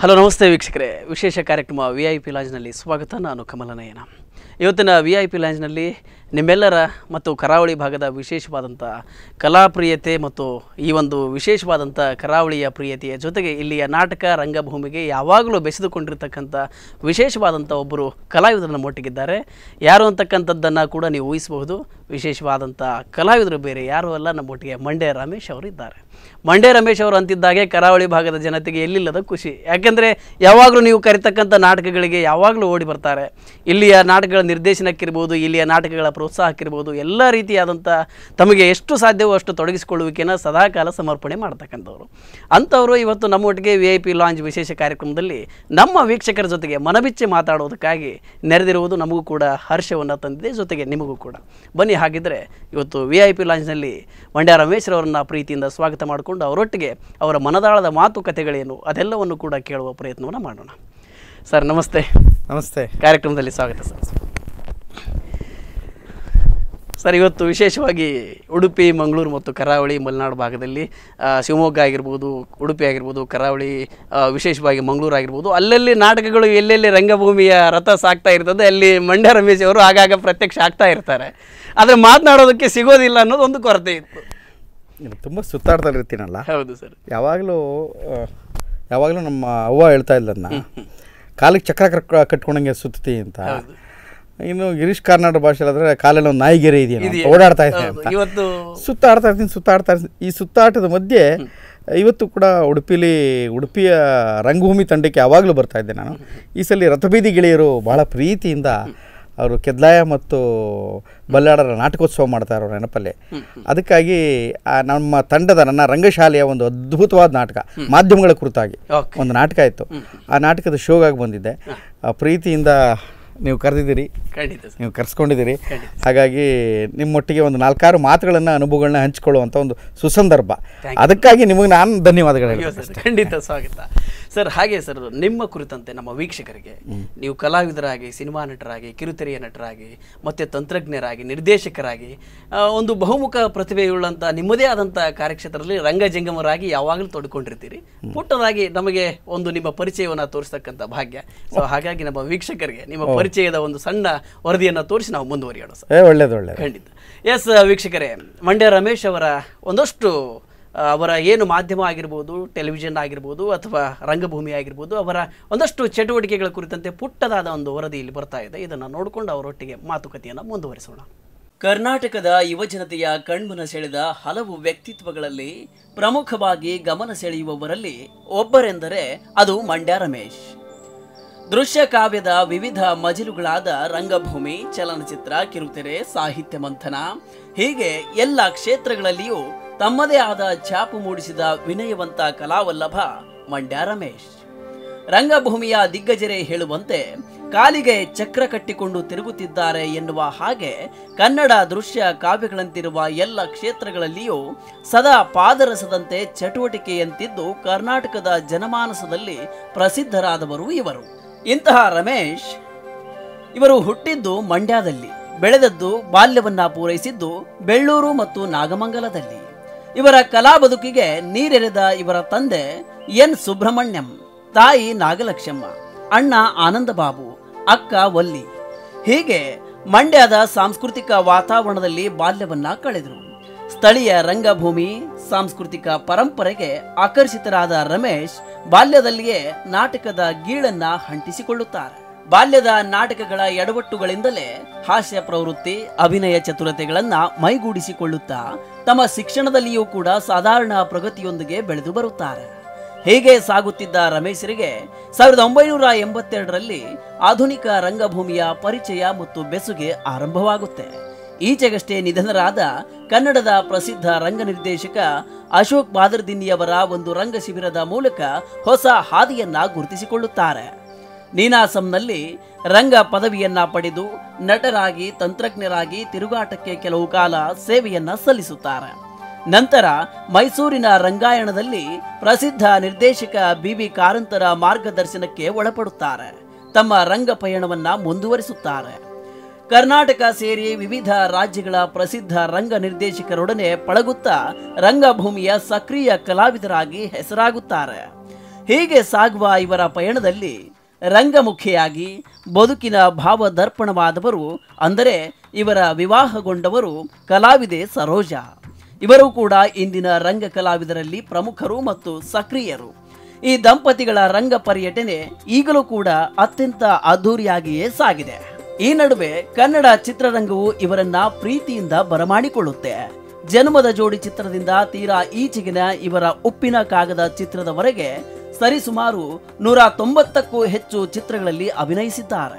hello ನಮಸ್ತೆ ವೀಕ್ಷಕರೇ ವಿಶೇಷ ಕಾರ್ಯಕ್ರಮ ವಿ ಐ ಪಿ ಲಾಂಜ್ನಲ್ಲಿ ಸ್ವಾಗತ ನಾನು ಕಮಲನಯ್ಯನ ಇವತ್ತಿನ ವಿ ಐ ಪಿ ಲಾಂಜ್ನಲ್ಲಿ ನಿಮ್ಮೆಲ್ಲರ ಮತ್ತು ಕರಾವಳಿ ಭಾಗದ ವಿಶೇಷವಾದಂಥ ಕಲಾಪ್ರಿಯತೆ ಮತ್ತು ಈ ಒಂದು ವಿಶೇಷವಾದಂಥ ಕರಾವಳಿಯ ಪ್ರಿಯತೆಯ ಜೊತೆಗೆ ಇಲ್ಲಿಯ ನಾಟಕ ರಂಗಭೂಮಿಗೆ ಯಾವಾಗಲೂ ಬೆಸೆದುಕೊಂಡಿರ್ತಕ್ಕಂಥ ವಿಶೇಷವಾದಂಥ ಒಬ್ಬರು ಕಲಾವಿದರನ್ನು ಮೊಟ್ಟಿಗಿದ್ದಾರೆ ಯಾರು ಅಂತಕ್ಕಂಥದ್ದನ್ನು ಕೂಡ ನೀವು ಊಹಿಸಬಹುದು ವಿಶೇಷವಾದಂಥ ಕಲಾವಿದರು ಬೇರೆ ಯಾರೂ ಅಲ್ಲ ನಮ್ಮೊಟ್ಟಿಗೆ ಮಂಡ್ಯ ರಮೇಶ್ ಅವರು ಇದ್ದಾರೆ ಮಂಡ್ಯ ರಮೇಶ್ ಅವರು ಅಂತಿದ್ದಾಗೆ ಕರಾವಳಿ ಭಾಗದ ಜನತೆಗೆ ಎಲ್ಲಿಲ್ಲದ ಖುಷಿ ಯಾಕೆಂದರೆ ಯಾವಾಗಲೂ ನೀವು ಕರಿತಕ್ಕಂಥ ನಾಟಕಗಳಿಗೆ ಯಾವಾಗಲೂ ಓಡಿ ಬರ್ತಾರೆ ಇಲ್ಲಿಯ ನಾಟಕಗಳ ನಿರ್ದೇಶನಕ್ಕಿರ್ಬೋದು ಇಲ್ಲಿಯ ನಾಟಕಗಳ ಪ್ರೋತ್ಸಾಹಕ್ಕಿರ್ಬೋದು ಎಲ್ಲ ರೀತಿಯಾದಂಥ ತಮಗೆ ಎಷ್ಟು ಸಾಧ್ಯವೋ ಅಷ್ಟು ತೊಡಗಿಸಿಕೊಳ್ಳುವಿಕೆನ ಸದಾಕಾಲ ಸಮರ್ಪಣೆ ಮಾಡ್ತಕ್ಕಂಥವ್ರು ಅಂಥವರು ಇವತ್ತು ನಮ್ಮೊಟ್ಟಿಗೆ ವಿ ಐ ಪಿ ಲಾಂಜ್ ವಿಶೇಷ ಕಾರ್ಯಕ್ರಮದಲ್ಲಿ ನಮ್ಮ ವೀಕ್ಷಕರ ಜೊತೆಗೆ ಮನಬಿಚ್ಚಿ ಮಾತಾಡುವುದಕ್ಕಾಗಿ ನೆರೆದಿರುವುದು ನಮಗೂ ಕೂಡ ಹರ್ಷವನ್ನು ತಂದಿದೆ ಜೊತೆಗೆ ನಿಮಗೂ ಕೂಡ ಬನ್ನಿ ಹಾಗಿದ್ರೆ ಇವತ್ತು ವಿ ಐ ಪಿ ಲಾಂಚ್ನಲ್ಲಿ ಮಂಡ್ಯ ರಮೇಶ್ರವರನ್ನು ಪ್ರೀತಿಯಿಂದ ಸ್ವಾಗತ ಮಾಡಿಕೊಂಡು ಅವರೊಟ್ಟಿಗೆ ಅವರ ಮನದಾಳದ ಮಾತುಕತೆಗಳೇನು ಅದೆಲ್ಲವನ್ನು ಕೂಡ ಕೇಳುವ ಪ್ರಯತ್ನವನ್ನು ಮಾಡೋಣ ಸರ್ ನಮಸ್ತೆ ನಮಸ್ತೆ ಕಾರ್ಯಕ್ರಮದಲ್ಲಿ ಸ್ವಾಗತ ಸರ್ ಸರ್ ಇವತ್ತು ವಿಶೇಷವಾಗಿ ಉಡುಪಿ ಮಂಗಳೂರು ಮತ್ತು ಕರಾವಳಿ ಮಲೆನಾಡು ಭಾಗದಲ್ಲಿ ಶಿವಮೊಗ್ಗ ಆಗಿರ್ಬೋದು ಉಡುಪಿ ಆಗಿರ್ಬೋದು ಕರಾವಳಿ ವಿಶೇಷವಾಗಿ ಮಂಗಳೂರು ಆಗಿರ್ಬೋದು ಅಲ್ಲಲ್ಲಿ ನಾಟಕಗಳು ಎಲ್ಲೆಲ್ಲಿ ರಂಗಭೂಮಿಯ ರಥ ಸಾಕ್ತಾ ಇರ್ತದೆ ಅಲ್ಲಿ ಮಂಡ್ಯ ರಮೇಶ್ ಅವರು ಆಗಾಗ ಪ್ರತ್ಯಕ್ಷ ಆಗ್ತಾ ಇರ್ತಾರೆ ಆದರೆ ಮಾತನಾಡೋದಕ್ಕೆ ಸಿಗೋದಿಲ್ಲ ಅನ್ನೋದು ಒಂದು ಕೊರತೆ ಇತ್ತು ತುಂಬ ಸುತ್ತಾಡ್ತಾ ಇರ್ತೀನಲ್ಲ ಹೌದು ಸರ್ ಯಾವಾಗಲೂ ಯಾವಾಗಲೂ ನಮ್ಮ ಅವ್ವ ಹೇಳ್ತಾ ಇಲ್ಲ ಕಾಲಿಗೆ ಚಕ್ರ ಕಟ್ಕೊಂಡಂಗೆ ಸುತ್ತತಿ ಅಂತ ಇನ್ನು ಗಿರೀಶ್ ಕರ್ನಾಟಕ ಭಾಷೆಯಲ್ಲಾದ್ರೆ ಕಾಲಲ್ಲಿ ಒಂದು ನಾಯಿಗೆರೆ ಇದೆಯಲ್ಲ ಓಡಾಡ್ತಾ ಇದೆ ಅಂತ ಇವತ್ತು ಸುತ್ತಾಡ್ತಾ ಇರ್ತೀನಿ ಸುತ್ತಾಡ್ತಾ ಇರ್ತೀನಿ ಈ ಸುತ್ತಾಟದ ಮಧ್ಯೆ ಇವತ್ತು ಕೂಡ ಉಡುಪಿಲಿ ಉಡುಪಿಯ ರಂಗಭೂಮಿ ತಂಡಕ್ಕೆ ಯಾವಾಗಲೂ ಬರ್ತಾ ಇದ್ದೆ ನಾನು ಈ ಸಲ ರಥಬೀದಿ ಗೆಳೆಯರು ಬಹಳ ಪ್ರೀತಿಯಿಂದ ಅವರು ಕೆದ್ಲಾಯ ಮತ್ತು ಬಲ್ಲಾಡರ ನಾಟಕೋತ್ಸವ ಮಾಡ್ತಾರೆ ಅವ್ರ ನೆನಪಲ್ಲಿ ಅದಕ್ಕಾಗಿ ನಮ್ಮ ತಂಡದ ನನ್ನ ರಂಗಶಾಲೆಯ ಒಂದು ಅದ್ಭುತವಾದ ನಾಟಕ ಮಾಧ್ಯಮಗಳ ಕುರಿತಾಗಿ ಒಂದು ನಾಟಕ ಇತ್ತು ಆ ನಾಟಕದ ಶೋಗಾಗಿ ಬಂದಿದ್ದೆ ಪ್ರೀತಿಯಿಂದ ನೀವು ಕರೆದಿದ್ದೀರಿ ಖಂಡಿತ ನೀವು ಕರೆಸ್ಕೊಂಡಿದ್ದೀರಿ ಹಾಗಾಗಿ ನಿಮ್ಮೊಟ್ಟಿಗೆ ಒಂದು ನಾಲ್ಕಾರು ಮಾತುಗಳನ್ನು ಅನುಭವಗಳನ್ನ ಹಂಚಿಕೊಳ್ಳುವಂಥ ಒಂದು ಸುಸಂದರ್ಭ ಅದಕ್ಕಾಗಿ ನಿಮಗೆ ನಾನು ಧನ್ಯವಾದಗಳು ಖಂಡಿತ ಸ್ವಾಗತ ಸರ್ ಹಾಗೆ ಸರ್ ನಿಮ್ಮ ಕುರಿತಂತೆ ನಮ್ಮ ವೀಕ್ಷಕರಿಗೆ ನೀವು ಕಲಾವಿದರಾಗಿ ಸಿನಿಮಾ ನಟರಾಗಿ ಕಿರುತೆರೆಯ ನಟರಾಗಿ ಮತ್ತು ತಂತ್ರಜ್ಞರಾಗಿ ನಿರ್ದೇಶಕರಾಗಿ ಒಂದು ಬಹುಮುಖ ಪ್ರತಿಭೆಯುಳ್ಳಂಥ ನಿಮ್ಮದೇ ಆದಂಥ ಕಾರ್ಯಕ್ಷೇತ್ರದಲ್ಲಿ ರಂಗಜಂಗಮರಾಗಿ ಯಾವಾಗಲೂ ತೊಡ್ಕೊಂಡಿರ್ತೀರಿ ಪುಟ್ಟದಾಗಿ ನಮಗೆ ಒಂದು ನಿಮ್ಮ ಪರಿಚಯವನ್ನು ತೋರಿಸ್ತಕ್ಕಂಥ ಭಾಗ್ಯ ಸೊ ಹಾಗಾಗಿ ನಮ್ಮ ವೀಕ್ಷಕರಿಗೆ ನಿಮ್ಮ ಪರಿಚಯದ ಒಂದು ಸಣ್ಣ ವರದಿಯನ್ನು ತೋರಿಸಿ ನಾವು ಮುಂದುವರಿಯೋಣ ಸರ್ ಒಳ್ಳೇದು ಒಳ್ಳೆ ಖಂಡಿತ ಎಸ್ ವೀಕ್ಷಕರೇ ಮಂಡ್ಯ ರಮೇಶ್ ಅವರ ಒಂದಷ್ಟು ಅವರ ಏನು ಮಾಧ್ಯಮ ಆಗಿರ್ಬೋದು ಟೆಲಿವಿಷನ್ ಆಗಿರ್ಬೋದು ಅಥವಾ ರಂಗಭೂಮಿ ಆಗಿರ್ಬೋದು ಅವರ ಒಂದಷ್ಟು ಚಟುವಟಿಕೆಗಳ ಕುರಿತಂತೆ ಪುಟ್ಟದಾದ ಒಂದು ವರದಿ ಇಲ್ಲಿ ಬರ್ತಾ ಇದೆ ಇದನ್ನು ನೋಡಿಕೊಂಡು ಅವರೊಟ್ಟಿಗೆ ಮಾತುಕತೆಯನ್ನು ಮುಂದುವರಿಸೋಣ ಕರ್ನಾಟಕದ ಯುವಜನತೆಯ ಕಣ್ಮನ ಸೆಳೆದ ಹಲವು ವ್ಯಕ್ತಿತ್ವಗಳಲ್ಲಿ ಪ್ರಮುಖವಾಗಿ ಗಮನ ಸೆಳೆಯುವವರಲ್ಲಿ ಒಬ್ಬರೆಂದರೆ ಅದು ಮಂಡ್ಯ ರಮೇಶ್ ದೃಶ್ಯ ಕಾವ್ಯದ ವಿವಿಧ ಮಜಲುಗಳಾದ ರಂಗಭೂಮಿ ಚಲನಚಿತ್ರ ಕಿರುತೆರೆ ಸಾಹಿತ್ಯ ಮಂಥನ ಹೀಗೆ ಎಲ್ಲ ಕ್ಷೇತ್ರಗಳಲ್ಲಿಯೂ ತಮ್ಮದೇ ಆದ ಛಾಪು ಮೂಡಿಸಿದ ವಿನಯವಂತ ಕಲಾವಲ್ಲಭ ಮಂಡ್ಯ ರಮೇಶ್ ರಂಗಭೂಮಿಯ ದಿಗ್ಗಜರೇ ಹೇಳುವಂತೆ ಕಾಲಿಗೆ ಚಕ್ರ ಕಟ್ಟಿಕೊಂಡು ತಿರುಗುತ್ತಿದ್ದಾರೆ ಎನ್ನುವ ಹಾಗೆ ಕನ್ನಡ ದೃಶ್ಯ ಕಾವ್ಯಗಳಂತಿರುವ ಎಲ್ಲ ಕ್ಷೇತ್ರಗಳಲ್ಲಿಯೂ ಸದಾ ಪಾದರಸದಂತೆ ಚಟುವಟಿಕೆಯಂತಿದ್ದು ಕರ್ನಾಟಕದ ಜನಮಾನಸದಲ್ಲಿ ಪ್ರಸಿದ್ಧರಾದವರು ಇವರು ಇಂತಹ ರಮೇಶ್ ಇವರು ಹುಟ್ಟಿದ್ದು ಮಂಡ್ಯದಲ್ಲಿ ಬೆಳೆದದ್ದು ಬಾಲ್ಯವನ್ನ ಪೂರೈಸಿದ್ದು ಬೆಳ್ಳೂರು ಮತ್ತು ನಾಗಮಂಗಲದಲ್ಲಿ ಇವರ ಕಲಾ ಬದುಕಿಗೆ ನೀರೆರೆದ ಇವರ ತಂದೆ ಎನ್ ಸುಬ್ರಹ್ಮಣ್ಯಂ ತಾಯಿ ನಾಗಲಕ್ಷ್ಮ ಅಣ್ಣ ಆನಂದ ಬಾಬು ಅಕ್ಕ ವಲ್ಲಿ ಹೀಗೆ ಮಂಡ್ಯದ ಸಾಂಸ್ಕೃತಿಕ ವಾತಾವರಣದಲ್ಲಿ ಬಾಲ್ಯವನ್ನ ಕಳೆದರು ಸ್ಥಳೀಯ ರಂಗಭೂಮಿ ಸಾಂಸ್ಕೃತಿಕ ಪರಂಪರೆಗೆ ಆಕರ್ಷಿತರಾದ ರಮೇಶ್ ಬಾಲ್ಯದಲ್ಲಿಯೇ ನಾಟಕದ ಗೀಳನ್ನ ಹಂಟಿಸಿಕೊಳ್ಳುತ್ತಾರೆ ಬಾಲ್ಯದ ನಾಟಕಗಳ ಎಡವಟ್ಟುಗಳಿಂದಲೇ ಹಾಸ್ಯ ಪ್ರವೃತ್ತಿ ಅಭಿನಯ ಚತುರತೆಗಳನ್ನ ಮೈಗೂಡಿಸಿಕೊಳ್ಳುತ್ತಾ ತಮ್ಮ ಶಿಕ್ಷಣದಲ್ಲಿಯೂ ಕೂಡ ಸಾಧಾರಣ ಪ್ರಗತಿಯೊಂದಿಗೆ ಬೆಳೆದು ಬರುತ್ತಾರೆ ಹೀಗೆ ಸಾಗುತ್ತಿದ್ದ ರಮೇಶರಿಗೆ ಸಾವಿರದ ಒಂಬೈನೂರ ಎಂಬತ್ತೆರಡರಲ್ಲಿ ಆಧುನಿಕ ರಂಗಭೂಮಿಯ ಪರಿಚಯ ಮತ್ತು ಬೆಸುಗೆ ಆರಂಭವಾಗುತ್ತೆ ಈಚೆಗಷ್ಟೇ ನಿಧನರಾದ ಕನ್ನಡದ ಪ್ರಸಿದ್ಧ ರಂಗ ನಿರ್ದೇಶಕ ಅಶೋಕ್ ಬಾದರ್ದಿನ್ನಿಯವರ ಒಂದು ರಂಗ ಶಿಬಿರದ ಮೂಲಕ ಹೊಸ ಹಾದಿಯನ್ನ ಗುರುತಿಸಿಕೊಳ್ಳುತ್ತಾರೆ ನೀನಾಸಂನಲ್ಲಿ ರಂಗ ಪದವಿಯನ್ನ ಪಡೆದು ನಟರಾಗಿ ತಂತ್ರಜ್ಞರಾಗಿ ತಿರುಗಾಟಕ್ಕೆ ಕೆಲವು ಕಾಲ ಸೇವೆಯನ್ನ ಸಲ್ಲಿಸುತ್ತಾರೆ ನಂತರ ಮೈಸೂರಿನ ರಂಗಾಯಣದಲ್ಲಿ ಪ್ರಸಿದ್ಧ ನಿರ್ದೇಶಕ ಬಿ ವಿ ಕಾರಂತರ ಮಾರ್ಗದರ್ಶನಕ್ಕೆ ಒಳಪಡುತ್ತಾರೆ ತಮ್ಮ ರಂಗ ಪಯಣವನ್ನ ಮುಂದುವರಿಸುತ್ತಾರೆ ಕರ್ನಾಟಕ ಸೇರಿ ವಿವಿಧ ರಾಜ್ಯಗಳ ಪ್ರಸಿದ್ಧ ರಂಗ ನಿರ್ದೇಶಕರೊಡನೆ ಪಳಗುತ್ತಾ ರಂಗಭೂಮಿಯ ಸಕ್ರಿಯ ಕಲಾವಿದರಾಗಿ ಹೆಸರಾಗುತ್ತಾರೆ ಹೀಗೆ ಸಾಗುವ ಇವರ ಪಯಣದಲ್ಲಿ ರಂಗಮುಖಿಯಾಗಿ ಬದುಕಿನ ಭಾವದರ್ಪಣವಾದವರು ಅಂದರೆ ಇವರ ವಿವಾಹಗೊಂಡವರು ಕಲಾವಿದೆ ಸರೋಜ ಇವರು ಕೂಡ ಇಂದಿನ ರಂಗ ಕಲಾವಿದರಲ್ಲಿ ಪ್ರಮುಖರು ಮತ್ತು ಸಕ್ರಿಯರು ಈ ದಂಪತಿಗಳ ರಂಗ ಪರ್ಯಟನೆ ಈಗಲೂ ಕೂಡ ಅತ್ಯಂತ ಅದ್ಧೂರಿಯಾಗಿಯೇ ಸಾಗಿದೆ ಈ ನಡುವೆ ಕನ್ನಡ ಚಿತ್ರರಂಗವು ಇವರನ್ನ ಪ್ರೀತಿಯಿಂದ ಬರಮಾಡಿಕೊಳ್ಳುತ್ತೆ ಜನ್ಮದ ಜೋಡಿ ಚಿತ್ರದಿಂದ ತೀರಾ ಈಚೆಗಿನ ಇವರ ಉಪ್ಪಿನ ಕಾಗದ ಚಿತ್ರದವರೆಗೆ ಸರಿಸುಮಾರು ನೂರ ತೊಂಬತ್ತಕ್ಕೂ ಹೆಚ್ಚು ಚಿತ್ರಗಳಲ್ಲಿ ಅಭಿನಯಿಸಿದ್ದಾರೆ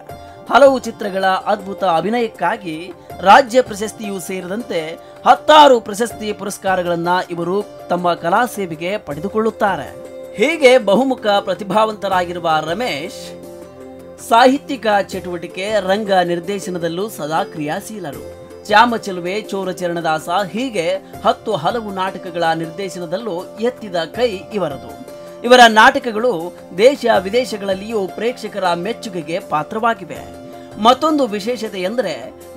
ಹಲವು ಚಿತ್ರಗಳ ಅದ್ಭುತ ಅಭಿನಯಕ್ಕಾಗಿ ರಾಜ್ಯ ಪ್ರಶಸ್ತಿಯೂ ಸೇರಿದಂತೆ ಹತ್ತಾರು ಪ್ರಶಸ್ತಿ ಪುರಸ್ಕಾರಗಳನ್ನು ಇವರು ತಮ್ಮ ಕಲಾ ಸೇವೆಗೆ ಪಡೆದುಕೊಳ್ಳುತ್ತಾರೆ ಹೀಗೆ ಬಹುಮುಖ ಪ್ರತಿಭಾವಂತರಾಗಿರುವ ರಮೇಶ್ ಸಾಹಿತ್ಯಿಕ ಚಟುವಟಿಕೆ ರಂಗ ನಿರ್ದೇಶನದಲ್ಲೂ ಸದಾ ಕ್ರಿಯಾಶೀಲರು ಚಾಮಚಲುವೆ ಚೋರಚರಣದಾಸ ಹೀಗೆ ಹತ್ತು ಹಲವು ನಾಟಕಗಳ ನಿರ್ದೇಶನದಲ್ಲೂ ಎತ್ತಿದ ಕೈ ಇವರದು ಇವರ ನಾಟಕಗಳು ದೇಶ ವಿದೇಶಗಳಲ್ಲಿಯೂ ಪ್ರೇಕ್ಷಕರ ಮೆಚ್ಚುಗೆಗೆ ಪಾತ್ರವಾಗಿವೆ ಮತ್ತೊಂದು ವಿಶೇಷತೆ ಎಂದರೆ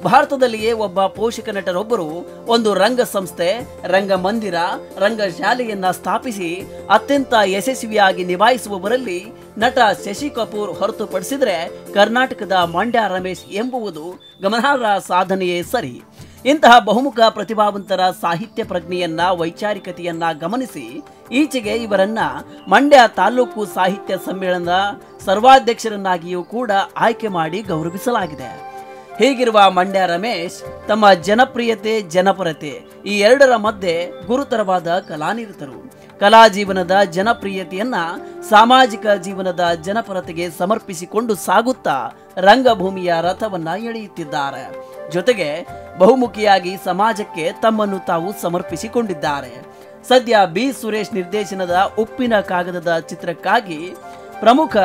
ಭಾರತದಲ್ಲಿಯೇ ಒಬ್ಬ ಪೋಷಕ ನಟರೊಬ್ಬರು ಒಂದು ರಂಗ ಸಂಸ್ಥೆ ರಂಗಮಂದಿರ ರಂಗಶಾಲೆಯನ್ನ ಸ್ಥಾಪಿಸಿ ಅತ್ಯಂತ ಯಶಸ್ವಿಯಾಗಿ ನಿಭಾಯಿಸುವವರಲ್ಲಿ ನಟ ಶಶಿ ಕಪೂರ್ ಹೊರತುಪಡಿಸಿದರೆ ಕರ್ನಾಟಕದ ಮಂಡ್ಯ ರಮೇಶ್ ಎಂಬುವುದು ಗಮನಾರ್ಹ ಸಾಧನೆಯೇ ಸರಿ ಇಂತಹ ಬಹುಮುಖ ಪ್ರತಿಭಾವಂತರ ಸಾಹಿತ್ಯ ಪ್ರಜ್ಞೆಯನ್ನ ವೈಚಾರಿಕತೆಯನ್ನ ಗಮನಿಸಿ ಈಚೆಗೆ ಇವರನ್ನ ಮಂಡ್ಯ ತಾಲೂಕು ಸಾಹಿತ್ಯ ಸಮ್ಮೇಳನದ ಸರ್ವಾಧ್ಯಕ್ಷರನ್ನಾಗಿಯೂ ಕೂಡ ಆಯ್ಕೆ ಮಾಡಿ ಗೌರವಿಸಲಾಗಿದೆ ಹೀಗಿರುವ ಮಂಡ್ಯ ರಮೇಶ್ ತಮ್ಮ ಜನಪ್ರಿಯತೆ ಜನಪರತೆ ಈ ಎರಡರ ಮಧ್ಯೆ ಗುರುತರವಾದ ಕಲಾನಿರತರು ಕಲಾ ಜೀವನದ ಜನಪ್ರಿಯತೆಯನ್ನ ಸಾಮಾಜಿಕ ಜೀವನದ ಜನಪರತೆಗೆ ಸಮರ್ಪಿಸಿಕೊಂಡು ಸಾಗುತ್ತಾ ರಂಗಭೂಮಿಯ ರಥವನ್ನ ಎಳೆಯುತ್ತಿದ್ದಾರೆ ಜೊತೆಗೆ ಬಹುಮುಖಿಯಾಗಿ ಸಮಾಜಕ್ಕೆ ತಮ್ಮನ್ನು ತಾವು ಸಮರ್ಪಿಸಿಕೊಂಡಿದ್ದಾರೆ ಸದ್ಯ ಬಿ ಸುರೇಶ್ ನಿರ್ದೇಶನದ ಉಪ್ಪಿನ ಕಾಗದದ ಚಿತ್ರಕ್ಕಾಗಿ ಪ್ರಮುಖ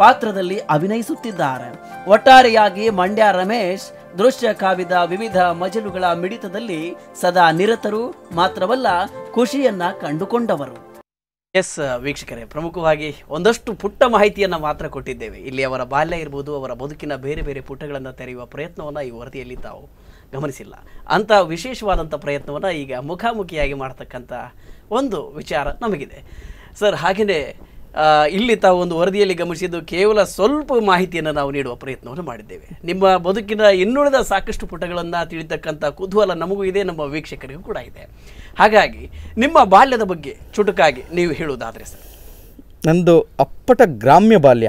ಪಾತ್ರದಲ್ಲಿ ಅಭಿನಯಿಸುತ್ತಿದ್ದಾರೆ ಒಟ್ಟಾರೆಯಾಗಿ ಮಂಡ್ಯ ರಮೇಶ್ ದೃಶ್ಯ ಕಾವ್ಯದ ವಿವಿಧ ಮಜಲುಗಳ ಮಿಡಿತದಲ್ಲಿ ಸದಾ ನಿರತರು ಮಾತ್ರವಲ್ಲ ಖುಷಿಯನ್ನ ಕಂಡುಕೊಂಡವರು ಎಸ್ ವೀಕ್ಷಕರೇ ಪ್ರಮುಖವಾಗಿ ಒಂದಷ್ಟು ಪುಟ್ಟ ಮಾಹಿತಿಯನ್ನು ಮಾತ್ರ ಕೊಟ್ಟಿದ್ದೇವೆ ಇಲ್ಲಿ ಅವರ ಬಾಲ್ಯ ಇರ್ಬೋದು ಅವರ ಬದುಕಿನ ಬೇರೆ ಬೇರೆ ಪುಟಗಳನ್ನು ತೆರೆಯುವ ಪ್ರಯತ್ನವನ್ನು ಈ ವರದಿಯಲ್ಲಿ ತಾವು ಗಮನಿಸಿಲ್ಲ ಅಂಥ ವಿಶೇಷವಾದಂಥ ಪ್ರಯತ್ನವನ್ನು ಈಗ ಮುಖಾಮುಖಿಯಾಗಿ ಮಾಡತಕ್ಕಂಥ ಒಂದು ವಿಚಾರ ನಮಗಿದೆ ಸರ್ ಹಾಗೆಯೇ ಇಲ್ಲಿ ತಾವು ಒಂದು ವರದಿಯಲ್ಲಿ ಗಮನಿಸಿದ್ದು ಕೇವಲ ಸ್ವಲ್ಪ ಮಾಹಿತಿಯನ್ನು ನಾವು ನೀಡುವ ಪ್ರಯತ್ನವನ್ನು ಮಾಡಿದ್ದೇವೆ ನಿಮ್ಮ ಬದುಕಿನ ಇನ್ನುಳಿದ ಸಾಕಷ್ಟು ಪುಟಗಳನ್ನು ತಿಳಿತಕ್ಕಂಥ ಕುತೂಹಲ ನಮಗೂ ಇದೆ ನಮ್ಮ ವೀಕ್ಷಕರಿಗೂ ಕೂಡ ಇದೆ ಹಾಗಾಗಿ ನಿಮ್ಮ ಬಾಲ್ಯದ ಬಗ್ಗೆ ಚುಟುಕಾಗಿ ನೀವು ಹೇಳುವುದಾದರೆ ಸರ್ ನಂದು ಅಪ್ಪಟ ಗ್ರಾಮ್ಯ ಬಾಲ್ಯ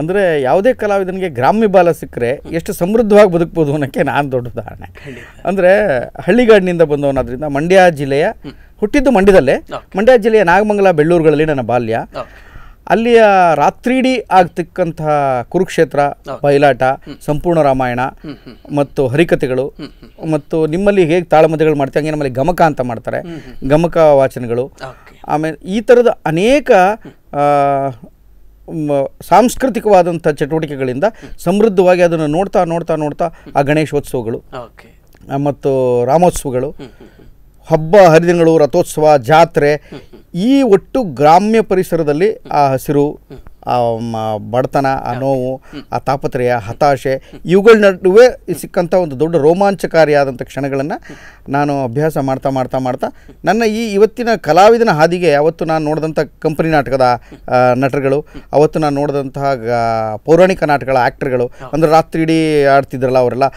ಅಂದರೆ ಯಾವುದೇ ಕಲಾವಿದನಿಗೆ ಗ್ರಾಮ್ಯ ಬಾಲ ಸಿಕ್ಕರೆ ಎಷ್ಟು ಸಮೃದ್ಧವಾಗಿ ಬದುಕ್ಬೋದು ಅನ್ನೋಕ್ಕೆ ನಾನು ದೊಡ್ಡ ಉದಾಹರಣೆ ಅಂದರೆ ಹಳ್ಳಿಗಾಡಿನಿಂದ ಬಂದವನಾದ್ರಿಂದ ಮಂಡ್ಯ ಜಿಲ್ಲೆಯ ಹುಟ್ಟಿದ್ದು ಮಂಡ್ಯದಲ್ಲೇ ಮಂಡ್ಯ ಜಿಲ್ಲೆಯ ನಾಗಮಂಗಲ ಬೆಳ್ಳೂರುಗಳಲ್ಲಿ ನನ್ನ ಬಾಲ್ಯ ಅಲ್ಲಿಯ ರಾತ್ರಿಡೀ ಆಗ್ತಕ್ಕಂತಹ ಕುರುಕ್ಷೇತ್ರ ಬಯಲಾಟ ಸಂಪೂರ್ಣ ರಾಮಾಯಣ ಮತ್ತು ಹರಿಕಥೆಗಳು ಮತ್ತು ನಿಮ್ಮಲ್ಲಿ ಹೇಗೆ ತಾಳಮದ್ದೆಗಳು ಮಾಡ್ತೀವಿ ಹಂಗೆ ನಮ್ಮಲ್ಲಿ ಗಮಕ ಅಂತ ಮಾಡ್ತಾರೆ ಗಮಕ ವಾಚನಗಳು ಆಮೇಲೆ ಈ ಥರದ ಅನೇಕ ಸಾಂಸ್ಕೃತಿಕವಾದಂಥ ಚಟುವಟಿಕೆಗಳಿಂದ ಸಮೃದ್ಧವಾಗಿ ಅದನ್ನು ನೋಡ್ತಾ ನೋಡ್ತಾ ನೋಡ್ತಾ ಆ ಗಣೇಶೋತ್ಸವಗಳು ಮತ್ತು ರಾಮೋತ್ಸವಗಳು ಹಬ್ಬ ಹರಿದಿನಗಳು ರಥೋತ್ಸವ ಜಾತ್ರೆ ಈ ಒಟ್ಟು ಗ್ರಾಮ್ಯ ಪರಿಸರದಲ್ಲಿ ಆ ಹಸಿರು ಆ ಬಡತನ ಆ ನೋವು ಆ ತಾಪತ್ರಯ ಹತಾಶೆ ಇವುಗಳ ನಡುವೆ ಸಿಕ್ಕಂಥ ಒಂದು ದೊಡ್ಡ ರೋಮಾಂಚಕಾರಿಯಾದಂಥ ಕ್ಷಣಗಳನ್ನು ನಾನು ಅಭ್ಯಾಸ ಮಾಡ್ತಾ ಮಾಡ್ತಾ ಮಾಡ್ತಾ ನನ್ನ ಈ ಇವತ್ತಿನ ಕಲಾವಿದನ ಹಾದಿಗೆ ಅವತ್ತು ನಾನು ನೋಡಿದಂಥ ಕಂಪನಿ ನಾಟಕದ ನಟರುಗಳು ಅವತ್ತು ನಾನು ನೋಡಿದಂತಹ ಪೌರಾಣಿಕ ನಾಟಕಗಳ ಆ್ಯಕ್ಟರ್ಗಳು ಅಂದರೆ ರಾತ್ರಿ ಇಡೀ ಆಡ್ತಿದ್ರಲ್ಲ ಅವರೆಲ್ಲ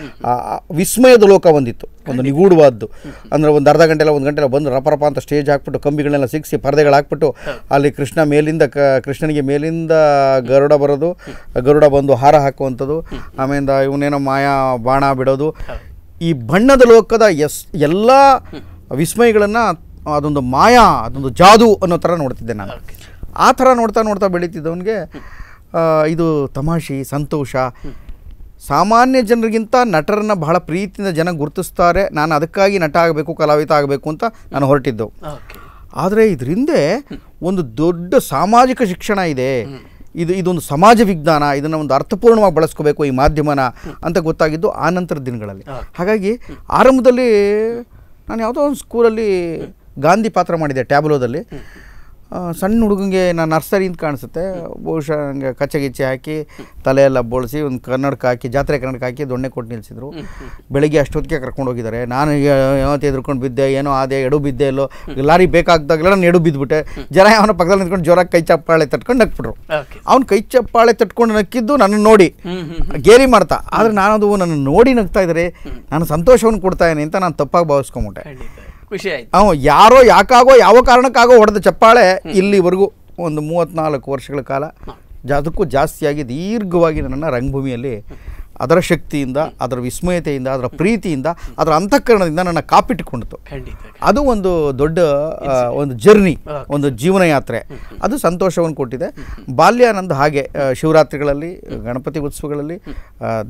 ವಿಸ್ಮಯದ ಲೋಕ ಬಂದಿತ್ತು ಒಂದು ನಿಗೂಢವಾದ್ದು ಅಂದರೆ ಒಂದು ಅರ್ಧ ಗಂಟೆಲ್ಲ ಒಂದು ಗಂಟೆಲ್ಲ ಬಂದು ರಪರಪ ಅಂತ ಸ್ಟೇಜ್ ಹಾಕ್ಬಿಟ್ಟು ಕಂಬಿಗಳನ್ನೆಲ್ಲ ಸಿಕ್ಕಿಸಿ ಪರದೆಗಳು ಹಾಕ್ಬಿಟ್ಟು ಅಲ್ಲಿ ಕೃಷ್ಣ ಮೇಲಿಂದ ಕ ಕೃಷ್ಣನಿಗೆ ಮೇಲಿಂದ ಗರುಡ ಬರೋದು ಗರುಡ ಬಂದು ಹಾರ ಹಾಕುವಂಥದ್ದು ಆಮೇಲೆ ಇವನೇನೋ ಮಾಯಾ ಬಾಣ ಬಿಡೋದು ಈ ಬಣ್ಣದ ಲೋಕದ ಎಸ್ ಎಲ್ಲ ವಿಸ್ಮಯಗಳನ್ನು ಅದೊಂದು ಮಾಯಾ ಅದೊಂದು ಜಾದು ಅನ್ನೋ ಥರ ನೋಡ್ತಿದ್ದೆ ನಾನು ಆ ಥರ ನೋಡ್ತಾ ನೋಡ್ತಾ ಬೆಳೀತಿದ್ದವನಿಗೆ ಇದು ತಮಾಷೆ ಸಂತೋಷ ಸಾಮಾನ್ಯ ಜನರಿಗಿಂತ ನಟರನ್ನ ಬಹಳ ಪ್ರೀತಿಯಿಂದ ಜನ ಗುರುತಿಸ್ತಾರೆ ನಾನು ಅದಕ್ಕಾಗಿ ನಟ ಆಗಬೇಕು ಕಲಾವಿದ ಆಗಬೇಕು ಅಂತ ನಾನು ಹೊರಟಿದ್ದು ಆದರೆ ಇದರಿಂದ ಒಂದು ದೊಡ್ಡ ಸಾಮಾಜಿಕ ಶಿಕ್ಷಣ ಇದೆ ಇದು ಇದೊಂದು ಸಮಾಜ ವಿಜ್ಞಾನ ಇದನ್ನು ಒಂದು ಅರ್ಥಪೂರ್ಣವಾಗಿ ಬಳಸ್ಕೋಬೇಕು ಈ ಮಾಧ್ಯಮನ ಅಂತ ಗೊತ್ತಾಗಿದ್ದು ಆ ದಿನಗಳಲ್ಲಿ ಹಾಗಾಗಿ ಆರಂಭದಲ್ಲಿ ನಾನು ಯಾವುದೋ ಒಂದು ಸ್ಕೂಲಲ್ಲಿ ಗಾಂಧಿ ಪಾತ್ರ ಮಾಡಿದೆ ಟ್ಯಾಬ್ಲೋದಲ್ಲಿ ಸಣ್ಣ ಹುಡುಗಂಗೆ ನಾನು ನರ್ಸರಿಯಿಂದ ಕಾಣಿಸುತ್ತೆ ಬಹುಶಃ ಹಂಗೆ ಕಚ್ಚಗಿಚ್ಚೆ ಹಾಕಿ ತಲೆಯೆಲ್ಲ ಬೋಳಿಸಿ ಒಂದು ಕನ್ನಡಕ್ಕೆ ಹಾಕಿ ಜಾತ್ರೆ ಕನ್ನಡಕ್ಕೆ ಹಾಕಿ ದೊಣ್ಣೆ ಕೊಟ್ಟು ನಿಲ್ಲಿಸಿದ್ರು ಬೆಳಿಗ್ಗೆ ಅಷ್ಟೊತ್ತಿಗೆ ಕರ್ಕೊಂಡು ಹೋಗಿದ್ದಾರೆ ನಾನು ಯಾವತ್ತು ಎದುರ್ಕೊಂಡು ಬಿದ್ದೆ ಏನೋ ಆದೆ ಎಡು ಬಿದ್ದೆ ಇಲ್ಲೋ ಲಾರಿ ಬೇಕಾಗ್ದಾಗಲ್ಲ ನಾನು ಎಡು ಬಿದ್ದುಬಿಟ್ಟೆ ಜನ ಅವನ ಪಕ್ಕದಲ್ಲಿ ನಿಂತ್ಕೊಂಡು ಜೋರಾಗಿ ಕೈ ಚಪ್ಪಾಳೆ ತಟ್ಕೊಂಡು ನಕ್ಬಿಟ್ರು ಅವ್ನು ಕೈ ಚಪ್ಪಾಳೆ ತಟ್ಕೊಂಡು ನಕ್ಕಿದ್ದು ನನ್ನ ನೋಡಿ ಗೇರಿ ಮಾಡ್ತಾ ಆದರೆ ನಾನದು ನನ್ನ ನೋಡಿ ನಗ್ತಾ ಇದ್ದಾರೆ ನಾನು ಸಂತೋಷವನ್ನು ಕೊಡ್ತಾಯಿನಿ ಅಂತ ನಾನು ತಪ್ಪಾಗಿ ಭಾವಿಸ್ಕೊಂಬಿಟ್ಟೆ ಆಯ್ತು ಯಾರೋ ಯಾಕಾಗೋ ಯಾವ ಕಾರಣಕ್ಕಾಗೋ ಹೊಡೆದ ಚಪ್ಪಾಳೆ ಇಲ್ಲಿವರೆಗೂ ಒಂದು ಮೂವತ್ತ್ನಾಲ್ಕು ವರ್ಷಗಳ ಕಾಲ ಅದಕ್ಕೂ ಜಾಸ್ತಿಯಾಗಿ ದೀರ್ಘವಾಗಿ ನನ್ನ ರಂಗಭೂಮಿಯಲ್ಲಿ ಅದರ ಶಕ್ತಿಯಿಂದ ಅದರ ವಿಸ್ಮಯತೆಯಿಂದ ಅದರ ಪ್ರೀತಿಯಿಂದ ಅದರ ಅಂತಃಕರಣದಿಂದ ನನ್ನ ಕಾಪಿಟ್ಟುಕೊಂಡಿತು ಅದು ಒಂದು ದೊಡ್ಡ ಒಂದು ಜರ್ನಿ ಒಂದು ಜೀವನ ಯಾತ್ರೆ ಅದು ಸಂತೋಷವನ್ನು ಕೊಟ್ಟಿದೆ ಬಾಲ್ಯ ನಂದು ಹಾಗೆ ಶಿವರಾತ್ರಿಗಳಲ್ಲಿ ಗಣಪತಿ ಉತ್ಸವಗಳಲ್ಲಿ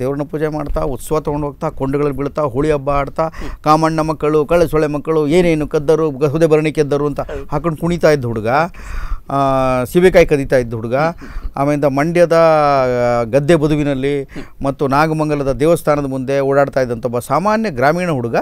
ದೇವ್ರನ್ನ ಪೂಜೆ ಮಾಡ್ತಾ ಉತ್ಸವ ತೊಗೊಂಡು ಹೋಗ್ತಾ ಕೊಂಡುಗಳಲ್ಲಿ ಬೀಳ್ತಾ ಹುಳಿ ಹಬ್ಬ ಆಡ್ತಾ ಕಾಮಣ್ಣ ಮಕ್ಕಳು ಕಳೆ ಸೊಳೆ ಮಕ್ಕಳು ಏನೇನು ಕದ್ದರು ಗಹುದೆ ಭರಣಿ ಕೆದ್ದರು ಅಂತ ಹಾಕೊಂಡು ಕುಣಿತಾ ಇದ್ದ ಹುಡುಗ ಸೀಬೆಕಾಯಿ ಕದೀತಾ ಇದ್ದ ಹುಡುಗ ಆಮೇಲಿಂದ ಮಂಡ್ಯದ ಗದ್ದೆ ಬದುವಿನಲ್ಲಿ ಮತ್ತು ನಾಗಮಂಗಲದ ದೇವಸ್ಥಾನದ ಮುಂದೆ ಓಡಾಡ್ತಾ ಇದ್ದಂಥ ಒಬ್ಬ ಸಾಮಾನ್ಯ ಗ್ರಾಮೀಣ ಹುಡುಗ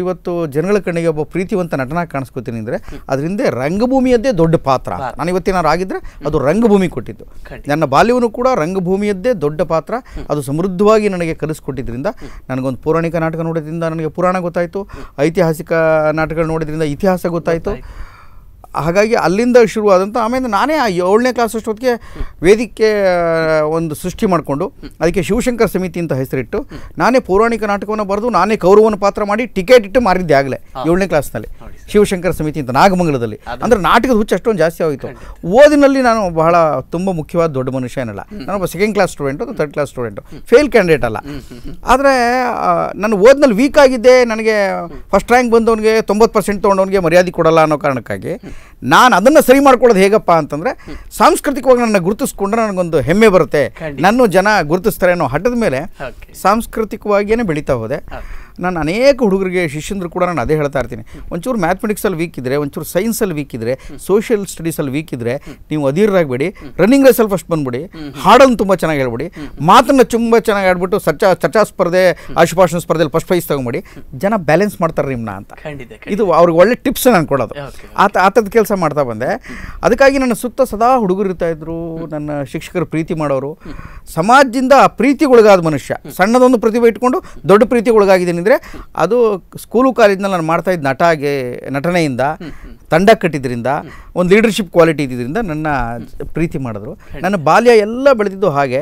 ಇವತ್ತು ಜನಗಳ ಕಣ್ಣಿಗೆ ಒಬ್ಬ ಪ್ರೀತಿವಂತ ನಟನಾಗಿ ಕಾಣಿಸ್ಕೊತೀನಿ ಅಂದರೆ ಅದರಿಂದ ರಂಗಭೂಮಿಯದ್ದೇ ದೊಡ್ಡ ಪಾತ್ರ ನಾನು ಇವತ್ತೇನಾದ್ರು ಆಗಿದ್ದರೆ ಅದು ರಂಗಭೂಮಿ ಕೊಟ್ಟಿದ್ದು ನನ್ನ ಬಾಲ್ಯವನ್ನು ಕೂಡ ರಂಗಭೂಮಿಯದ್ದೇ ದೊಡ್ಡ ಪಾತ್ರ ಅದು ಸಮೃದ್ಧವಾಗಿ ನನಗೆ ಕಲಿಸ್ಕೊಟ್ಟಿದ್ದರಿಂದ ನನಗೊಂದು ಪೌರಾಣಿಕ ನಾಟಕ ನೋಡೋದ್ರಿಂದ ನನಗೆ ಪುರಾಣ ಗೊತ್ತಾಯಿತು ಐತಿಹಾಸಿಕ ನಾಟಕಗಳು ನೋಡೋದ್ರಿಂದ ಇತಿಹಾಸ ಗೊತ್ತಾಯಿತು ಹಾಗಾಗಿ ಅಲ್ಲಿಂದ ಶುರುವಾದಂಥ ಆಮೇಲೆ ನಾನೇ ಆ ಏಳನೇ ಕ್ಲಾಸ್ ಅಷ್ಟೊತ್ತಿಗೆ ವೇದಿಕೆ ಒಂದು ಸೃಷ್ಟಿ ಮಾಡಿಕೊಂಡು ಅದಕ್ಕೆ ಶಿವಶಂಕರ್ ಸಮಿತಿ ಅಂತ ಹೆಸರಿಟ್ಟು ನಾನೇ ಪೌರಾಣಿಕ ನಾಟಕವನ್ನು ಬರೆದು ನಾನೇ ಕೌರವನ ಪಾತ್ರ ಮಾಡಿ ಟಿಕೆಟ್ ಇಟ್ಟು ಮಾರಿದ್ದೆ ಆಗಲೇ ಏಳನೇ ಕ್ಲಾಸ್ನಲ್ಲಿ ಶಿವಶಂಕರ್ ಸಮಿತಿ ಅಂತ ನಾಗಮಂಗಲದಲ್ಲಿ ಅಂದರೆ ನಾಟಕದ ಹುಚ್ಚು ಅಷ್ಟೊಂದು ಜಾಸ್ತಿ ಆಗಿತ್ತು ಓದಿನಲ್ಲಿ ನಾನು ಬಹಳ ತುಂಬ ಮುಖ್ಯವಾದ ದೊಡ್ಡ ಮನುಷ್ಯ ಏನಲ್ಲ ನಾನೊಬ್ಬ ಸೆಕೆಂಡ್ ಕ್ಲಾಸ್ ಸ್ಟೂಡೆಂಟು ಅಥವಾ third class student fail candidate ಅಲ್ಲ ಆದರೆ ನಾನು ಓದಿನಲ್ಲಿ ವೀಕ್ ಆಗಿದ್ದೆ ನನಗೆ ಫಸ್ಟ್ ರ್ಯಾಂಕ್ ಬಂದವನಿಗೆ ತೊಂಬತ್ತು ಪರ್ಸೆಂಟ್ ತೊಗೊಂಡವನಿಗೆ ಮರ್ಯಾದೆ ಕೊಡಲ್ಲ ಅನ್ನೋ ಕಾರಣಕ್ಕಾಗಿ ನಾನು ಅದನ್ನು ಸರಿ ಮಾಡ್ಕೊಳ್ಳೋದು ಹೇಗಪ್ಪ ಅಂತಂದರೆ ಸಾಂಸ್ಕೃತಿಕವಾಗಿ ನನ್ನ ಗುರುತಿಸ್ಕೊಂಡ್ರೆ ನನಗೊಂದು ಹೆಮ್ಮೆ ಬರುತ್ತೆ ನನ್ನ ಜನ ಗುರುತಿಸ್ತಾರೆ ಅನ್ನೋ ಹಠದ ಮೇಲೆ ಸಾಂಸ್ಕೃತಿಕವಾಗಿಯೇ ಬೆಳೀತಾ ಹೋದೆ ನಾನು ಅನೇಕ ಹುಡುಗರಿಗೆ ಶಿಷ್ಯಂದ್ರು ಕೂಡ ನಾನು ಅದೇ ಹೇಳ್ತಾ ಇರ್ತೀನಿ ಒಂಚೂರು ಮ್ಯಾಥಮೆಟಿಕ್ಸಲ್ಲಿ ವೀಕ್ ಇದ್ದರೆ ಒಂಚೂರು ಸೈನ್ಸಲ್ಲಿ ವೀಕ್ ಇದ್ದರೆ ಸೋಷಿಯಲ್ ಸ್ಟಡೀಸಲ್ಲಿ ವೀಕ್ ಇದ್ದರೆ ನೀವು ಅಧೀರಾಗಬೇಡಿ ರನ್ನಿಂಗ್ ರೇಸಲ್ಲಿ ಫಸ್ಟ್ ಬಂದ್ಬಿಡಿ ಹಾಡನ್ನು ತುಂಬ ಚೆನ್ನಾಗಿ ಹೇಳ್ಬಿಡಿ ಮಾತನ್ನು ತುಂಬ ಚೆನ್ನಾಗಿ ಆಡ್ಬಿಟ್ಟು ಸಚ್ಚಾ ಚರ್ಚಾ ಸ್ಪರ್ಧೆ ಆಶುಭಾಷಣ ಸ್ಪರ್ಧೆಯಲ್ಲಿ ಫಸ್ಟ್ ಪ್ರೈಸ್ ತೊಗೊಂಬಿಡಿ ಜನ ಬ್ಯಾಲೆನ್ಸ್ ಮಾಡ್ತಾರೆ ನಿಮ್ಮನ್ನ ಅಂತ ಇದು ಅವ್ರಿಗೆ ಒಳ್ಳೆ ಟಿಪ್ಸ್ ನಾನು ಕೊಡೋದು ಆತ ಆತದ ಕೆಲಸ ಮಾಡ್ತಾ ಬಂದೆ ಅದಕ್ಕಾಗಿ ನನ್ನ ಸುತ್ತ ಸದಾ ಹುಡುಗರು ಇರ್ತಾ ಇದ್ರು ನನ್ನ ಶಿಕ್ಷಕರು ಪ್ರೀತಿ ಮಾಡೋರು ಸಮಾಜದಿಂದ ಪ್ರೀತಿಗೊಳಗಾದ ಮನುಷ್ಯ ಸಣ್ಣದೊಂದು ಪ್ರತಿಭೆ ಇಟ್ಕೊಂಡು ದೊಡ್ಡ ಪ್ರೀತಿಗೊಳಗಾಗಿದ್ದೀನಿ ಅಂದರೆ ಅದು ಸ್ಕೂಲು ಕಾಲೇಜ್ನಲ್ಲಿ ನಾನು ಮಾಡ್ತಾ ಇದ್ದ ನಟಾಗೆ ನಟನೆಯಿಂದ ತಂಡ ಕಟ್ಟಿದ್ರಿಂದ ಒಂದು ಲೀಡರ್ಶಿಪ್ ಕ್ವಾಲಿಟಿ ಇದ್ದಿದ್ದರಿಂದ ನನ್ನ ಪ್ರೀತಿ ಮಾಡಿದ್ರು ನನ್ನ ಬಾಲ್ಯ ಎಲ್ಲ ಬೆಳೆದಿದ್ದು ಹಾಗೆ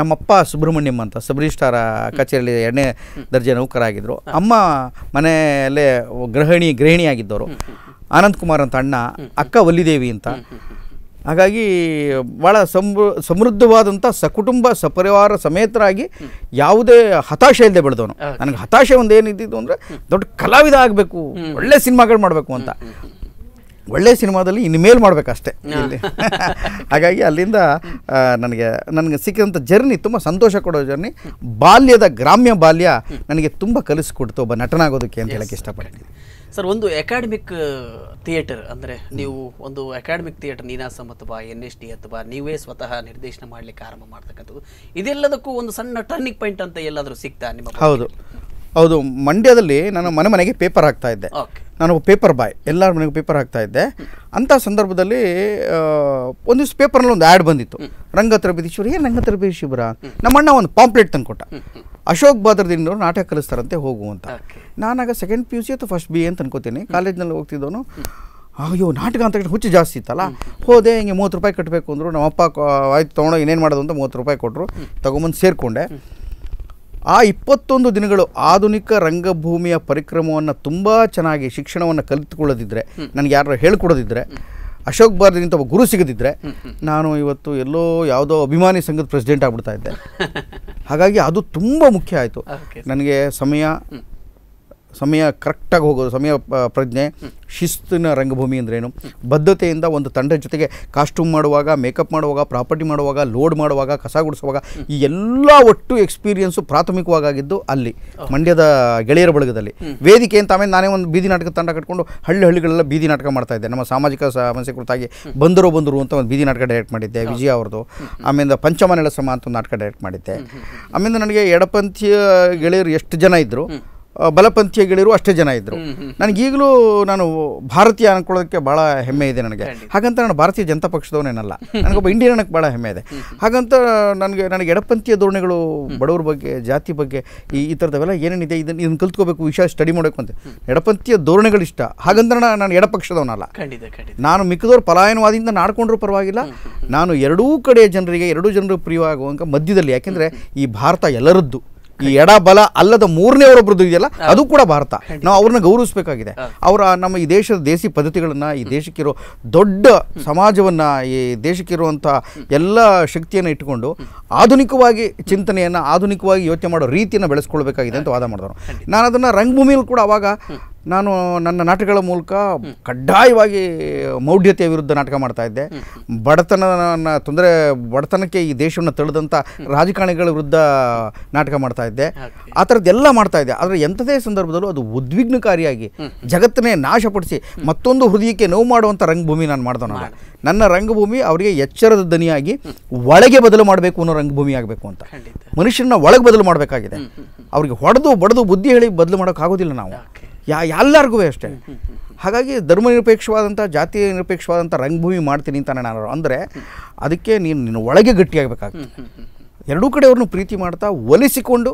ನಮ್ಮಪ್ಪ ಸುಬ್ರಹ್ಮಣ್ಯಂ ಅಂತ ಸಬ್ ಕಚೇರಿಯಲ್ಲಿ ಎರಡನೇ ದರ್ಜೆ ನೌಕರಾಗಿದ್ದರು ಅಮ್ಮ ಮನೆಯಲ್ಲೇ ಗೃಹಿಣಿ ಗೃಹಿಣಿಯಾಗಿದ್ದವರು ಆನಂದ್ ಕುಮಾರ್ ಅಂತ ಅಣ್ಣ ಅಕ್ಕ ವಲ್ಲಿದೇವಿ ಅಂತ ಹಾಗಾಗಿ ಭಾಳ ಸಮೃ ಸಮೃದ್ಧವಾದಂಥ ಸಕುಟುಂಬ ಸಪರಿವಾರ ಸಮೇತರಾಗಿ ಯಾವುದೇ ಹತಾಶೆ ಇಲ್ಲದೆ ಬೆಳೆದವನು ನನಗೆ ಹತಾಶೆ ಒಂದು ಏನಿದ್ದಿದ್ದು ಅಂದರೆ ದೊಡ್ಡ ಕಲಾವಿದ ಆಗಬೇಕು ಒಳ್ಳೆ ಸಿನಿಮಾಗಳು ಮಾಡಬೇಕು ಅಂತ ಒಳ್ಳೆ ಸಿನಿಮಾದಲ್ಲಿ ಇನ್ಮೇಲೆ ಮಾಡಬೇಕಷ್ಟೇ ಇಲ್ಲಿ ಹಾಗಾಗಿ ಅಲ್ಲಿಂದ ನನಗೆ ನನಗೆ ಸಿಕ್ಕಿದಂಥ ಜರ್ನಿ ತುಂಬ ಸಂತೋಷ ಕೊಡೋ ಜರ್ನಿ ಬಾಲ್ಯದ ಗ್ರಾಮ್ಯ ಬಾಲ್ಯ ನನಗೆ ತುಂಬ ಕಲಿಸ್ಕೊಡ್ತು ಒಬ್ಬ ನಟನಾಗೋದಕ್ಕೆ ಅಂತ ಹೇಳೋಕ್ಕೆ ಇಷ್ಟಪಡ್ತೀನಿ ಸರ್ ಒಂದು ಅಕಾಡೆಮಿಕ್ ಥಿಯೇಟರ್ ಅಂದರೆ ನೀವು ಒಂದು ಅಕಾಡೆಮಿಕ್ ಥಿಯೇಟರ್ ನೀನಾಸಂ ಅಥವಾ ಎನ್ ಎಸ್ ಡಿ ಅಥವಾ ನೀವೇ ಸ್ವತಃ ನಿರ್ದೇಶನ ಮಾಡಲಿಕ್ಕೆ ಆರಂಭ ಮಾಡ್ತಕ್ಕಂಥದ್ದು ಇದೆಲ್ಲದಕ್ಕೂ ಒಂದು ಸಣ್ಣ ಟರ್ನಿಂಗ್ ಪಾಯಿಂಟ್ ಅಂತ ಎಲ್ಲಾದರೂ ಸಿಗ್ತಾ ನಿಮ್ಮ ಹೌದು ಹೌದು ಮಂಡ್ಯದಲ್ಲಿ ನಾನು ಮನೆ ಮನೆಗೆ ಪೇಪರ್ ಹಾಕ್ತಾ ಇದ್ದೆ ಓಕೆ ನಾನು ಪೇಪರ್ ಬಾಯ್ ಎಲ್ಲರ ಮನೆಗೆ ಪೇಪರ್ ಹಾಕ್ತಾ ಇದ್ದೆ ಅಂಥ ಸಂದರ್ಭದಲ್ಲಿ ಒಂದು ಒಂದಿವ್ಸ ಪೇಪರ್ನಲ್ಲಿ ಒಂದು ಆ್ಯಡ್ ಬಂದಿತ್ತು ರಂಗ ತರಬೇತಿ ಶಿವರು ಏನು ರಂಗತ್ರ ನಮ್ಮ ನಮ್ಮಣ್ಣ ಒಂದು ಪಾಂಪ್ಲೆಟ್ ತಂದು ಕೊಟ್ಟ ಅಶೋಕ್ ಬಾದ್ರದಿಂದವರು ನಾಟಕ ಕಲಿಸ್ತಾರಂತೆ ಹೋಗುವಂತ ನಾನಾಗ ಸೆಕೆಂಡ್ ಪಿ ಯು ಸಿ ಅಥವಾ ಫಸ್ಟ್ ಬಿ ಎ ಅಂತ ಅನ್ಕೋತೀನಿ ಕಾಲೇಜ್ನಲ್ಲಿ ಹೋಗ್ತಿದ್ದವನು ಅಯ್ಯೋ ನಾಟಕ ಅಂತ ಹುಚ್ಚು ಜಾಸ್ತಿ ಇತ್ತಲ್ಲ ಹೋದೆ ಹಿಂಗೆ ಮೂವತ್ತು ರೂಪಾಯಿ ಕಟ್ಟಬೇಕು ಅಂದರು ನಮ್ಮಪ್ಪ ಆಯ್ತು ತೊಗೊಂಡೋಗಿ ಇನ್ನೇನು ಮಾಡೋದು ಅಂತ ಮೂವತ್ತು ರೂಪಾಯಿ ಕೊಟ್ಟರು ತೊಗೊಂಬಂದು ಸೇರಿಕೊಂಡೆ ಆ ಇಪ್ಪತ್ತೊಂದು ದಿನಗಳು ಆಧುನಿಕ ರಂಗಭೂಮಿಯ ಪರಿಕ್ರಮವನ್ನು ತುಂಬ ಚೆನ್ನಾಗಿ ಶಿಕ್ಷಣವನ್ನು ಕಲಿತುಕೊಳ್ಳದಿದ್ದರೆ ನನಗೆ ಯಾರು ಹೇಳ್ಕೊಡೋದಿದ್ದರೆ ಅಶೋಕ್ ಬಾರ್ದಿಗಿಂತ ಒಬ್ಬ ಗುರು ಸಿಗದಿದ್ದರೆ ನಾನು ಇವತ್ತು ಎಲ್ಲೋ ಯಾವುದೋ ಅಭಿಮಾನಿ ಸಂಘದ ಪ್ರೆಸಿಡೆಂಟ್ ಆಗಿಬಿಡ್ತಾ ಇದ್ದೆ ಹಾಗಾಗಿ ಅದು ತುಂಬ ಮುಖ್ಯ ಆಯಿತು ನನಗೆ ಸಮಯ ಸಮಯ ಕರೆಕ್ಟಾಗಿ ಹೋಗೋದು ಸಮಯ ಪ್ರಜ್ಞೆ ಶಿಸ್ತಿನ ರಂಗಭೂಮಿ ಅಂದ್ರೇನು ಬದ್ಧತೆಯಿಂದ ಒಂದು ತಂಡದ ಜೊತೆಗೆ ಕಾಸ್ಟ್ಯೂಮ್ ಮಾಡುವಾಗ ಮೇಕಪ್ ಮಾಡುವಾಗ ಪ್ರಾಪರ್ಟಿ ಮಾಡುವಾಗ ಲೋಡ್ ಮಾಡುವಾಗ ಕಸ ಗುಡಿಸುವಾಗ ಈ ಎಲ್ಲ ಒಟ್ಟು ಎಕ್ಸ್ಪೀರಿಯನ್ಸು ಪ್ರಾಥಮಿಕವಾಗಿದ್ದು ಅಲ್ಲಿ ಮಂಡ್ಯದ ಗೆಳೆಯರ ಬಳಗದಲ್ಲಿ ವೇದಿಕೆ ಅಂತ ಆಮೇಲೆ ನಾನೇ ಒಂದು ಬೀದಿ ನಾಟಕ ತಂಡ ಕಟ್ಕೊಂಡು ಹಳ್ಳಿ ಹಳ್ಳಿಗಳೆಲ್ಲ ಬೀದಿ ನಾಟಕ ಮಾಡ್ತಾ ಇದ್ದೆ ನಮ್ಮ ಸಾಮಾಜಿಕ ಸಮಸ್ಯೆ ಕುರಿತಾಗಿ ಬಂದರು ಬಂದರು ಅಂತ ಒಂದು ಬೀದಿ ನಾಟಕ ಡೈರೆಕ್ಟ್ ಮಾಡಿದ್ದೆ ವಿಜಯ ಅವ್ರದ್ದು ಆಮೇಲೆ ಪಂಚಮನೆಲ ಸಮ ಅಂತ ಒಂದು ನಾಟಕ ಡೈರೆಕ್ಟ್ ಮಾಡಿದ್ದೆ ಆಮೇಲೆ ನನಗೆ ಎಡಪಂಥೀಯ ಗೆಳೆಯರು ಎಷ್ಟು ಜನ ಇದ್ದರು ಬಲಪಂಥೀಯ ಅಷ್ಟೇ ಜನ ಇದ್ದರು ನನಗೀಗಲೂ ನಾನು ಭಾರತೀಯ ಅನ್ಕೊಳ್ಳೋದಕ್ಕೆ ಭಾಳ ಹೆಮ್ಮೆ ಇದೆ ನನಗೆ ಹಾಗಂತ ನಾನು ಭಾರತೀಯ ಜನತಾ ಪಕ್ಷದವನೇನಲ್ಲ ನನಗೊಬ್ಬ ಇಂಡಿಯನ್ ಅನ್ನೋಕ್ಕೆ ಭಾಳ ಹೆಮ್ಮೆ ಇದೆ ಹಾಗಂತ ನನಗೆ ನನಗೆ ಎಡಪಂಥೀಯ ಧೋರಣೆಗಳು ಬಡವ್ರ ಬಗ್ಗೆ ಜಾತಿ ಬಗ್ಗೆ ಈ ಈ ಥರದವೆಲ್ಲ ಏನೇನಿದೆ ಇದನ್ನು ಇದನ್ನು ಕಲ್ತ್ಕೋಬೇಕು ವಿಷಯ ಸ್ಟಡಿ ಮಾಡಬೇಕು ಅಂತ ಎಡಪಂಥೀಯ ಧೋರಣೆಗಳು ಇಷ್ಟ ಹಾಗಂತ ನಾನು ಎಡಪಕ್ಷದವನಲ್ಲ ನಾನು ಮಿಕ್ಕದವ್ರು ಪಲಾಯನವಾದಿಂದ ನಾಡ್ಕೊಂಡ್ರು ಪರವಾಗಿಲ್ಲ ನಾನು ಎರಡೂ ಕಡೆಯ ಜನರಿಗೆ ಎರಡೂ ಜನರು ಪ್ರಿಯವಾಗುವಂಥ ಮಧ್ಯದಲ್ಲಿ ಯಾಕೆಂದರೆ ಈ ಭಾರತ ಎಲ್ಲರದ್ದು ಈ ಎಡ ಬಲ ಅಲ್ಲದ ಮೂರನೇವರೊಬ್ಬರದ್ದು ಇದೆಯಲ್ಲ ಅದು ಕೂಡ ಭಾರತ ನಾವು ಅವ್ರನ್ನ ಗೌರವಿಸಬೇಕಾಗಿದೆ ಅವರ ನಮ್ಮ ಈ ದೇಶದ ದೇಸಿ ಪದ್ಧತಿಗಳನ್ನು ಈ ದೇಶಕ್ಕಿರೋ ದೊಡ್ಡ ಸಮಾಜವನ್ನು ಈ ದೇಶಕ್ಕಿರುವಂಥ ಎಲ್ಲ ಶಕ್ತಿಯನ್ನು ಇಟ್ಟುಕೊಂಡು ಆಧುನಿಕವಾಗಿ ಚಿಂತನೆಯನ್ನು ಆಧುನಿಕವಾಗಿ ಯೋಚನೆ ಮಾಡೋ ರೀತಿಯನ್ನು ಬೆಳೆಸ್ಕೊಳ್ಬೇಕಾಗಿದೆ ಅಂತ ವಾದ ಮಾಡಿದ್ರು ನಾನು ಅದನ್ನು ರಂಗಭೂಮಿಯಲ್ಲಿ ಕೂಡ ಅವಾಗ ನಾನು ನನ್ನ ನಾಟಕಗಳ ಮೂಲಕ ಕಡ್ಡಾಯವಾಗಿ ಮೌಢ್ಯತೆಯ ವಿರುದ್ಧ ನಾಟಕ ಮಾಡ್ತಾ ಇದ್ದೆ ಬಡತನ ತೊಂದರೆ ಬಡತನಕ್ಕೆ ಈ ದೇಶವನ್ನು ತಳೆದಂಥ ರಾಜಕಾರಣಿಗಳ ವಿರುದ್ಧ ನಾಟಕ ಮಾಡ್ತಾ ಇದ್ದೆ ಆ ಥರದ್ದೆಲ್ಲ ಮಾಡ್ತಾ ಇದ್ದೆ ಆದರೆ ಎಂಥದೇ ಸಂದರ್ಭದಲ್ಲೂ ಅದು ಉದ್ವಿಗ್ನಕಾರಿಯಾಗಿ ಜಗತ್ತನ್ನೇ ನಾಶಪಡಿಸಿ ಮತ್ತೊಂದು ಹೃದಯಕ್ಕೆ ನೋವು ಮಾಡುವಂಥ ರಂಗಭೂಮಿ ನಾನು ಮಾಡ್ದೆ ನಾನು ನನ್ನ ರಂಗಭೂಮಿ ಅವರಿಗೆ ಎಚ್ಚರದ ದನಿಯಾಗಿ ಒಳಗೆ ಬದಲು ಮಾಡಬೇಕು ಅನ್ನೋ ರಂಗಭೂಮಿ ಆಗಬೇಕು ಅಂತ ಮನುಷ್ಯನ ಒಳಗೆ ಬದಲು ಮಾಡಬೇಕಾಗಿದೆ ಅವ್ರಿಗೆ ಹೊಡೆದು ಬಡದು ಬುದ್ಧಿ ಹೇಳಿ ಬದಲು ಮಾಡೋಕ್ಕಾಗೋದಿಲ್ಲ ನಾವು ಯಾ ಎಲ್ಲರಿಗೂ ಅಷ್ಟೇ ಹಾಗಾಗಿ ಧರ್ಮ ನಿರಪೇಕ್ಷವಾದಂಥ ಜಾತಿ ನಿರಪೇಕ್ಷವಾದಂಥ ರಂಗಭೂಮಿ ಮಾಡ್ತೀನಿ ಅಂತ ನಾನು ಅಂದರೆ ಅದಕ್ಕೆ ನೀನು ನಿನ್ನ ಒಳಗೆ ಗಟ್ಟಿಯಾಗಬೇಕಾಗ್ತದೆ ಎರಡೂ ಕಡೆ ಪ್ರೀತಿ ಮಾಡ್ತಾ ಒಲಿಸಿಕೊಂಡು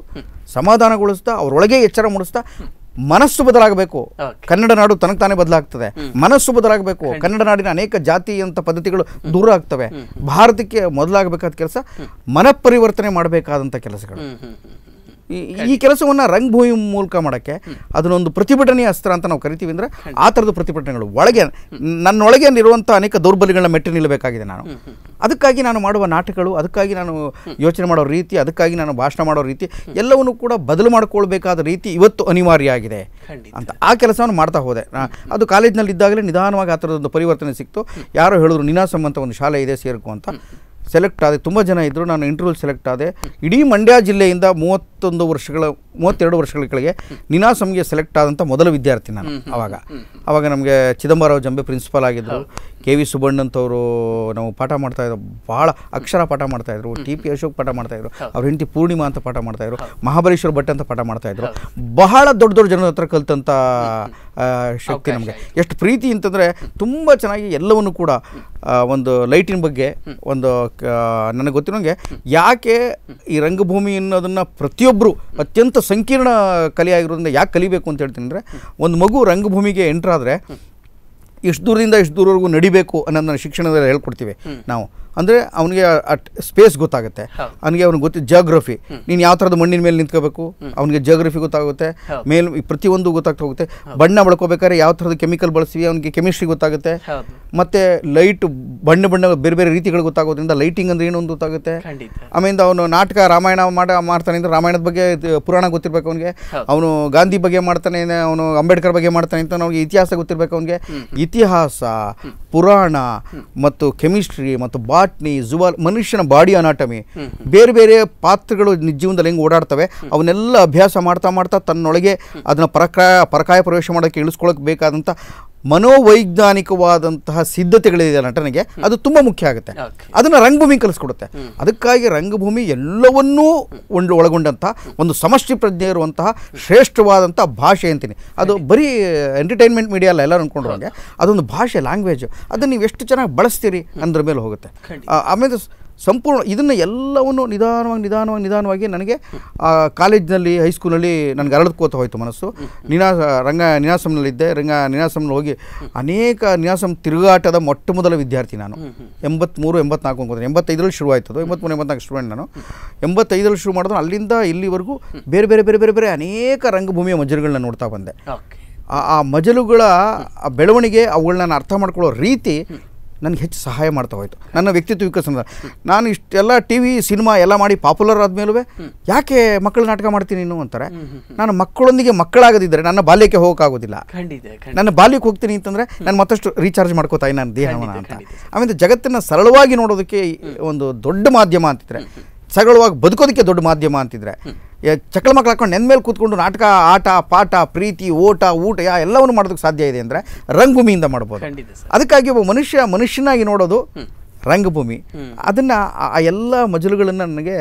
ಸಮಾಧಾನಗೊಳಿಸ್ತಾ ಅವರೊಳಗೆ ಎಚ್ಚರ ಮೂಡಿಸ್ತಾ ಮನಸ್ಸು ಬದಲಾಗಬೇಕು ಕನ್ನಡ ನಾಡು ತನಗೆ ತಾನೇ ಬದಲಾಗ್ತದೆ ಮನಸ್ಸು ಬದಲಾಗಬೇಕು ಕನ್ನಡ ನಾಡಿನ ಅನೇಕ ಜಾತಿ ಅಂತ ಪದ್ಧತಿಗಳು ದೂರ ಆಗ್ತವೆ ಭಾರತಕ್ಕೆ ಮೊದಲಾಗಬೇಕಾದ ಕೆಲಸ ಮನಪರಿವರ್ತನೆ ಮಾಡಬೇಕಾದಂಥ ಕೆಲಸಗಳು ಈ ಕೆಲಸವನ್ನು ರಂಗಭೂಮಿ ಮೂಲಕ ಮಾಡೋಕ್ಕೆ ಅದನ್ನೊಂದು ಪ್ರತಿಭಟನೆಯ ಅಸ್ತ್ರ ಅಂತ ನಾವು ಕರಿತೀವಿ ಅಂದರೆ ಆ ಥರದ ಪ್ರತಿಭಟನೆಗಳು ಒಳಗೆ ನನ್ನೊಳಗೆ ಇರುವಂಥ ಅನೇಕ ದೌರ್ಬಲ್ಯಗಳನ್ನ ಮೆಟ್ಟಿ ನಿಲ್ಲಬೇಕಾಗಿದೆ ನಾನು ಅದಕ್ಕಾಗಿ ನಾನು ಮಾಡುವ ನಾಟಕಗಳು ಅದಕ್ಕಾಗಿ ನಾನು ಯೋಚನೆ ಮಾಡೋ ರೀತಿ ಅದಕ್ಕಾಗಿ ನಾನು ಭಾಷಣ ಮಾಡೋ ರೀತಿ ಎಲ್ಲವನ್ನು ಕೂಡ ಬದಲು ಮಾಡಿಕೊಳ್ಬೇಕಾದ ರೀತಿ ಇವತ್ತು ಅನಿವಾರ್ಯ ಆಗಿದೆ ಅಂತ ಆ ಕೆಲಸವನ್ನು ಮಾಡ್ತಾ ಹೋದೆ ಅದು ಕಾಲೇಜ್ನಲ್ಲಿ ಇದ್ದಾಗಲೇ ನಿಧಾನವಾಗಿ ಆ ಥರದೊಂದು ಪರಿವರ್ತನೆ ಸಿಕ್ತು ಯಾರೋ ಹೇಳಿದ್ರು ನಿನಾಸಂ ಅಂತ ಒಂದು ಶಾಲೆ ಇದೆ ಸೇರಕು ಅಂತ ಸೆಲೆಕ್ಟ್ ಆದೆ ತುಂಬ ಜನ ಇದ್ದರು ನಾನು ಇಂಟರ್ವ್ಯೂಲ್ ಸೆಲೆಕ್ಟ್ ಆದೆ ಇಡೀ ಮಂಡ್ಯ ಜಿಲ್ಲೆಯಿಂದ ಮೂವತ್ತೊಂದು ವರ್ಷಗಳ ಮೂವತ್ತೆರಡು ವರ್ಷಗಳ ಕೆಳಗೆ ನಿನಾಸಮ್ಗೆ ಸೆಲೆಕ್ಟ್ ಆದಂಥ ಮೊದಲ ವಿದ್ಯಾರ್ಥಿ ನಾನು ಆವಾಗ ಅವಾಗ ನಮಗೆ ಚಿದಂಬರಾವ್ ಜಂಬೆ ಪ್ರಿನ್ಸಿಪಾಲ್ ಆಗಿದ್ದರು ಕೆ ವಿ ಸುಬ್ಬಣ್ಣಂಥವರು ನಾವು ಪಾಠ ಇದ್ದರು ಭಾಳ ಅಕ್ಷರ ಪಾಠ ಮಾಡ್ತಾಯಿದ್ರು ಟಿ ಪಿ ಅಶೋಕ್ ಪಾಠ ಮಾಡ್ತಾಯಿದ್ರು ಅವ್ರ ಹೆಂಡತಿ ಪೂರ್ಣಿಮಾ ಅಂತ ಪಾಠ ಮಾಡ್ತಾಯಿದ್ರು ಮಹಾಬಲೇಶ್ವರ ಭಟ್ ಅಂತ ಪಾಠ ಮಾಡ್ತಾಯಿದ್ರು ಬಹಳ ದೊಡ್ಡ ದೊಡ್ಡ ಜನರ ಹತ್ರ ಕಲಿತಂಥ ಶಕ್ತಿ ನಮಗೆ ಎಷ್ಟು ಪ್ರೀತಿ ಅಂತಂದರೆ ತುಂಬ ಚೆನ್ನಾಗಿ ಎಲ್ಲವನ್ನು ಕೂಡ ಒಂದು ಲೈಟಿನ ಬಗ್ಗೆ ಒಂದು ನನಗೆ ಗೊತ್ತಿರೋಂಗೆ ಯಾಕೆ ಈ ರಂಗಭೂಮಿ ಅನ್ನೋದನ್ನು ಪ್ರತಿಯೊಬ್ಬರು ಅತ್ಯಂತ ಸಂಕೀರ್ಣ ಕಲೆಯಾಗಿರೋದರಿಂದ ಯಾಕೆ ಕಲಿಬೇಕು ಅಂತ ಹೇಳ್ತೀನಿ ಅಂದರೆ ಒಂದು ಮಗು ರಂಗಭೂಮಿಗೆ ಎಂಟ್ರಾದರೆ ಇಷ್ಟು ದೂರದಿಂದ ಇಷ್ಟು ದೂರವರೆಗೂ ನಡಿಬೇಕು ಅನ್ನೋದನ್ನ ಶಿಕ್ಷಣದಲ್ಲಿ ಹೇಳ್ಕೊಡ್ತೀವಿ ನಾವು ಅಂದರೆ ಅವನಿಗೆ ಸ್ಪೇಸ್ ಗೊತ್ತಾಗುತ್ತೆ ಅವನಿಗೆ ಅವ್ನಿಗೆ ಗೊತ್ತಿ ಜಿಯೋಗ್ರಫಿ ನೀನು ಯಾವ ಥರದ ಮಣ್ಣಿನ ಮೇಲೆ ನಿಂತ್ಕೋಬೇಕು ಅವನಿಗೆ ಜಿಯೋಗ್ರಫಿ ಗೊತ್ತಾಗುತ್ತೆ ಮೇಲ್ ಪ್ರತಿಯೊಂದು ಗೊತ್ತಾಗ್ತಾ ಹೋಗುತ್ತೆ ಬಣ್ಣ ಬಳ್ಕೋಬೇಕಾದ್ರೆ ಯಾವ ಥರದ ಕೆಮಿಕಲ್ ಬಳಸ್ತೀವಿ ಅವನಿಗೆ ಕೆಮಿಸ್ಟ್ರಿ ಗೊತ್ತಾಗುತ್ತೆ ಮತ್ತು ಲೈಟ್ ಬಣ್ಣ ಬಣ್ಣ ಬೇರೆ ಬೇರೆ ರೀತಿಗಳು ಗೊತ್ತಾಗೋದ್ರಿಂದ ಲೈಟಿಂಗ್ ಅಂದರೆ ಏನೊಂದು ಗೊತ್ತಾಗುತ್ತೆ ಆಮೇಲೆ ಅವನು ನಾಟಕ ರಾಮಾಯಣ ಮಾಡ ಮಾಡ್ತಾನೆ ಅಂದರೆ ರಾಮಾಯಣದ ಬಗ್ಗೆ ಪುರಾಣ ಗೊತ್ತಿರಬೇಕು ಅವನಿಗೆ ಅವನು ಗಾಂಧಿ ಬಗ್ಗೆ ಮಾಡ್ತಾನೆ ಅವನು ಅಂಬೇಡ್ಕರ್ ಬಗ್ಗೆ ಮಾಡ್ತಾನೆ ಅಂತ ಅವನಿಗೆ ಇತಿಹಾಸ ಗೊತ್ತಿರಬೇಕು ಅವನಿಗೆ ಇತಿಹಾಸ ಪುರಾಣ ಮತ್ತು ಕೆಮಿಸ್ಟ್ರಿ ಮತ್ತು ಬಾಟ್ನಿ ಜುವಾಲ್ ಮನುಷ್ಯನ ಬಾಡಿ ಅನಾಟಮಿ ಬೇರೆ ಬೇರೆ ಪಾತ್ರಗಳು ಜೀವನದಲ್ಲಿ ಹೆಂಗೆ ಓಡಾಡ್ತವೆ ಅವನ್ನೆಲ್ಲ ಅಭ್ಯಾಸ ಮಾಡ್ತಾ ಮಾಡ್ತಾ ತನ್ನೊಳಗೆ ಅದನ್ನು ಪರಕಾಯ ಪರಕಾಯ ಪ್ರವೇಶ ಮಾಡೋಕ್ಕೆ ಇಳಿಸ್ಕೊಳಕ್ಕೆ ಬೇಕಾದಂಥ ಮನೋವೈಜ್ಞಾನಿಕವಾದಂತಹ ಸಿದ್ಧತೆಗಳಿದೆ ನಟನೆಗೆ ಅದು ತುಂಬ ಮುಖ್ಯ ಆಗುತ್ತೆ ಅದನ್ನು ರಂಗಭೂಮಿ ಕಲಿಸ್ಕೊಡುತ್ತೆ ಅದಕ್ಕಾಗಿ ರಂಗಭೂಮಿ ಎಲ್ಲವನ್ನೂ ಒಂದು ಒಳಗೊಂಡಂತಹ ಒಂದು ಸಮಷ್ಟಿ ಪ್ರಜ್ಞೆ ಇರುವಂತಹ ಶ್ರೇಷ್ಠವಾದಂತಹ ಭಾಷೆ ಅಂತೀನಿ ಅದು ಬರೀ ಎಂಟರ್ಟೈನ್ಮೆಂಟ್ ಮೀಡಿಯಾ ಅಲ್ಲ ಎಲ್ಲರೂ ಹಾಗೆ ಅದೊಂದು ಭಾಷೆ ಲ್ಯಾಂಗ್ವೇಜ್ ಅದನ್ನು ನೀವು ಎಷ್ಟು ಚೆನ್ನಾಗಿ ಬಳಸ್ತೀರಿ ಅಂದ್ರ ಮೇಲೆ ಹೋಗುತ್ತೆ ಆಮೇಲೆ ಸಂಪೂರ್ಣ ಇದನ್ನು ಎಲ್ಲವನ್ನು ನಿಧಾನವಾಗಿ ನಿಧಾನವಾಗಿ ನಿಧಾನವಾಗಿ ನನಗೆ ಕಾಲೇಜ್ನಲ್ಲಿ ಹೈಸ್ಕೂಲಲ್ಲಿ ನನಗೆ ಅರಳದ್ಕೋತಾ ಹೋಯಿತು ಮನಸ್ಸು ನಿನಾಸ ರಂಗ ನಿನಾಸಂನಲ್ಲಿದ್ದೆ ರಂಗ ನಿನಾಸಂನಲ್ಲಿ ಹೋಗಿ ಅನೇಕ ನಿನಾಸಂ ತಿರುಗಾಟದ ಮೊಟ್ಟ ಮೊದಲ ವಿದ್ಯಾರ್ಥಿ ನಾನು ಎಂಬತ್ಮೂರು ಎಂಬತ್ನಾಲ್ಕು ಅಂದ್ಕೊಂತೀನಿ ಎಂಬತ್ತೈದರಲ್ಲಿ ಶುರು ಆಯಿತು ಎಂಬತ್ತ್ಮೂರು ಎಂಬತ್ನಾಲ್ಕು ಸ್ಟೂಡೆಂಟ್ ನಾನು ಎಂಬತ್ತೈದರಲ್ಲಿ ಶುರು ಮಾಡಿದ್ರು ಅಲ್ಲಿಂದ ಇಲ್ಲಿವರೆಗೂ ಬೇರೆ ಬೇರೆ ಬೇರೆ ಬೇರೆ ಬೇರೆ ಅನೇಕ ರಂಗಭೂಮಿಯ ಮಜಲುಗಳನ್ನ ನೋಡ್ತಾ ಬಂದೆ ಆ ಮಜಲುಗಳ ಬೆಳವಣಿಗೆ ಅವುಗಳನ್ನ ಅರ್ಥ ಮಾಡ್ಕೊಳ್ಳೋ ರೀತಿ ನನಗೆ ಹೆಚ್ಚು ಸಹಾಯ ಮಾಡ್ತಾ ಹೋಯ್ತು ನನ್ನ ವ್ಯಕ್ತಿತ್ವ ವಿಕಸನ ನಾನು ಇಷ್ಟೆಲ್ಲ ಟಿ ವಿ ಸಿನಿಮಾ ಎಲ್ಲ ಮಾಡಿ ಪಾಪ್ಯುಲರ್ ಆದಮೇಲೂ ಯಾಕೆ ಮಕ್ಕಳ ನಾಟಕ ಮಾಡ್ತೀನಿ ಇನ್ನು ಅಂತಾರೆ ನಾನು ಮಕ್ಕಳೊಂದಿಗೆ ಮಕ್ಕಳಾಗದಿದ್ದರೆ ನನ್ನ ಬಾಲ್ಯಕ್ಕೆ ಹೋಗೋಕ್ಕಾಗೋದಿಲ್ಲ ನನ್ನ ಬಾಲ್ಯಕ್ಕೆ ಹೋಗ್ತೀನಿ ಅಂತಂದರೆ ನಾನು ಮತ್ತಷ್ಟು ರೀಚಾರ್ಜ್ ಮಾಡ್ಕೋತಾಯಿ ನನ್ನ ದೇಹವನ್ನು ಅಂತ ಆಮೇಲೆ ಜಗತ್ತನ್ನು ಸರಳವಾಗಿ ನೋಡೋದಕ್ಕೆ ಒಂದು ದೊಡ್ಡ ಮಾಧ್ಯಮ ಅಂತಿದ್ರೆ ಸರಳವಾಗಿ ಬದುಕೋದಕ್ಕೆ ದೊಡ್ಡ ಮಾಧ್ಯಮ ಅಂತಿದ್ರೆ ಚಕ್ಕಳ ಮಕ್ಕಳು ಹಾಕೊಂಡು ನೆನ್ಮೇಲೆ ಕೂತ್ಕೊಂಡು ನಾಟಕ ಆಟ ಪಾಠ ಪ್ರೀತಿ ಓಟ ಊಟ ಯಾ ಎಲ್ಲವನ್ನು ಮಾಡೋದಕ್ಕೆ ಸಾಧ್ಯ ಇದೆ ಅಂದರೆ ರಂಗಭೂಮಿಯಿಂದ ಮಾಡ್ಬೋದು ಅದಕ್ಕಾಗಿ ಒಬ್ಬ ಮನುಷ್ಯ ಮನುಷ್ಯನಾಗಿ ನೋಡೋದು ರಂಗಭೂಮಿ ಅದನ್ನು ಆ ಎಲ್ಲ ಮಜಲುಗಳನ್ನು ನನಗೆ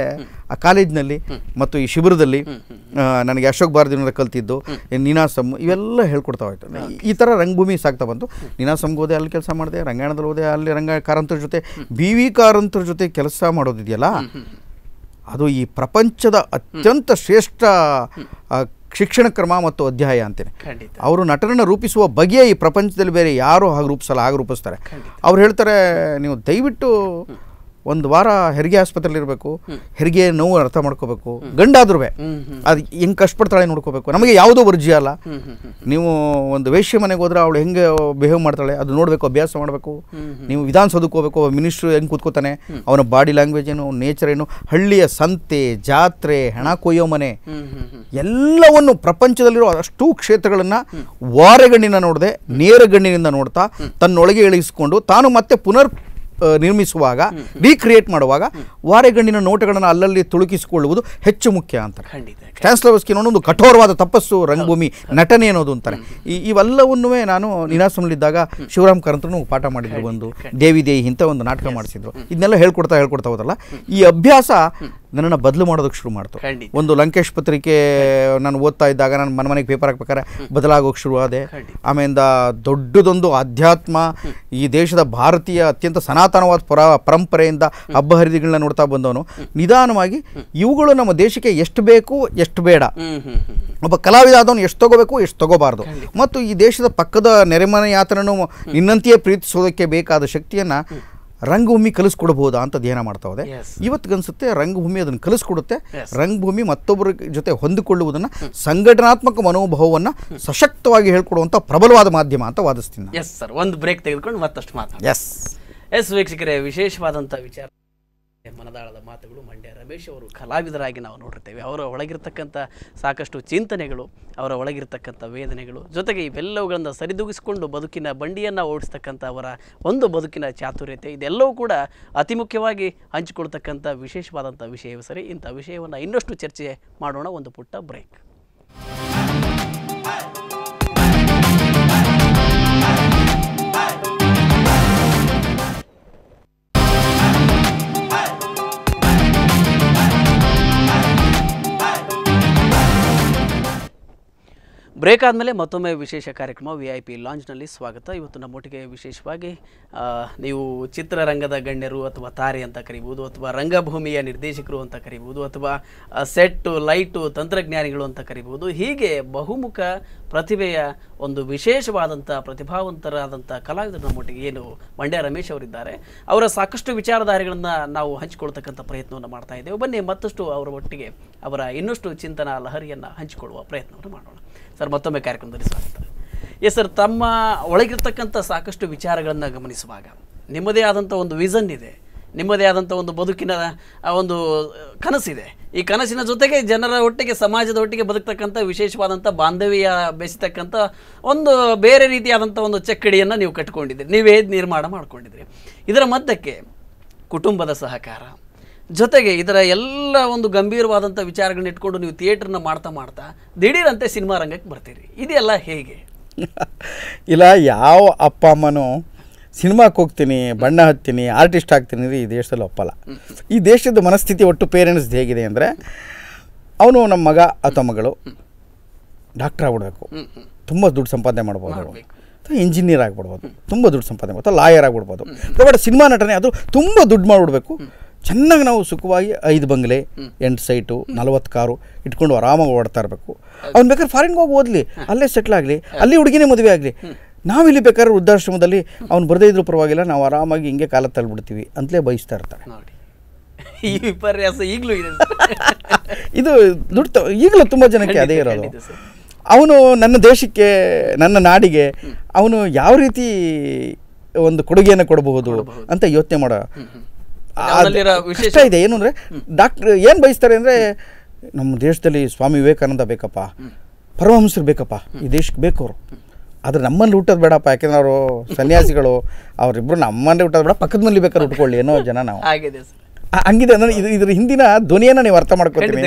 ಆ ಕಾಲೇಜಿನಲ್ಲಿ ಮತ್ತು ಈ ಶಿಬಿರದಲ್ಲಿ ನನಗೆ ಅಶೋಕ್ ಭಾರತಿಯಿಂದ ಕಲ್ತಿದ್ದು ನೀನಾಸಮ್ ಇವೆಲ್ಲ ಹೇಳ್ಕೊಡ್ತಾ ಹೋಯ್ತು ಈ ಥರ ರಂಗಭೂಮಿ ಸಾಕ್ತಾ ಬಂತು ನೀನಾಸಮ್ಗೆ ಹೋದೆ ಅಲ್ಲಿ ಕೆಲಸ ಮಾಡಿದೆ ರಂಗಾಯಣದಲ್ಲಿ ಹೋದೆ ಅಲ್ಲಿ ರಂಗ ಕಾರಂತರ ಜೊತೆ ಬಿ ವಿ ಕಾರಂತರ ಜೊತೆ ಕೆಲಸ ಮಾಡೋದಿದೆಯಲ್ಲ ಅದು ಈ ಪ್ರಪಂಚದ ಅತ್ಯಂತ ಶ್ರೇಷ್ಠ ಶಿಕ್ಷಣ ಕ್ರಮ ಮತ್ತು ಅಧ್ಯಾಯ ಅಂತೇನೆ ಅವರು ನಟನನ್ನು ರೂಪಿಸುವ ಬಗೆಯ ಈ ಪ್ರಪಂಚದಲ್ಲಿ ಬೇರೆ ಯಾರು ಹಾಗೆ ರೂಪಿಸಲ್ಲ ಹಾಗೆ ರೂಪಿಸ್ತಾರೆ ಅವ್ರು ಹೇಳ್ತಾರೆ ನೀವು ದಯವಿಟ್ಟು ಒಂದು ವಾರ ಹೆರಿಗೆ ಆಸ್ಪತ್ರೆಯಲ್ಲಿ ಇರಬೇಕು ಹೆರಿಗೆ ನೋವು ಅರ್ಥ ಮಾಡ್ಕೋಬೇಕು ಗಂಡಾದ್ರೂ ಅದು ಹೆಂಗೆ ಕಷ್ಟಪಡ್ತಾಳೆ ನೋಡ್ಕೋಬೇಕು ನಮಗೆ ಯಾವುದೋ ವರ್ಜಿ ಅಲ್ಲ ನೀವು ಒಂದು ವೇಷ್ಯ ಮನೆಗೆ ಹೋದ್ರೆ ಅವಳು ಹೆಂಗೆ ಬಿಹೇವ್ ಮಾಡ್ತಾಳೆ ಅದು ನೋಡಬೇಕು ಅಭ್ಯಾಸ ಮಾಡಬೇಕು ನೀವು ವಿಧಾನಸೌಧಕ್ಕೆ ಹೋಗ್ಬೇಕು ಮಿನಿಸ್ಟ್ರು ಹೆಂಗೆ ಕೂತ್ಕೋತಾನೆ ಅವನ ಬಾಡಿ ಲ್ಯಾಂಗ್ವೇಜ್ ಏನು ನೇಚರ್ ಏನು ಹಳ್ಳಿಯ ಸಂತೆ ಜಾತ್ರೆ ಹೆಣ ಕೊಯ್ಯೋ ಮನೆ ಎಲ್ಲವನ್ನು ಪ್ರಪಂಚದಲ್ಲಿರೋ ಅಷ್ಟು ಕ್ಷೇತ್ರಗಳನ್ನು ವಾರಗಣ್ಣಿನ ನೋಡದೆ ನೇರ ಗಣ್ಣಿನಿಂದ ನೋಡ್ತಾ ತನ್ನೊಳಗೆ ಇಳಿಸಿಕೊಂಡು ತಾನು ಮತ್ತೆ ಪುನರ್ ನಿರ್ಮಿಸುವಾಗ ರೀಕ್ರಿಯೇಟ್ ಮಾಡುವಾಗ ವಾರೆಗಣ್ಣಿನ ನೋಟಗಳನ್ನು ಅಲ್ಲಲ್ಲಿ ತುಳುಕಿಸಿಕೊಳ್ಳುವುದು ಹೆಚ್ಚು ಮುಖ್ಯ ಅಂತಾರೆ ಸ್ಟ್ಯಾನ್ಸ್ಲವಸ್ಕಿನ ಒಂದು ಕಠೋರವಾದ ತಪಸ್ಸು ರಂಗಭೂಮಿ ನಟನೆ ಅನ್ನೋದು ಅಂತಾರೆ ಈ ಇವೆಲ್ಲವನ್ನೂ ನಾನು ನಿನಾಸಮಲ್ಲಿದ್ದಾಗ ಶಿವರಾಮ್ ಕರಂತನು ಪಾಠ ಮಾಡಿದ್ರು ಒಂದು ದೇವಿ ದೇವಿ ಇಂಥ ಒಂದು ನಾಟಕ ಮಾಡಿಸಿದ್ರು ಇದನ್ನೆಲ್ಲ ಹೇಳ್ಕೊಡ್ತಾ ಹೇಳ್ಕೊಡ್ತಾ ಹೋದಲ್ಲ ಈ ಅಭ್ಯಾಸ ನನ್ನನ್ನು ಬದಲು ಮಾಡೋದಕ್ಕೆ ಶುರು ಮಾಡ್ತು ಒಂದು ಲಂಕೇಶ್ ಪತ್ರಿಕೆ ನಾನು ಓದ್ತಾ ಇದ್ದಾಗ ನಾನು ಮನೆ ಮನೆಗೆ ಪೇಪರ್ ಹಾಕ್ಬೇಕಾದ್ರೆ ಬದಲಾಗೋಕೆ ಶುರು ಆದೆ ಆಮೇಲಿಂದ ದೊಡ್ಡದೊಂದು ಆಧ್ಯಾತ್ಮ ಈ ದೇಶದ ಭಾರತೀಯ ಅತ್ಯಂತ ಸನಾತನವಾದ ಪರ ಪರಂಪರೆಯಿಂದ ಹಬ್ಬ ಹರಿದಿಗಳನ್ನ ನೋಡ್ತಾ ಬಂದವನು ನಿಧಾನವಾಗಿ ಇವುಗಳು ನಮ್ಮ ದೇಶಕ್ಕೆ ಎಷ್ಟು ಬೇಕು ಎಷ್ಟು ಬೇಡ ಒಬ್ಬ ಕಲಾವಿದ ಆದವನು ಎಷ್ಟು ತಗೋಬೇಕು ಎಷ್ಟು ತಗೋಬಾರ್ದು ಮತ್ತು ಈ ದೇಶದ ಪಕ್ಕದ ನೆರೆಮನೆ ಯಾತನೂ ನಿನ್ನಂತೆಯೇ ಪ್ರೀತಿಸೋದಕ್ಕೆ ಬೇಕಾದ ಶಕ್ತಿಯನ್ನು ರಂಗಭೂಮಿ ಕಲಿಸ್ಕೊಡ್ಬಹುದಾ ಅಂತ ಧ್ಯಾನ ಮಾಡ್ತಾ ಹೋದೆ ಇವತ್ತಿಗನ್ಸುತ್ತೆ ರಂಗಭೂಮಿ ಅದನ್ನು ಕಲಿಸ್ಕೊಡುತ್ತೆ ರಂಗಭೂಮಿ ಮತ್ತೊಬ್ಬರ ಜೊತೆ ಹೊಂದಿಕೊಳ್ಳುವುದನ್ನು ಸಂಘಟನಾತ್ಮಕ ಮನೋಭಾವವನ್ನು ಸಶಕ್ತವಾಗಿ ಹೇಳ್ಕೊಡುವಂಥ ಪ್ರಬಲವಾದ ಮಾಧ್ಯಮ ಅಂತ ವಾದಿಸ್ತೀನಿ ಎಸ್ ಸರ್ ಒಂದು ಬ್ರೇಕ್ ತೆಗೆದುಕೊಂಡು ಮತ್ತಷ್ಟು ಮಾತು ಎಸ್ ಎಸ್ ವೀಕ್ಷಕರೇ ವಿಶೇಷವಾದಂಥ ವಿಚಾರ ಮನದಾಳದ ಮಾತುಗಳು ಮಂಡ್ಯ ರಮೇಶ್ ಅವರು ಕಲಾವಿದರಾಗಿ ನಾವು ನೋಡಿರ್ತೇವೆ ಅವರ ಒಳಗಿರ್ತಕ್ಕಂಥ ಸಾಕಷ್ಟು ಚಿಂತನೆಗಳು ಅವರ ಒಳಗಿರ್ತಕ್ಕಂಥ ವೇದನೆಗಳು ಜೊತೆಗೆ ಇವೆಲ್ಲವುಗಳನ್ನು ಸರಿದೂಗಿಸಿಕೊಂಡು ಬದುಕಿನ ಬಂಡಿಯನ್ನು ಓಡಿಸ್ತಕ್ಕಂಥ ಅವರ ಒಂದು ಬದುಕಿನ ಚಾತುರ್ಯತೆ ಇದೆಲ್ಲವೂ ಕೂಡ ಅತಿ ಮುಖ್ಯವಾಗಿ ಹಂಚಿಕೊಳ್ತಕ್ಕಂಥ ವಿಶೇಷವಾದಂಥ ವಿಷಯವೇ ಸರಿ ಇಂಥ ವಿಷಯವನ್ನು ಇನ್ನಷ್ಟು ಚರ್ಚೆ ಮಾಡೋಣ ಒಂದು ಪುಟ್ಟ ಬ್ರೇಕ್ ಬ್ರೇಕ್ ಆದಮೇಲೆ ಮತ್ತೊಮ್ಮೆ ವಿಶೇಷ ಕಾರ್ಯಕ್ರಮ ವಿ ಐ ಪಿ ಲಾಂಚ್ನಲ್ಲಿ ಸ್ವಾಗತ ಇವತ್ತು ನಮ್ಮೊಟ್ಟಿಗೆ ವಿಶೇಷವಾಗಿ ನೀವು ಚಿತ್ರರಂಗದ ಗಣ್ಯರು ಅಥವಾ ತಾರೆ ಅಂತ ಕರಿಬೋದು ಅಥವಾ ರಂಗಭೂಮಿಯ ನಿರ್ದೇಶಕರು ಅಂತ ಕರಿಬೋದು ಅಥವಾ ಸೆಟ್ಟು ಲೈಟು ತಂತ್ರಜ್ಞಾನಿಗಳು ಅಂತ ಕರಿಬೋದು ಹೀಗೆ ಬಹುಮುಖ ಪ್ರತಿಭೆಯ ಒಂದು ವಿಶೇಷವಾದಂಥ ಪ್ರತಿಭಾವಂತರಾದಂಥ ಕಲಾವಿದರು ನಮ್ಮೊಟ್ಟಿಗೆ ಏನು ಮಂಡ್ಯ ರಮೇಶ್ ಅವರಿದ್ದಾರೆ ಅವರ ಸಾಕಷ್ಟು ವಿಚಾರಧಾರೆಗಳನ್ನು ನಾವು ಹಂಚಿಕೊಳ್ತಕ್ಕಂಥ ಪ್ರಯತ್ನವನ್ನು ಮಾಡ್ತಾ ಇದ್ದೇವೆ ಬನ್ನಿ ಮತ್ತಷ್ಟು ಅವರ ಒಟ್ಟಿಗೆ ಅವರ ಇನ್ನಷ್ಟು ಚಿಂತನಾ ಲಹರಿಯನ್ನು ಹಂಚಿಕೊಳ್ಳುವ ಪ್ರಯತ್ನವನ್ನು ಮಾಡೋಣ ಸರ್ ಮತ್ತೊಮ್ಮೆ ಕಾರ್ಯಕ್ರಮದಲ್ಲಿ ಸ್ವಾಗತ ಎಸ್ ಸರ್ ತಮ್ಮ ಒಳಗಿರ್ತಕ್ಕಂಥ ಸಾಕಷ್ಟು ವಿಚಾರಗಳನ್ನು ಗಮನಿಸುವಾಗ ನಿಮ್ಮದೇ ಆದಂಥ ಒಂದು ವಿಷನ್ ಇದೆ ನಿಮ್ಮದೇ ಆದಂಥ ಒಂದು ಬದುಕಿನ ಒಂದು ಕನಸಿದೆ ಈ ಕನಸಿನ ಜೊತೆಗೆ ಜನರ ಒಟ್ಟಿಗೆ ಸಮಾಜದ ಒಟ್ಟಿಗೆ ಬದುಕ್ತಕ್ಕಂಥ ವಿಶೇಷವಾದಂಥ ಬಾಂಧವ್ಯ ಬೆಸಿತಕ್ಕಂಥ ಒಂದು ಬೇರೆ ರೀತಿಯಾದಂಥ ಒಂದು ಚಕ್ಕಡಿಯನ್ನು ನೀವು ಕಟ್ಕೊಂಡಿದ್ದೀರಿ ನೀವೇ ನಿರ್ಮಾಣ ಮಾಡ್ಕೊಂಡಿದ್ದೀರಿ ಇದರ ಮಧ್ಯಕ್ಕೆ ಕುಟುಂಬದ ಸಹಕಾರ ಜೊತೆಗೆ ಇದರ ಎಲ್ಲ ಒಂದು ಗಂಭೀರವಾದಂಥ ವಿಚಾರಗಳನ್ನ ಇಟ್ಕೊಂಡು ನೀವು ಥಿಯೇಟ್ರನ್ನ ಮಾಡ್ತಾ ಮಾಡ್ತಾ ದಿಢೀರಂತೆ ಸಿನಿಮಾ ರಂಗಕ್ಕೆ ಬರ್ತೀರಿ ಇದೆಲ್ಲ ಹೇಗೆ ಇಲ್ಲ ಯಾವ ಅಪ್ಪ ಅಮ್ಮನೂ ಸಿನಿಮಾಕ್ಕೆ ಹೋಗ್ತೀನಿ ಬಣ್ಣ ಹತ್ತೀನಿ ಆರ್ಟಿಸ್ಟ್ ಆಗ್ತೀನಿ ರೀ ಈ ದೇಶದಲ್ಲಿ ಒಪ್ಪಲ್ಲ ಈ ದೇಶದ ಮನಸ್ಥಿತಿ ಒಟ್ಟು ಪೇರೆಂಟ್ಸ್ ಹೇಗಿದೆ ಅಂದರೆ ಅವನು ನಮ್ಮ ಮಗ ಅಥವಾ ಮಗಳು ಡಾಕ್ಟ್ರ್ ಆಗ್ಬಿಡ್ಬೇಕು ತುಂಬ ದುಡ್ಡು ಸಂಪಾದನೆ ಮಾಡ್ಬೋದು ಇಂಜಿನಿಯರ್ ಆಗ್ಬಿಡ್ಬೋದು ತುಂಬ ದುಡ್ಡು ಸಂಪಾದನೆ ಮಾಡ್ಬೋದು ಲಾಯರ್ ಆಗ್ಬಿಡ್ಬೋದು ಬಟ್ ಸಿನಿಮಾ ನಟನೆ ಅದು ತುಂಬ ದುಡ್ಡು ಮಾಡಿಬಿಡ್ಬೇಕು ಚೆನ್ನಾಗಿ ನಾವು ಸುಖವಾಗಿ ಐದು ಬಂಗ್ಲೆ ಎಂಟು ಸೈಟು ನಲವತ್ತು ಕಾರು ಇಟ್ಕೊಂಡು ಆರಾಮಾಗಿ ಓಡ್ತಾ ಇರಬೇಕು ಅವ್ನು ಬೇಕಾದ್ರೆ ಫಾರಿನ್ಗೆ ಹೋಗಿ ಓದಲಿ ಅಲ್ಲೇ ಸೆಟ್ಲ್ ಆಗಲಿ ಅಲ್ಲಿ ಹುಡುಗಿನೇ ಮದುವೆ ಆಗಲಿ ನಾವಿಲ್ಲಿ ಬೇಕಾದ್ರೆ ವೃದ್ಧಾಶ್ರಮದಲ್ಲಿ ಅವ್ನು ಬರದೇ ಇದ್ರೂ ಪರವಾಗಿಲ್ಲ ನಾವು ಆರಾಮಾಗಿ ಹಿಂಗೆ ಕಾಲ ತಳ್ಳಿಬಿಡ್ತೀವಿ ಅಂತಲೇ ಬಯಸ್ತಾ ಇರ್ತಾರೆ ಈ ವಿಪರ್ಯಾಸ ಈಗಲೂ ಇದೆ ಇದು ದುಡ್ಡು ಈಗಲೂ ತುಂಬ ಜನಕ್ಕೆ ಅದೇ ಇರೋದು ಅವನು ನನ್ನ ದೇಶಕ್ಕೆ ನನ್ನ ನಾಡಿಗೆ ಅವನು ಯಾವ ರೀತಿ ಒಂದು ಕೊಡುಗೆಯನ್ನು ಕೊಡಬಹುದು ಅಂತ ಯೋಚನೆ ಮಾಡೋ ವಿಶೇಷ ಇದೆ ಏನು ಅಂದರೆ ಡಾಕ್ಟ್ರ್ ಏನು ಬಯಸ್ತಾರೆ ಅಂದರೆ ನಮ್ಮ ದೇಶದಲ್ಲಿ ಸ್ವಾಮಿ ವಿವೇಕಾನಂದ ಬೇಕಪ್ಪ ಪರಮಹಂಸರು ಬೇಕಪ್ಪ ಈ ದೇಶಕ್ಕೆ ಬೇಕು ಅವರು ಆದರೆ ನಮ್ಮಲ್ಲಿ ಹುಟ್ಟೋದು ಬೇಡಪ್ಪ ಯಾಕೆಂದ್ರೆ ಅವರು ಸನ್ಯಾಸಿಗಳು ಅವರಿಬ್ಬರು ನಮ್ಮಲ್ಲಿ ಹುಟ್ಟೋದು ಬೇಡ ಪಕ್ಕದ ಮನೆಯಲ್ಲಿ ಬೇಕಾದ್ರೆ ಉಟ್ಕೊಳ್ಳಿ ಏನೋ ಜನ ನಾವು ಹಂಗಿದೆ ಅಂದ್ರೆ ಇದು ಇದ್ರ ಹಿಂದಿನ ಧ್ವನಿಯನ್ನು ನೀವು ಅರ್ಥ ಮಾಡ್ಕೊತೀನಿ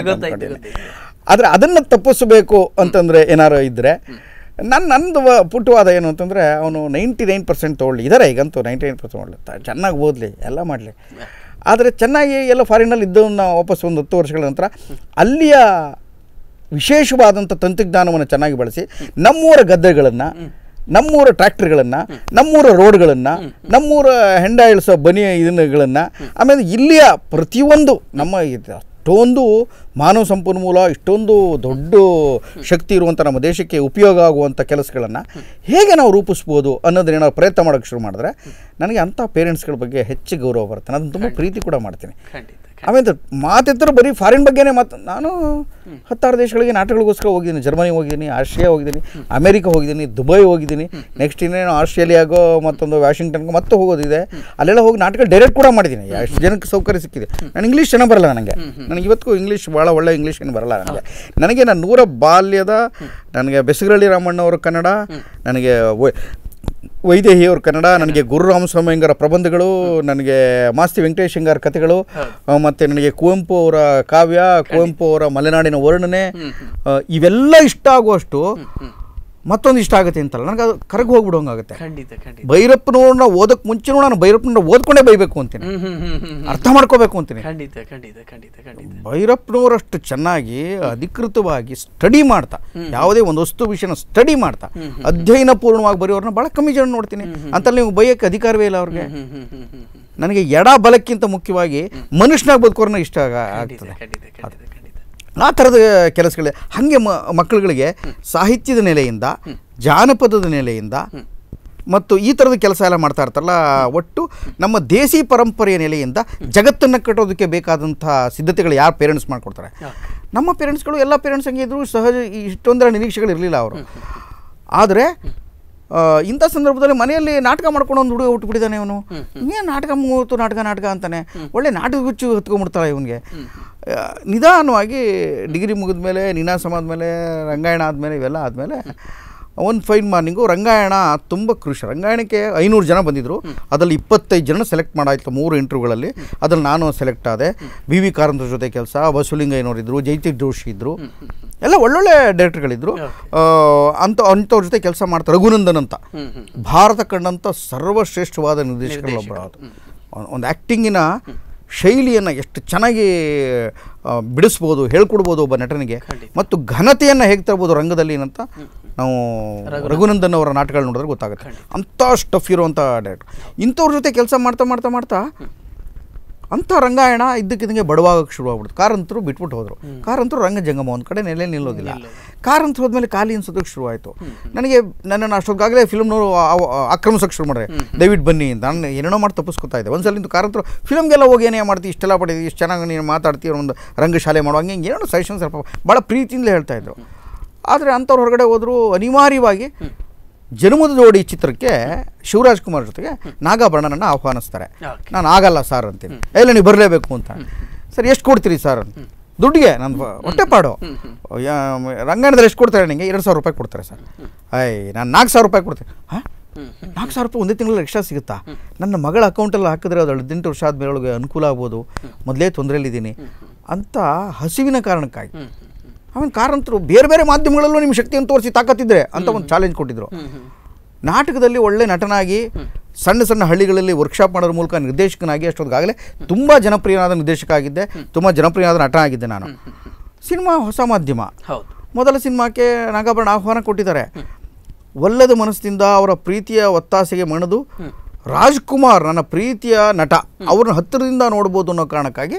ಆದರೆ ಅದನ್ನು ತಪ್ಪಿಸಬೇಕು ಅಂತಂದರೆ ಏನಾರು ಇದ್ದರೆ ನನ್ನ ನಂದು ಪುಟ್ಟವಾದ ಏನು ಅಂತಂದರೆ ಅವನು ನೈಂಟಿ ನೈನ್ ಪರ್ಸೆಂಟ್ ತೊಗೊಳ್ಳಿ ಇದ್ದಾರೆ ಈಗಂತೂ ನೈಂಟಿ ನೈನ್ ಪರ್ಸೆಂಟ್ ತೊಗೊಳ್ಳಿ ಚೆನ್ನಾಗಿ ಓದಲಿ ಎಲ್ಲ ಮಾಡಲಿ ಆದರೆ ಚೆನ್ನಾಗಿ ಎಲ್ಲ ಫಾರಿನಲ್ಲಿ ಇದ್ದವನ್ನ ವಾಪಸ್ ಒಂದು ಹತ್ತು ವರ್ಷಗಳ ನಂತರ ಅಲ್ಲಿಯ ವಿಶೇಷವಾದಂಥ ತಂತ್ರಜ್ಞಾನವನ್ನು ಚೆನ್ನಾಗಿ ಬಳಸಿ ನಮ್ಮೂರ ಗದ್ದೆಗಳನ್ನು ನಮ್ಮೂರ ಟ್ರ್ಯಾಕ್ಟರ್ಗಳನ್ನು ನಮ್ಮೂರ ರೋಡ್ಗಳನ್ನು ನಮ್ಮೂರ ಹೆಂಡ ಇಳಿಸೋ ಬನಿ ಇದನ್ನುಗಳನ್ನು ಆಮೇಲೆ ಇಲ್ಲಿಯ ಪ್ರತಿಯೊಂದು ನಮ್ಮ ಇಷ್ಟೊಂದು ಮಾನವ ಸಂಪನ್ಮೂಲ ಇಷ್ಟೊಂದು ದೊಡ್ಡ ಶಕ್ತಿ ಇರುವಂಥ ನಮ್ಮ ದೇಶಕ್ಕೆ ಉಪಯೋಗ ಆಗುವಂಥ ಕೆಲಸಗಳನ್ನು ಹೇಗೆ ನಾವು ರೂಪಿಸ್ಬೋದು ಅನ್ನೋದನ್ನ ಏನಾದ್ರು ಪ್ರಯತ್ನ ಮಾಡೋಕ್ಕೆ ಶುರು ಮಾಡಿದ್ರೆ ನನಗೆ ಅಂಥ ಪೇರೆಂಟ್ಸ್ಗಳ ಬಗ್ಗೆ ಹೆಚ್ಚು ಗೌರವ ಬರುತ್ತೆ ಅದನ್ನು ತುಂಬ ಪ್ರೀತಿ ಕೂಡ ಮಾಡ್ತೀನಿ ಆಮೇಲೆ ಮಾತಿದ್ರು ಬರೀ ಫಾರಿನ್ ಬಗ್ಗೆನೇ ಮಾತು ನಾನು ಹತ್ತಾರು ದೇಶಗಳಿಗೆ ನಾಟಕಗಳಿಗೋಸ್ಕರ ಹೋಗಿದ್ದೀನಿ ಜರ್ಮನಿ ಹೋಗಿದ್ದೀನಿ ಆಸ್ಟ್ರೇಲಿಯಾ ಹೋಗಿದ್ದೀನಿ ಅಮೆರಿಕ ಹೋಗಿದ್ದೀನಿ ದುಬೈ ಹೋಗಿದ್ದೀನಿ ನೆಕ್ಸ್ಟ್ ಇನ್ನೇನು ಆಸ್ಟ್ರೇಲಿಯಾಗೋ ಮತ್ತೊಂದು ವಾಷಿಂಗ್ಟನ್ಗೆ ಮತ್ತೆ ಹೋಗೋದಿದೆ ಅಲ್ಲೆಲ್ಲ ಹೋಗಿ ನಾಟಕ ಡೈರೆಕ್ಟ್ ಕೂಡ ಮಾಡಿದ್ದೀನಿ ಎಷ್ಟು ಜನಕ್ಕೆ ಸೌಕರ್ಯ ಸಿಕ್ಕಿದೆ ನಾನು ಇಂಗ್ಲೀಷ್ ಚೆನ್ನಾಗಿ ಬರಲ್ಲ ನನಗೆ ನನಗೆ ಇವತ್ತಿಗೂ ಇಂಗ್ಲೀಷ್ ಭಾಳ ಒಳ್ಳೆ ಇಂಗ್ಲೀಷ್ ಏನು ಬರಲ್ಲ ನನಗೆ ನನಗೆ ನಾನು ನೂರ ಬಾಲ್ಯದ ನನಗೆ ಬೆಸಗರಳ್ಳಿ ರಾಮಣ್ಣವರು ಕನ್ನಡ ನನಗೆ ವೈದೇಹಿ ಕನ್ನಡ ನನಗೆ ಗುರು ರಾಮಸ್ವಾಮಿಯಂಗರ ಪ್ರಬಂಧಗಳು ನನಗೆ ಮಾಸ್ತಿ ವೆಂಕಟೇಶ್ ಹಿಂಗಾರ ಕಥೆಗಳು ಮತ್ತು ನನಗೆ ಕುವೆಂಪು ಅವರ ಕಾವ್ಯ ಕುವೆಂಪು ಅವರ ಮಲೆನಾಡಿನ ವರ್ಣನೆ ಇವೆಲ್ಲ ಇಷ್ಟ ಆಗುವಷ್ಟು ಮತ್ತೊಂದು ಇಷ್ಟ ಆಗುತ್ತೆ ಅಂತಲ್ಲ ನನಗೆ ಅದು ಕರಗ್ ಹೋಗ್ಬಿಡೋಂಗಾಗುತ್ತೆ ಖಂಡಿತ ಖಂಡಿತ ಭೈರಪ್ಪನವ್ರನ್ನ ಓದಕ್ಕೆ ಮುಂಚೆನೂ ನಾನು ಭೈರಪ್ಪನ ಓದ್ಕೊಂಡೇ ಬೈಬೇಕು ಅಂತೀನಿ ಅರ್ಥ ಮಾಡ್ಕೋಬೇಕು ಅಂತೀನಿ ಖಂಡಿತ ಭೈರಪ್ಪನವರಷ್ಟು ಚೆನ್ನಾಗಿ ಅಧಿಕೃತವಾಗಿ ಸ್ಟಡಿ ಮಾಡ್ತಾ ಯಾವುದೇ ಒಂದು ವಸ್ತು ವಿಷಯನ ಸ್ಟಡಿ ಮಾಡ್ತಾ ಅಧ್ಯಯನ ಪೂರ್ಣವಾಗಿ ಬರೆಯೋರ್ನ ಬಹಳ ಕಮ್ಮಿ ಜನ ನೋಡ್ತೀನಿ ಅಂತಲ್ಲಿ ನೀವು ಬೈಯಕ್ಕೆ ಅಧಿಕಾರವೇ ಇಲ್ಲ ಅವ್ರಿಗೆ ನನಗೆ ಎಡ ಬಲಕ್ಕಿಂತ ಮುಖ್ಯವಾಗಿ ಮನುಷ್ಯನಾಗ್ ಬದುಕೋರ್ನ ಇಷ್ಟ ಆಗ್ತದೆ ಆ ಥರದ ಕೆಲಸಗಳೇ ಹಾಗೆ ಮಕ್ಕಳುಗಳಿಗೆ ಸಾಹಿತ್ಯದ ನೆಲೆಯಿಂದ ಜಾನಪದದ ನೆಲೆಯಿಂದ ಮತ್ತು ಈ ಥರದ ಕೆಲಸ ಎಲ್ಲ ಮಾಡ್ತಾ ಇರ್ತಾರಲ್ಲ ಒಟ್ಟು ನಮ್ಮ ದೇಸಿ ಪರಂಪರೆಯ ನೆಲೆಯಿಂದ ಜಗತ್ತನ್ನು ಕಟ್ಟೋದಕ್ಕೆ ಬೇಕಾದಂಥ ಸಿದ್ಧತೆಗಳು ಯಾರು ಪೇರೆಂಟ್ಸ್ ಮಾಡಿಕೊಡ್ತಾರೆ ನಮ್ಮ ಪೇರೆಂಟ್ಸ್ಗಳು ಎಲ್ಲ ಪೇರೆಂಟ್ಸ್ ಹಂಗೆ ಇದ್ದರೂ ಸಹಜ ಇಷ್ಟೊಂದರ ಇರಲಿಲ್ಲ ಅವರು ಆದರೆ ಇಂಥ ಸಂದರ್ಭದಲ್ಲಿ ಮನೆಯಲ್ಲಿ ನಾಟಕ ಮಾಡ್ಕೊಂಡು ಒಂದು ಹುಡುಗ ಹುಟ್ಟುಬಿಟ್ಟಿದ್ದಾನೆ ಇವನು ಏನು ನಾಟಕ ಮೂವತ್ತು ನಾಟಕ ನಾಟಕ ಅಂತಾನೆ ಒಳ್ಳೆ ನಾಟಕ ಹುಚ್ಚು ಹತ್ಕೊಂಡ್ಬಿಡ್ತಾಳೆ ಇವನಿಗೆ ನಿಧಾನವಾಗಿ ಡಿಗ್ರಿ ಮುಗಿದ್ಮೇಲೆ ನಿನಾಸಮ ಆದಮೇಲೆ ರಂಗಾಯಣ ಆದಮೇಲೆ ಇವೆಲ್ಲ ಆದಮೇಲೆ ಒಂದು ಫೈನ್ ಮಾರ್ನಿಂಗು ರಂಗಾಯಣ ತುಂಬ ಕೃಷಿ ರಂಗಾಯಣಕ್ಕೆ ಐನೂರು ಜನ ಬಂದಿದ್ದರು ಅದರಲ್ಲಿ ಇಪ್ಪತ್ತೈದು ಜನ ಸೆಲೆಕ್ಟ್ ಮಾಡಾಯಿತು ಮೂರು ಇಂಟರ್ವ್ಯೂಗಳಲ್ಲಿ ಅದರಲ್ಲಿ ನಾನು ಸೆಲೆಕ್ಟ್ ಆದೆ ಬಿ ವಿ ಕಾರಂತರ ಜೊತೆ ಕೆಲಸ ವಸುಲಿಂಗಯ್ಯನವರು ಇದ್ದರು ಜೈತಿ ಜೋಶಿ ಇದ್ದರು ಎಲ್ಲ ಒಳ್ಳೊಳ್ಳೆ ಡೈರೆಕ್ಟರ್ಗಳಿದ್ದರು ಅಂತ ಅಂಥವ್ರ ಜೊತೆ ಕೆಲಸ ಮಾಡ್ತಾರೆ ರಘುನಂದನ್ ಅಂತ ಭಾರತ ಕಂಡಂಥ ಸರ್ವಶ್ರೇಷ್ಠವಾದ ಅದು ಒಂದು ಆ್ಯಕ್ಟಿಂಗಿನ ಶೈಲಿಯನ್ನು ಎಷ್ಟು ಚೆನ್ನಾಗಿ ಬಿಡಿಸ್ಬೋದು ಹೇಳ್ಕೊಡ್ಬೋದು ಒಬ್ಬ ನಟನಿಗೆ ಮತ್ತು ಘನತೆಯನ್ನು ಹೇಗೆ ತರ್ಬೋದು ರಂಗದಲ್ಲಿ ಏನಂತ ನಾವು ರಘುನಂದನ್ ಅವರ ನಾಟಕಗಳು ನೋಡಿದ್ರೆ ಗೊತ್ತಾಗುತ್ತೆ ಅಂಥ ಸ್ಟಫ್ ಇರುವಂಥ ಡೈರೆಕ್ಟರ್ ಇಂಥವ್ರ ಜೊತೆ ಕೆಲಸ ಮಾಡ್ತಾ ಮಾಡ್ತಾ ಮಾಡ್ತಾ ಅಂಥ ರಂಗಾಯಣ ಇದ್ದಕ್ಕಿದ್ದಂಗೆ ಬಡವಾಗಕ್ಕೆ ಶುರುವಾಗ್ಬಿಡ್ತು ಕಾರಂತರು ಬಿಟ್ಬಿಟ್ಟು ಹೋದರು ಕಾರಂತರು ರಂಗ ಜಂಗಮ ಒಂದು ಕಡೆ ನೆಲೆ ನಿಲ್ಲೋದಿಲ್ಲ ಅಂತ ಹೋದ್ಮೇಲೆ ಖಾಲಿ ಅನ್ಸೋದಕ್ಕೆ ಶುರುವಾಯಿತು ನನಗೆ ನನ್ನನ್ನು ಅಷ್ಟೊತ್ತಾಗಲೇ ಅವ ಆಕ್ರಮಿಸೋಕೆ ಶುರು ಮಾಡ್ರೆ ದಯವಿಟ್ಟು ಬನ್ನಿ ನಾನು ಏನೇನೋ ಮಾಡಿ ತಪ್ಪಿಸ್ಕೊತಾ ಇದ್ದೆ ಒಂದ್ಸಲ ಕಾರ್ ಕಾರಂತರು ಫಿಲ್ಮ್ಗೆಲ್ಲ ಹೋಗಿ ಏನೇ ಮಾಡ್ತೀವಿ ಇಷ್ಟೆಲ್ಲ ಪಡೆದು ಇಷ್ಟು ಚೆನ್ನಾಗಿ ನೀನು ಮಾತಾಡ್ತೀವಿ ಒಂದು ರಂಗಶಾಲೆ ಮಾಡುವಂಗೆ ಏನೋ ಸಜೆಷನ್ ಸ್ವಲ್ಪ ಭಾಳ ಹೇಳ್ತಾ ಹೇಳ್ತಾಯಿದ್ರು ಆದರೆ ಅಂಥವ್ರು ಹೊರಗಡೆ ಹೋದರೂ ಅನಿವಾರ್ಯವಾಗಿ ಜನ್ಮದ ಜೋಡಿ ಚಿತ್ರಕ್ಕೆ ಶಿವರಾಜ್ ಕುಮಾರ್ ಜೊತೆಗೆ ನಾಗಾಭರಣನನ್ನು ಆಹ್ವಾನಿಸ್ತಾರೆ ನಾನು ಆಗಲ್ಲ ಸರ್ ಅಂತೀನಿ ಎಲ್ಲ ನೀವು ಬರಲೇಬೇಕು ಅಂತ ಸರ್ ಎಷ್ಟು ಕೊಡ್ತೀರಿ ಸರ್ ಅಂತ ದುಡ್ಡಿಗೆ ನನ್ನ ಪಾಡು ರಂಗಣದಲ್ಲಿ ಎಷ್ಟು ಕೊಡ್ತಾರೆ ನಿಮಗೆ ಎರಡು ಸಾವಿರ ರೂಪಾಯಿ ಕೊಡ್ತಾರೆ ಸರ್ ಅಯ್ಯ ನಾನು ನಾಲ್ಕು ಸಾವಿರ ರೂಪಾಯಿ ಕೊಡ್ತೀನಿ ಹಾಂ ನಾಲ್ಕು ಸಾವಿರ ರೂಪಾಯಿ ಒಂದೇ ತಿಂಗಳಲ್ಲಿ ಎಕ್ಸ್ಟ್ರಾ ಸಿಗುತ್ತಾ ನನ್ನ ಮಗಳ ಅಕೌಂಟಲ್ಲಿ ಹಾಕಿದ್ರೆ ಅದು ಹದಿನೆಂಟು ವರ್ಷ ಆದಮೇಲೆ ಅನುಕೂಲ ಆಗ್ಬೋದು ಮೊದಲೇ ತೊಂದರೆಯಲ್ಲಿದ್ದೀನಿ ಅಂತ ಹಸಿವಿನ ಕಾರಣಕ್ಕಾಗಿ ಅವನ ಕಾರಂತರು ಬೇರೆ ಬೇರೆ ಮಾಧ್ಯಮಗಳಲ್ಲೂ ನಿಮ್ಮ ಶಕ್ತಿಯನ್ನು ತೋರಿಸಿ ತಾಕತ್ತಿದ್ರೆ ಅಂತ ಒಂದು ಚಾಲೆಂಜ್ ಕೊಟ್ಟಿದ್ರು ನಾಟಕದಲ್ಲಿ ಒಳ್ಳೆ ನಟನಾಗಿ ಸಣ್ಣ ಸಣ್ಣ ಹಳ್ಳಿಗಳಲ್ಲಿ ವರ್ಕ್ಶಾಪ್ ಮಾಡೋದ್ರ ಮೂಲಕ ನಿರ್ದೇಶಕನಾಗಿ ಅಷ್ಟೊಂದಾಗಲೇ ತುಂಬ ಜನಪ್ರಿಯನಾದ ನಿರ್ದೇಶಕ ಆಗಿದ್ದೆ ತುಂಬ ಜನಪ್ರಿಯನಾದ ನಟ ಆಗಿದ್ದೆ ನಾನು ಸಿನಿಮಾ ಹೊಸ ಮಾಧ್ಯಮ ಮೊದಲ ಸಿನಿಮಾಕ್ಕೆ ನಾಗಾಭರಣ ಆಹ್ವಾನ ಕೊಟ್ಟಿದ್ದಾರೆ ಒಲ್ಲದ ಮನಸ್ಸಿನಿಂದ ಅವರ ಪ್ರೀತಿಯ ಒತ್ತಾಸೆಗೆ ಮಣದು ರಾಜ್ಕುಮಾರ್ ನನ್ನ ಪ್ರೀತಿಯ ನಟ ಅವ್ರನ್ನ ಹತ್ತಿರದಿಂದ ನೋಡ್ಬೋದು ಅನ್ನೋ ಕಾರಣಕ್ಕಾಗಿ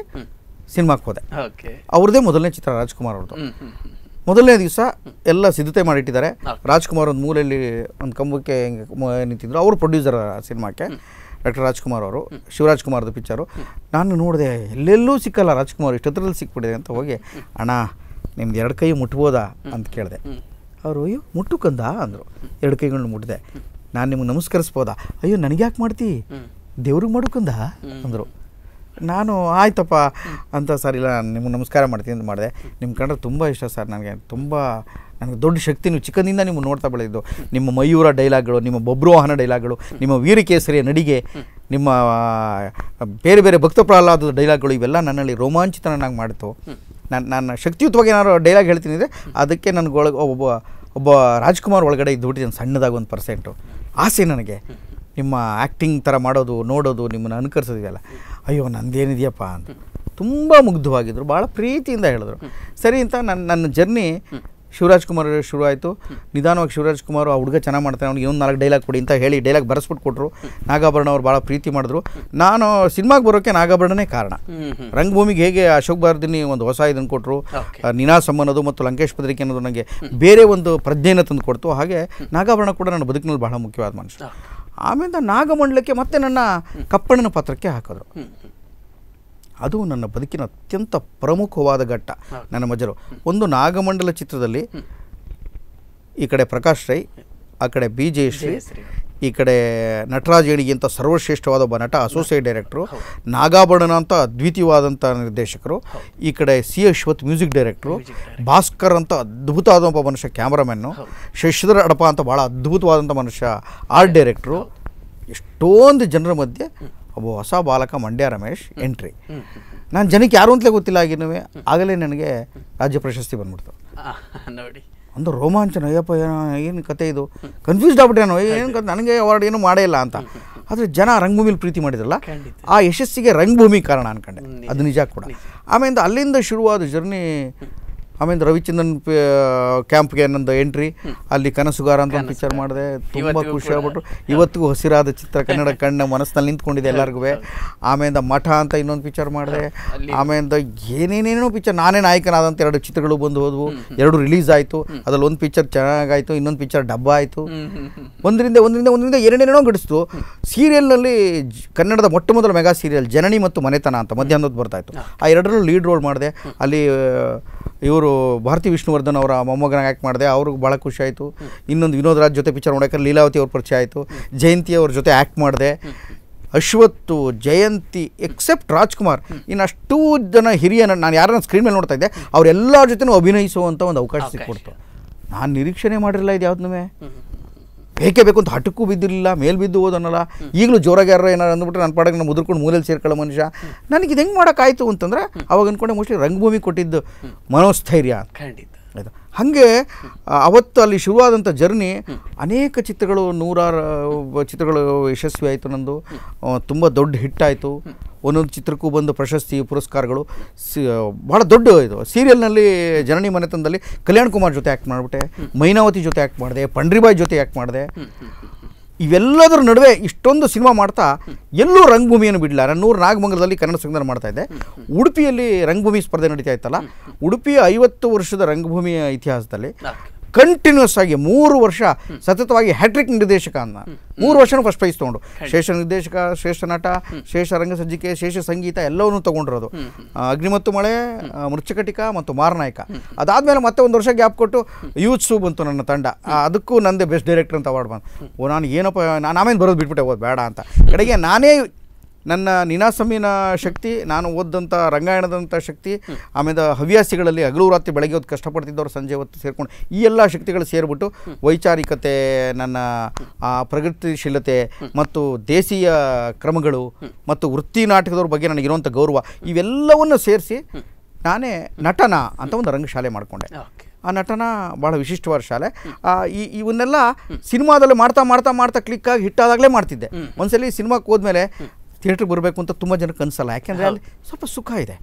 ಸಿನಿಮಾಕ್ಕೆ ಹೋದೆ ಅವ್ರದ್ದೇ ಮೊದಲನೇ ಚಿತ್ರ ರಾಜ್ಕುಮಾರ್ ಅವ್ರದ್ದು ಮೊದಲನೇ ದಿವಸ ಎಲ್ಲ ಸಿದ್ಧತೆ ಮಾಡಿಟ್ಟಿದ್ದಾರೆ ರಾಜ್ಕುಮಾರ್ ಒಂದು ಮೂಲೆಯಲ್ಲಿ ಒಂದು ಕಂಬಕ್ಕೆ ನಿಂತಿದ್ರು ಅವರು ಪ್ರೊಡ್ಯೂಸರ್ ಸಿನಿಮಾಕ್ಕೆ ಡಾಕ್ಟರ್ ರಾಜ್ಕುಮಾರ್ ಅವರು ಶಿವರಾಜ್ ಪಿಚ್ಚರು ಪಿಕ್ಚರು ನಾನು ನೋಡಿದೆ ಎಲ್ಲೆಲ್ಲೂ ಸಿಕ್ಕಲ್ಲ ರಾಜ್ಕುಮಾರ್ ಇಷ್ಟೊತ್ತರಲ್ಲಿ ಸಿಕ್ಬಿಟ್ಟಿದೆ ಅಂತ ಹೋಗಿ ಅಣ್ಣ ನಿಮ್ದು ಎರಡು ಕೈ ಮುಟ್ಬೋದಾ ಅಂತ ಕೇಳಿದೆ ಅವರು ಅಯ್ಯೋ ಮುಟ್ಟುಕಂದ ಅಂದರು ಎರಡು ಕೈಗಳನ್ನ ಮುಟ್ಟಿದೆ ನಾನು ನಿಮ್ಗೆ ನಮಸ್ಕರಿಸ್ಬೋದಾ ಅಯ್ಯೋ ನನಗ್ಯಾಕೆ ಮಾಡ್ತಿ ದೇವ್ರಿಗೆ ಮಾಡುಕಂದ ಅಂದರು ನಾನು ಆಯ್ತಪ್ಪ ಅಂತ ಸರ್ ಇಲ್ಲ ನಾನು ನಿಮ್ಗೆ ನಮಸ್ಕಾರ ಮಾಡ್ತೀನಿ ಅಂತ ಮಾಡಿದೆ ನಿಮ್ಮ ಕಂಡ್ರೆ ತುಂಬ ಇಷ್ಟ ಸರ್ ನನಗೆ ತುಂಬ ನನಗೆ ದೊಡ್ಡ ಶಕ್ತಿ ನೀವು ಚಿಕ್ಕಂದಿಂದ ನಿಮ್ಮ ನೋಡ್ತಾ ಬೆಳೆದಿದ್ದು ನಿಮ್ಮ ಮಯೂರ ಡೈಲಾಗ್ಗಳು ನಿಮ್ಮ ಬಬ್ರೋಹನ ಡೈಲಾಗ್ಗಳು ನಿಮ್ಮ ವೀರಕೇಸರಿಯ ನಡಿಗೆ ನಿಮ್ಮ ಬೇರೆ ಬೇರೆ ಭಕ್ತ ಪ್ರಹ್ಲಾದ ಡೈಲಾಗ್ಗಳು ಇವೆಲ್ಲ ನನ್ನಲ್ಲಿ ರೋಮಾಂಚಿತನಾಗಿ ಮಾಡಿತು ನಾನು ನನ್ನ ಶಕ್ತಿಯುತವಾಗಿ ಏನಾದ್ರು ಡೈಲಾಗ್ ಹೇಳ್ತೀನಿ ಅಂದರೆ ಅದಕ್ಕೆ ಒಳಗೆ ಒಬ್ಬ ಒಬ್ಬ ರಾಜ್ಕುಮಾರ್ ಒಳಗಡೆ ಇದ್ದುಬಿಟ್ಟಿದ್ದೀನಿ ಸಣ್ಣದಾಗ ಒಂದು ಪರ್ಸೆಂಟು ಆಸೆ ನನಗೆ ನಿಮ್ಮ ಆ್ಯಕ್ಟಿಂಗ್ ಥರ ಮಾಡೋದು ನೋಡೋದು ನಿಮ್ಮನ್ನು ಅನುಕರಿಸೋದಿದೆಯಲ್ಲ ಅಯ್ಯೋ ನಂದೇನಿದೆಯಪ್ಪ ಅಂತ ತುಂಬ ಮುಗ್ಧವಾಗಿದ್ದರು ಭಾಳ ಪ್ರೀತಿಯಿಂದ ಹೇಳಿದ್ರು ಸರಿ ಅಂತ ನನ್ನ ನನ್ನ ಜರ್ನಿ ಶಿವರಾಜ್ ಕುಮಾರ್ ಶುರು ಆಯಿತು ನಿಧಾನವಾಗಿ ಶಿವರಾಜ್ ಕುಮಾರ್ ಆ ಹುಡುಗ ಚೆನ್ನಾಗಿ ಮಾಡ್ತಾನೆ ಅವ್ನಿಗೆ ಇನ್ನೊಂದು ನಾಲ್ಕು ಡೈಲಾಗ್ ಕೊಡಿ ಅಂತ ಹೇಳಿ ಡೈಲಾಗ್ ಬರೆಸ್ಬಿಟ್ಟು ಕೊಟ್ಟರು ನಾಗಾಭರಣ ಅವ್ರು ಭಾಳ ಪ್ರೀತಿ ಮಾಡಿದ್ರು ನಾನು ಸಿನಿಮಾಗೆ ಬರೋಕ್ಕೆ ನಾಗಾಭರಣನೇ ಕಾರಣ ರಂಗಭೂಮಿಗೆ ಹೇಗೆ ಅಶೋಕ್ ಭಾರದಿನಿ ಒಂದು ಹೊಸ ಇದನ್ನು ಕೊಟ್ಟರು ನಿನಾಸಮ್ ಅನ್ನೋದು ಮತ್ತು ಲಂಕೇಶ್ ಪದ್ರಿಕೆ ಅನ್ನೋದು ನನಗೆ ಬೇರೆ ಒಂದು ಪ್ರಜ್ಞೆಯನ್ನು ತಂದು ಕೊಡ್ತು ಹಾಗೆ ನಾಗಾಭರಣ ಕೂಡ ನನ್ನ ಬದುಕಿನಲ್ಲಿ ಬಹಳ ಮುಖ್ಯವಾದ ಮನುಷ್ಯ ಆಮೇಲೆ ನಾಗಮಂಡಲಕ್ಕೆ ಮತ್ತೆ ನನ್ನ ಕಪ್ಪಣ್ಣನ ಪಾತ್ರಕ್ಕೆ ಹಾಕಿದ್ರು ಅದು ನನ್ನ ಬದುಕಿನ ಅತ್ಯಂತ ಪ್ರಮುಖವಾದ ಘಟ್ಟ ನನ್ನ ಮಜರು ಒಂದು ನಾಗಮಂಡಲ ಚಿತ್ರದಲ್ಲಿ ಈ ಕಡೆ ಪ್ರಕಾಶ್ ರೈ ಆ ಕಡೆ ಬಿ ಶ್ರೀ ಈ ಕಡೆ ನಟರಾಜ್ ಏಣಿಗಿಂತ ಸರ್ವಶ್ರೇಷ್ಠವಾದ ಒಬ್ಬ ನಟ ಅಸೋಸಿಯೇಟ್ ಡೈರೆಕ್ಟ್ರು ನಾಗಾಭರಣ ಅಂತ ಅದ್ವಿತೀಯವಾದಂಥ ನಿರ್ದೇಶಕರು ಈ ಕಡೆ C Ashwath music director Bhaskar ಅಂತ ಅದ್ಭುತವಾದ ಒಬ್ಬ ಮನುಷ್ಯ ಕ್ಯಾಮ್ರಾಮನ್ನು ಶಶಿಧರ್ ಅಡಪ ಅಂತ ಭಾಳ ಅದ್ಭುತವಾದಂಥ ಮನುಷ್ಯ ಆರ್ಟ್ ಡೈರೆಕ್ಟ್ರು ಎಷ್ಟೊಂದು ಜನರ ಮಧ್ಯೆ ಒಬ್ಬ ಹೊಸ ಬಾಲಕ ಮಂಡ್ಯ ರಮೇಶ್ ಎಂಟ್ರಿ ನಾನು ಜನಕ್ಕೆ ಯಾರು ಅಂತಲೇ ಗೊತ್ತಿಲ್ಲ ಆಗಿನೂ ಆಗಲೇ ನನಗೆ ರಾಜ್ಯ ಪ್ರಶಸ್ತಿ ಬಂದ್ಬಿಡ್ತು ನೋಡಿ ಒಂದು ರೋಮಾಂಚನ ಅಯ್ಯಪ್ಪ ಏನು ಕತೆ ಇದು ಕನ್ಫ್ಯೂಸ್ಡ್ ಏನೋ ಏನು ಕತೆ ನನಗೆ ಅವಾರ್ಡ್ ಏನೂ ಮಾಡೇ ಇಲ್ಲ ಅಂತ ಆದರೆ ಜನ ರಂಗಭೂಮಿಲಿ ಪ್ರೀತಿ ಮಾಡಿದ್ರಲ್ಲ ಆ ಯಶಸ್ಸಿಗೆ ರಂಗಭೂಮಿ ಕಾರಣ ಅನ್ಕೊಂಡೆ ಅದು ನಿಜ ಕೂಡ ಆಮೇಲೆ ಅಲ್ಲಿಂದ ಶುರುವಾದ ಜರ್ನಿ ಆಮೇಲೆ ರವಿಚಂದ್ರನ್ ಕ್ಯಾಂಪ್ಗೆ ನಂದು ಎಂಟ್ರಿ ಅಲ್ಲಿ ಕನಸುಗಾರ ಅಂತ ಒಂದು ಪಿಕ್ಚರ್ ಮಾಡಿದೆ ತುಂಬ ಖುಷಿ ಆಗ್ಬಿಟ್ರು ಇವತ್ತಿಗೂ ಹಸಿರಾದ ಚಿತ್ರ ಕನ್ನಡ ಕಣ್ಣ ಮನಸ್ಸಿನಲ್ಲಿ ನಿಂತ್ಕೊಂಡಿದೆ ಎಲ್ಲರಿಗೂ ಆಮೇಲೆ ಮಠ ಅಂತ ಇನ್ನೊಂದು ಪಿಕ್ಚರ್ ಮಾಡಿದೆ ಆಮೇಲೆ ಏನೇನೇನೋ ಪಿಕ್ಚರ್ ನಾನೇ ನಾಯಕನಾದಂಥ ಎರಡು ಚಿತ್ರಗಳು ಬಂದು ಹೋದವು ಎರಡು ರಿಲೀಸ್ ಆಯಿತು ಅದರಲ್ಲಿ ಒಂದು ಪಿಕ್ಚರ್ ಚೆನ್ನಾಗಾಯಿತು ಇನ್ನೊಂದು ಪಿಕ್ಚರ್ ಡಬ್ಬ ಆಯಿತು ಒಂದರಿಂದ ಒಂದರಿಂದ ಒಂದರಿಂದ ಎರಡೇನೇನೋ ಗಿಡಿಸ್ತು ಸೀರಿಯಲ್ನಲ್ಲಿ ಕನ್ನಡದ ಮೊಟ್ಟ ಮೊದಲ ಮೆಗಾ ಸೀರಿಯಲ್ ಜನನಿ ಮತ್ತು ಮನೆತನ ಅಂತ ಮಧ್ಯಾಹ್ನದ ಬರ್ತಾಯಿತ್ತು ಆ ಎರಡರಲ್ಲೂ ಲೀಡ್ ರೋಲ್ ಮಾಡಿದೆ ಅಲ್ಲಿ ಇವರು ಭಾರತಿ ವಿಷ್ಣುವರ್ಧನ್ ಅವರ ಮೊಮ್ಮಗನ ಆ್ಯಕ್ಟ್ ಮಾಡಿದೆ ಅವ್ರಿಗೆ ಭಾಳ ಖುಷಿ ಆಯಿತು ಇನ್ನೊಂದು ವಿನೋದ್ ರಾಜ್ ಜೊತೆ ಪಿಕ್ಚರ್ ನೋಡೋಕೆ ಲೀಲಾವತಿ ಅವ್ರ ಪರಿಚಯ ಆಯಿತು ಜಯಂತಿ ಅವ್ರ ಜೊತೆ ಆ್ಯಕ್ಟ್ ಮಾಡಿದೆ ಅಶ್ವತ್ತು ಜಯಂತಿ ಎಕ್ಸೆಪ್ಟ್ ರಾಜ್ಕುಮಾರ್ ಇನ್ನು ಜನ ಹಿರಿಯ ನಾನು ಯಾರನ್ನ ಸ್ಕ್ರೀನ್ ಮೇಲೆ ನೋಡ್ತಾ ಇದ್ದೆ ಅವರೆಲ್ಲರ ಜೊತೆ ಅಭಿನಯಿಸುವಂಥ ಒಂದು ಅವಕಾಶ ಸಿಕ್ಕೊಡ್ತು ನಾನು ನಿರೀಕ್ಷಣೆ ಮಾಡಿರಲಿಲ್ಲ ಇದು ಯಾವ್ದನ್ನೂ ಬೇಕೇ ಬೇಕು ಅಂತ ಹಟಕ್ಕೂ ಬಿದ್ದಿರಲಿಲ್ಲ ಮೇಲೆ ಬಿದ್ದು ಹೋದನಲ್ಲ ಈಗಲೂ ಜೋರಾಗ್ಯಾರ ಏನಾರು ಅಂದ್ಬಿಟ್ಟು ನನ್ನ ಪಾಡಕ್ಕೆ ನಾನು ಮುದುರ್ಕೊಂಡು ಮೂಲೆಯಲ್ಲಿ ಸೇರ್ಕೊಳ್ಳೋ ಮನುಷ್ಯ ನನಗೆ ಇದು ಹೆಂಗೆ ಮಾಡೋಕ್ಕಾಯ್ತು ಅಂತಂದ್ರೆ ಅವಾಗ ಅಂದ್ಕೊಂಡೆ ಮೋಸ್ಟ್ಲಿ ರಂಗಭೂಮಿ ಕೊಟ್ಟಿದ್ದು ಮನೋಸ್ಥೈರ್ಯ ಖಂಡಿತ ಆಯ್ತು ಹಾಗೆ ಅವತ್ತು ಅಲ್ಲಿ ಶುರುವಾದಂಥ ಜರ್ನಿ ಅನೇಕ ಚಿತ್ರಗಳು ನೂರಾರು ಚಿತ್ರಗಳು ಯಶಸ್ವಿ ಆಯಿತು ನಂದು ತುಂಬ ದೊಡ್ಡ ಹಿಟ್ಟಾಯಿತು ಒಂದೊಂದು ಚಿತ್ರಕ್ಕೂ ಬಂದು ಪ್ರಶಸ್ತಿ ಪುರಸ್ಕಾರಗಳು ಸಿ ಭಾಳ ದೊಡ್ಡ ಇದು ಸೀರಿಯಲ್ನಲ್ಲಿ ಜನನಿ ಮನೆತನದಲ್ಲಿ ಕಲ್ಯಾಣ್ ಕುಮಾರ್ ಜೊತೆ ಆ್ಯಕ್ಟ್ ಮಾಡಿಬಿಟ್ಟೆ ಮೈನಾವತಿ ಜೊತೆ ಆ್ಯಕ್ಟ್ ಮಾಡಿದೆ ಪಂಡ್ರಿಬಾಯಿ ಜೊತೆ ಆ್ಯಕ್ಟ್ ಮಾಡಿದೆ ಇವೆಲ್ಲದರ ನಡುವೆ ಇಷ್ಟೊಂದು ಸಿನಿಮಾ ಮಾಡ್ತಾ ಎಲ್ಲೂ ರಂಗಭೂಮಿಯನ್ನು ಬಿಡಲಿಲ್ಲ ನನ್ನೂರು ನಾಗಮಂಗಲದಲ್ಲಿ ಕನ್ನಡ ಸಂವಿಧಾನ ಮಾಡ್ತಾ ಇದ್ದೆ ಉಡುಪಿಯಲ್ಲಿ ರಂಗಭೂಮಿ ಸ್ಪರ್ಧೆ ನಡೀತಾ ಇತ್ತಲ್ಲ ಉಡುಪಿಯ ಐವತ್ತು ವರ್ಷದ ರಂಗಭೂಮಿಯ ಇತಿಹಾಸದಲ್ಲಿ ಕಂಟಿನ್ಯೂಸ್ ಆಗಿ ಮೂರು ವರ್ಷ ಸತತವಾಗಿ ಹ್ಯಾಟ್ರಿಕ್ ನಿರ್ದೇಶಕ ಅನ್ನ ಮೂರು ವರ್ಷನೂ ಫಸ್ಟ್ ಪ್ರೈಸ್ ತಗೊಂಡು ಶ್ರೇಷ್ಠ ನಿರ್ದೇಶಕ ಶ್ರೇಷ್ಠ ನಟ ಶ್ರೇಷ್ಠ ರಂಗಸಜ್ಜಿಕೆ ಶ್ರೇಷ್ಠ ಸಂಗೀತ ಎಲ್ಲವನ್ನೂ ತಗೊಂಡಿರೋದು ಅಗ್ನಿ ಮತ್ತು ಮಳೆ ಮೃಚ್ಚಕಟಿಕ ಮತ್ತು ಮಾರನಾಯಕ ಅದಾದಮೇಲೆ ಮತ್ತೆ ಒಂದು ವರ್ಷ ಗ್ಯಾಪ್ ಕೊಟ್ಟು ಯೂತ್ಸು ಬಂತು ನನ್ನ ತಂಡ ಅದಕ್ಕೂ ನಂದೇ ಬೆಸ್ಟ್ ಡೈರೆಕ್ಟರ್ ಅಂತ ಅವಾರ್ಡ್ ಬಂದು ಓ ನಾನು ಏನಪ್ಪ ನಾನು ಆಮೇಲೆ ಬರೋದು ಬಿಟ್ಬಿಟ್ಟೆ ಓ ಬೇಡ ಅಂತ ಕಡೆಗೆ ನಾನೇ ನನ್ನ ನಿನಾಸಮಿನ ಶಕ್ತಿ ನಾನು ಓದ್ದಂಥ ರಂಗಾಯಣದಂಥ ಶಕ್ತಿ ಆಮೇಲೆ ಹವ್ಯಾಸಿಗಳಲ್ಲಿ ಹಗಲು ರಾತ್ರಿ ಬೆಳಗ್ಗೆ ಹೊತ್ತು ಕಷ್ಟಪಡ್ತಿದ್ದವರು ಸಂಜೆ ಹೊತ್ತು ಸೇರಿಕೊಂಡು ಈ ಎಲ್ಲ ಶಕ್ತಿಗಳು ಸೇರಿಬಿಟ್ಟು ವೈಚಾರಿಕತೆ ನನ್ನ ಪ್ರಗತಿಶೀಲತೆ ಮತ್ತು ದೇಶೀಯ ಕ್ರಮಗಳು ಮತ್ತು ವೃತ್ತಿ ನಾಟಕದವ್ರ ಬಗ್ಗೆ ನನಗಿರುವಂಥ ಗೌರವ ಇವೆಲ್ಲವನ್ನು ಸೇರಿಸಿ ನಾನೇ ನಟನ ಅಂತ ಒಂದು ರಂಗಶಾಲೆ ಮಾಡಿಕೊಂಡೆ ಆ ನಟನ ಭಾಳ ವಿಶಿಷ್ಟವಾದ ಶಾಲೆ ಈ ಇವನ್ನೆಲ್ಲ ಸಿನಿಮಾದಲ್ಲಿ ಮಾಡ್ತಾ ಮಾಡ್ತಾ ಮಾಡ್ತಾ ಕ್ಲಿಕ್ಕಾಗಿ ಹಿಟ್ಟಾದಾಗಲೇ ಮಾಡ್ತಿದ್ದೆ ಒಂದ್ಸಲಿ ಸಿನಿಮಾಕ್ಕೆ ಹೋದ್ಮೇಲೆ ಥಿಯೇಟ್ರಿಗೆ ಬರಬೇಕು ಅಂತ ತುಂಬ ಜನಕ್ಕೆ ಅನಿಸಲ್ಲ ಯಾಕೆಂದರೆ ಅಲ್ಲಿ ಸ್ವಲ್ಪ ಸುಖ ಇದೆ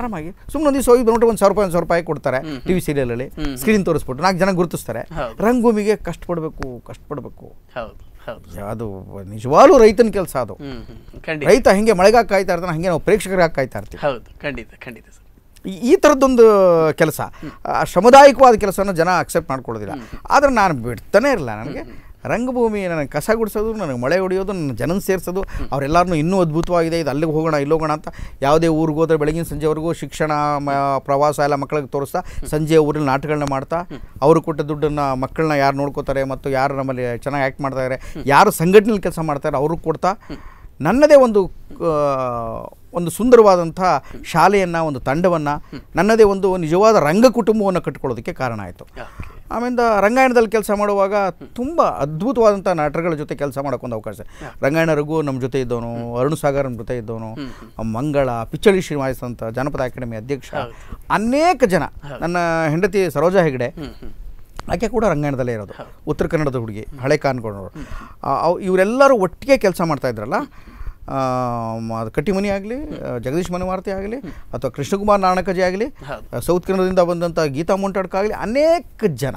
ಆರಾಮಾಗಿ ಸುಮ್ಮನೆ ಒಂದು ದಿವಸ ಹೋಗಿ ಒಂದು ಸಾವಿರ ರೂಪಾಯಿ ಒಂದು ಸಾವಿರ ರೂಪಾಯಿ ಕೊಡ್ತಾರೆ ಟಿ ವಿ ಸೀರಿಯಲಲ್ಲಿ ಸ್ಕ್ರೀನ್ ತೋರಿಸ್ಬಿಟ್ಟು ನಾಲ್ಕು ಜನ ಗುರುತಿಸ್ತಾರೆ ರಂಗಭೂಮಿಗೆ ಕಷ್ಟಪಡಬೇಕು ಕಷ್ಟಪಡಬೇಕು ಅದು ನಿಜವಾಗ್ಲೂ ರೈತನ ಕೆಲಸ ಅದು ರೈತ ಹಿಂಗೆ ಮಳೆಗಾಗ ಕಾಯ್ತಾ ಇರ್ತಾನೆ ಹಂಗೆ ನಾವು ಪ್ರೇಕ್ಷಕರಿಗೆ ಕಾಯ್ತಾ ಇರ್ತೀವಿ ಖಂಡಿತ ಖಂಡಿತ ಈ ಥರದ್ದೊಂದು ಕೆಲಸ ಸಮುದಾಯಿಕವಾದ ಕೆಲಸನ ಜನ ಅಕ್ಸೆಪ್ಟ್ ಮಾಡ್ಕೊಳ್ಳೋದಿಲ್ಲ ಆದರೆ ನಾನು ಬಿಡ್ತಾನೆ ಇರಲ್ಲ ನನಗೆ ರಂಗಭೂಮಿ ನನಗೆ ಕಸ ಗುಡಿಸೋದು ನನಗೆ ಮಳೆ ಹೊಡೆಯೋದು ನನ್ನ ಜನ ಸೇರಿಸೋದು ಅವರೆಲ್ಲರೂ ಇನ್ನೂ ಅದ್ಭುತವಾಗಿದೆ ಇದು ಅಲ್ಲಿಗೆ ಹೋಗೋಣ ಹೋಗೋಣ ಅಂತ ಯಾವುದೇ ಊರಿಗೆ ಹೋದ್ರೆ ಬೆಳಗಿನ ಸಂಜೆವರೆಗೂ ಶಿಕ್ಷಣ ಪ್ರವಾಸ ಎಲ್ಲ ಮಕ್ಕಳಿಗೆ ತೋರಿಸ್ತಾ ಸಂಜೆ ಊರಲ್ಲಿ ನಾಟಕಗಳನ್ನ ಮಾಡ್ತಾ ಅವರು ಕೊಟ್ಟ ದುಡ್ಡನ್ನು ಮಕ್ಕಳನ್ನ ಯಾರು ನೋಡ್ಕೋತಾರೆ ಮತ್ತು ಯಾರು ನಮ್ಮಲ್ಲಿ ಚೆನ್ನಾಗಿ ಆ್ಯಕ್ಟ್ ಮಾಡ್ತಾಯಿದ್ದಾರೆ ಯಾರು ಸಂಘಟನೆಯಲ್ಲಿ ಕೆಲಸ ಮಾಡ್ತಾರೆ ಅವ್ರಿಗೆ ಕೊಡ್ತಾ ನನ್ನದೇ ಒಂದು ಒಂದು ಸುಂದರವಾದಂಥ ಶಾಲೆಯನ್ನು ಒಂದು ತಂಡವನ್ನು ನನ್ನದೇ ಒಂದು ನಿಜವಾದ ರಂಗ ಕುಟುಂಬವನ್ನು ಕಟ್ಕೊಳ್ಳೋದಕ್ಕೆ ಕಾರಣ ಆಯಿತು ಆಮೇಲೆ ರಂಗಾಯಣದಲ್ಲಿ ಕೆಲಸ ಮಾಡುವಾಗ ತುಂಬ ಅದ್ಭುತವಾದಂಥ ನಾಟಕಗಳ ಜೊತೆ ಕೆಲಸ ಮಾಡೋಕ್ಕೊಂದು ಅವಕಾಶ ರಂಗಾಯಣ ರಘು ನಮ್ಮ ಜೊತೆ ಇದ್ದವನು ಅರುಣ್ ಸಾಗರ್ ನಮ್ಮ ಜೊತೆ ಇದ್ದವನು ಮಂಗಳ ಪಿಚ್ಚಳಿ ಶ್ರೀನಿವಾಸ ಅಂತ ಜನಪದ ಅಕಾಡೆಮಿ ಅಧ್ಯಕ್ಷ ಅನೇಕ ಜನ ನನ್ನ ಹೆಂಡತಿ ಸರೋಜ ಹೆಗಡೆ ಆಕೆ ಕೂಡ ರಂಗಾಯಣದಲ್ಲೇ ಇರೋದು ಉತ್ತರ ಕನ್ನಡದ ಹುಡುಗಿ ಹಳೆ ಕಾನ್ಕೊಂಡವರು ಇವರೆಲ್ಲರೂ ಒಟ್ಟಿಗೆ ಕೆಲಸ ಮಾಡ್ತಾ ಇದ್ರಲ್ಲ ಕಟ್ಟಿಮನಿ ಆಗಲಿ ಜಗದೀಶ್ ಮನವಾರ್ತಿ ಆಗಲಿ ಅಥವಾ ಕೃಷ್ಣಕುಮಾರ್ ನಾಣಕಜಿ ಆಗಲಿ ಸೌತ್ ಕನ್ನಡದಿಂದ ಬಂದಂಥ ಗೀತಾ ಆಗಲಿ ಅನೇಕ ಜನ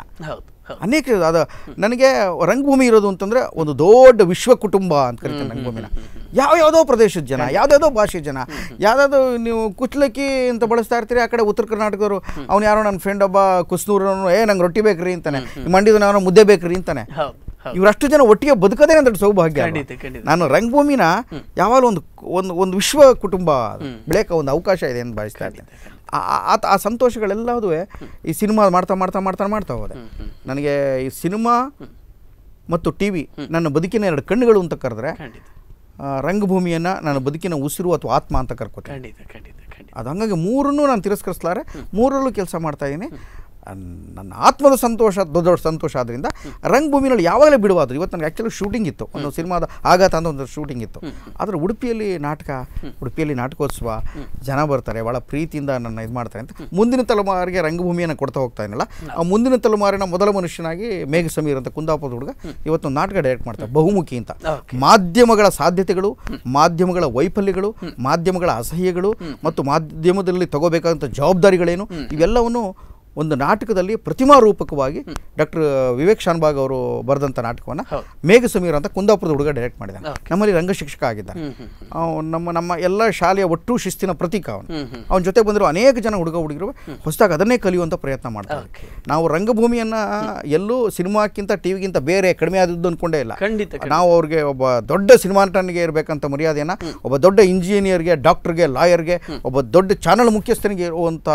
ಅನೇಕ ಅದು ನನಗೆ ರಂಗಭೂಮಿ ಇರೋದು ಅಂತಂದರೆ ಒಂದು ದೊಡ್ಡ ವಿಶ್ವ ಕುಟುಂಬ ಅಂತ ಕರಿತಾರೆ ರಂಗಭೂಮಿನ ಯಾವ್ಯಾವುದೋ ಪ್ರದೇಶದ ಜನ ಯಾವುದ್ಯಾವುದೋ ಭಾಷೆ ಜನ ಯಾವುದಾದ್ರು ನೀವು ಕುಚ್ಲಕ್ಕಿ ಅಂತ ಬಳಸ್ತಾ ಇರ್ತೀರಿ ಆ ಕಡೆ ಉತ್ತರ ಕರ್ನಾಟಕದವರು ಅವ್ನು ಯಾರೋ ನನ್ನ ಫ್ರೆಂಡ್ ಒಬ್ಬ ಕುಸ್ನೂರನು ಏ ನಂಗೆ ರೊಟ್ಟಿ ಬೇಕ್ರಿ ಅಂತಾನೆ ಮಂಡಿದ ನಾನು ಮುದ್ದೆ ಬೇಕ್ರಿ ಅಂತಾನೆ ಇವರಷ್ಟು ಜನ ಒಟ್ಟಿಗೆ ಬದುಕೋದೇ ಅಂತ ಸೌಭಾಗ್ಯ ನಾನು ರಂಗಭೂಮಿನ ಯಾವಾಗಲೂ ಒಂದು ಒಂದು ಒಂದು ವಿಶ್ವ ಕುಟುಂಬ ಬೆಳೆಯಕ ಒಂದು ಅವಕಾಶ ಇದೆ ಅಂತ ಭಾವಿಸ್ತಾ ಇದ್ದೀನಿ ಆ ಆ ಸಂತೋಷಗಳೆಲ್ಲದೂ ಈ ಸಿನಿಮಾ ಮಾಡ್ತಾ ಮಾಡ್ತಾ ಮಾಡ್ತಾ ಮಾಡ್ತಾ ಹೋದೆ ನನಗೆ ಈ ಸಿನಿಮಾ ಮತ್ತು ಟಿ ವಿ ನನ್ನ ಬದುಕಿನ ಎರಡು ಕಣ್ಣುಗಳು ಅಂತ ಕರೆದ್ರೆ ರಂಗಭೂಮಿಯನ್ನು ನನ್ನ ಬದುಕಿನ ಉಸಿರು ಅಥವಾ ಆತ್ಮ ಅಂತ ಕರ್ಕೋತೀನಿ ಅದು ಹಂಗಾಗಿ ಮೂರನ್ನು ನಾನು ತಿರಸ್ಕರಿಸ್ಲಾರೆ ಮೂರರಲ್ಲೂ ಕೆಲಸ ಮಾಡ್ತಾ ಇದ್ದೀನಿ ನನ್ನ ಆತ್ಮದ ಸಂತೋಷ ದೊಡ್ಡ ದೊಡ್ಡ ಸಂತೋಷ ಆದ್ದರಿಂದ ರಂಗಭೂಮಿನಲ್ಲಿ ಯಾವಾಗಲೇ ಬಿಡುವಾದ್ರು ಇವತ್ತು ನನಗೆ ಆ್ಯಕ್ಚುಲಿ ಶೂಟಿಂಗ್ ಇತ್ತು ಒಂದು ಸಿನಿಮಾದ ಆಘಾತ ಅಂತ ಒಂದು ಶೂಟಿಂಗ್ ಇತ್ತು ಆದರೆ ಉಡುಪಿಯಲ್ಲಿ ನಾಟಕ ಉಡುಪಿಯಲ್ಲಿ ನಾಟಕೋತ್ಸವ ಜನ ಬರ್ತಾರೆ ಭಾಳ ಪ್ರೀತಿಯಿಂದ ನನ್ನ ಇದು ಮಾಡ್ತಾರೆ ಅಂತ ಮುಂದಿನ ತಲೆಮಾರಿಗೆ ರಂಗಭೂಮಿಯನ್ನು ಕೊಡ್ತಾ ಹೋಗ್ತಾ ಇರಲಿಲ್ಲ ಆ ಮುಂದಿನ ತಲೆಮಾರಿನ ಮೊದಲ ಮನುಷ್ಯನಾಗಿ ಮೇಘ ಸಮೀರ್ ಅಂತ ಕುಂದಾಪುರದ ಹುಡುಗ ಇವತ್ತು ನಾಟಕ ಡೈರೆಕ್ಟ್ ಮಾಡ್ತಾರೆ ಬಹುಮುಖಿ ಅಂತ ಮಾಧ್ಯಮಗಳ ಸಾಧ್ಯತೆಗಳು ಮಾಧ್ಯಮಗಳ ವೈಫಲ್ಯಗಳು ಮಾಧ್ಯಮಗಳ ಅಸಹ್ಯಗಳು ಮತ್ತು ಮಾಧ್ಯಮದಲ್ಲಿ ತಗೋಬೇಕಾದಂಥ ಜವಾಬ್ದಾರಿಗಳೇನು ಇವೆಲ್ಲವನ್ನು ಒಂದು ನಾಟಕದಲ್ಲಿ ಪ್ರತಿಮಾ ರೂಪಕವಾಗಿ ಡಾಕ್ಟರ್ ವಿವೇಕ್ ಶಾನ್ಭಾಗ್ ಅವರು ಬರೆದಂಥ ನಾಟಕವನ್ನು ಮೇಘ ಸಮೀರ್ ಅಂತ ಕುಂದಾಪುರದ ಹುಡುಗ ಡೈರೆಕ್ಟ್ ಮಾಡಿದ ನಮ್ಮಲ್ಲಿ ರಂಗ ಶಿಕ್ಷಕ ಆಗಿದ್ದ ನಮ್ಮ ನಮ್ಮ ಎಲ್ಲ ಶಾಲೆಯ ಒಟ್ಟು ಶಿಸ್ತಿನ ಪ್ರತೀಕ ಅವನು ಅವನ ಜೊತೆ ಬಂದಿರೋ ಅನೇಕ ಜನ ಹುಡುಗ ಹುಡುಗರು ಹೊಸದಾಗಿ ಅದನ್ನೇ ಕಲಿಯುವಂಥ ಪ್ರಯತ್ನ ಮಾಡ್ತಾರೆ ನಾವು ರಂಗಭೂಮಿಯನ್ನು ಎಲ್ಲೂ ಸಿನಿಮಾಕ್ಕಿಂತ ಟಿವಿಗಿಂತ ಬೇರೆ ಕಡಿಮೆ ಆದದ್ದು ಅಂದ್ಕೊಂಡೇ ಇಲ್ಲ ನಾವು ಅವ್ರಿಗೆ ಒಬ್ಬ ದೊಡ್ಡ ಸಿನಿಮಾ ನಟನಿಗೆ ಇರಬೇಕಂತ ಮರ್ಯಾದೆಯನ್ನು ಒಬ್ಬ ದೊಡ್ಡ ಇಂಜಿನಿಯರ್ಗೆ ಡಾಕ್ಟರ್ಗೆ ಲಾಯರ್ಗೆ ಒಬ್ಬ ದೊಡ್ಡ ಚಾನಲ್ ಮುಖ್ಯಸ್ಥನಿಗೆ ಇರುವಂಥ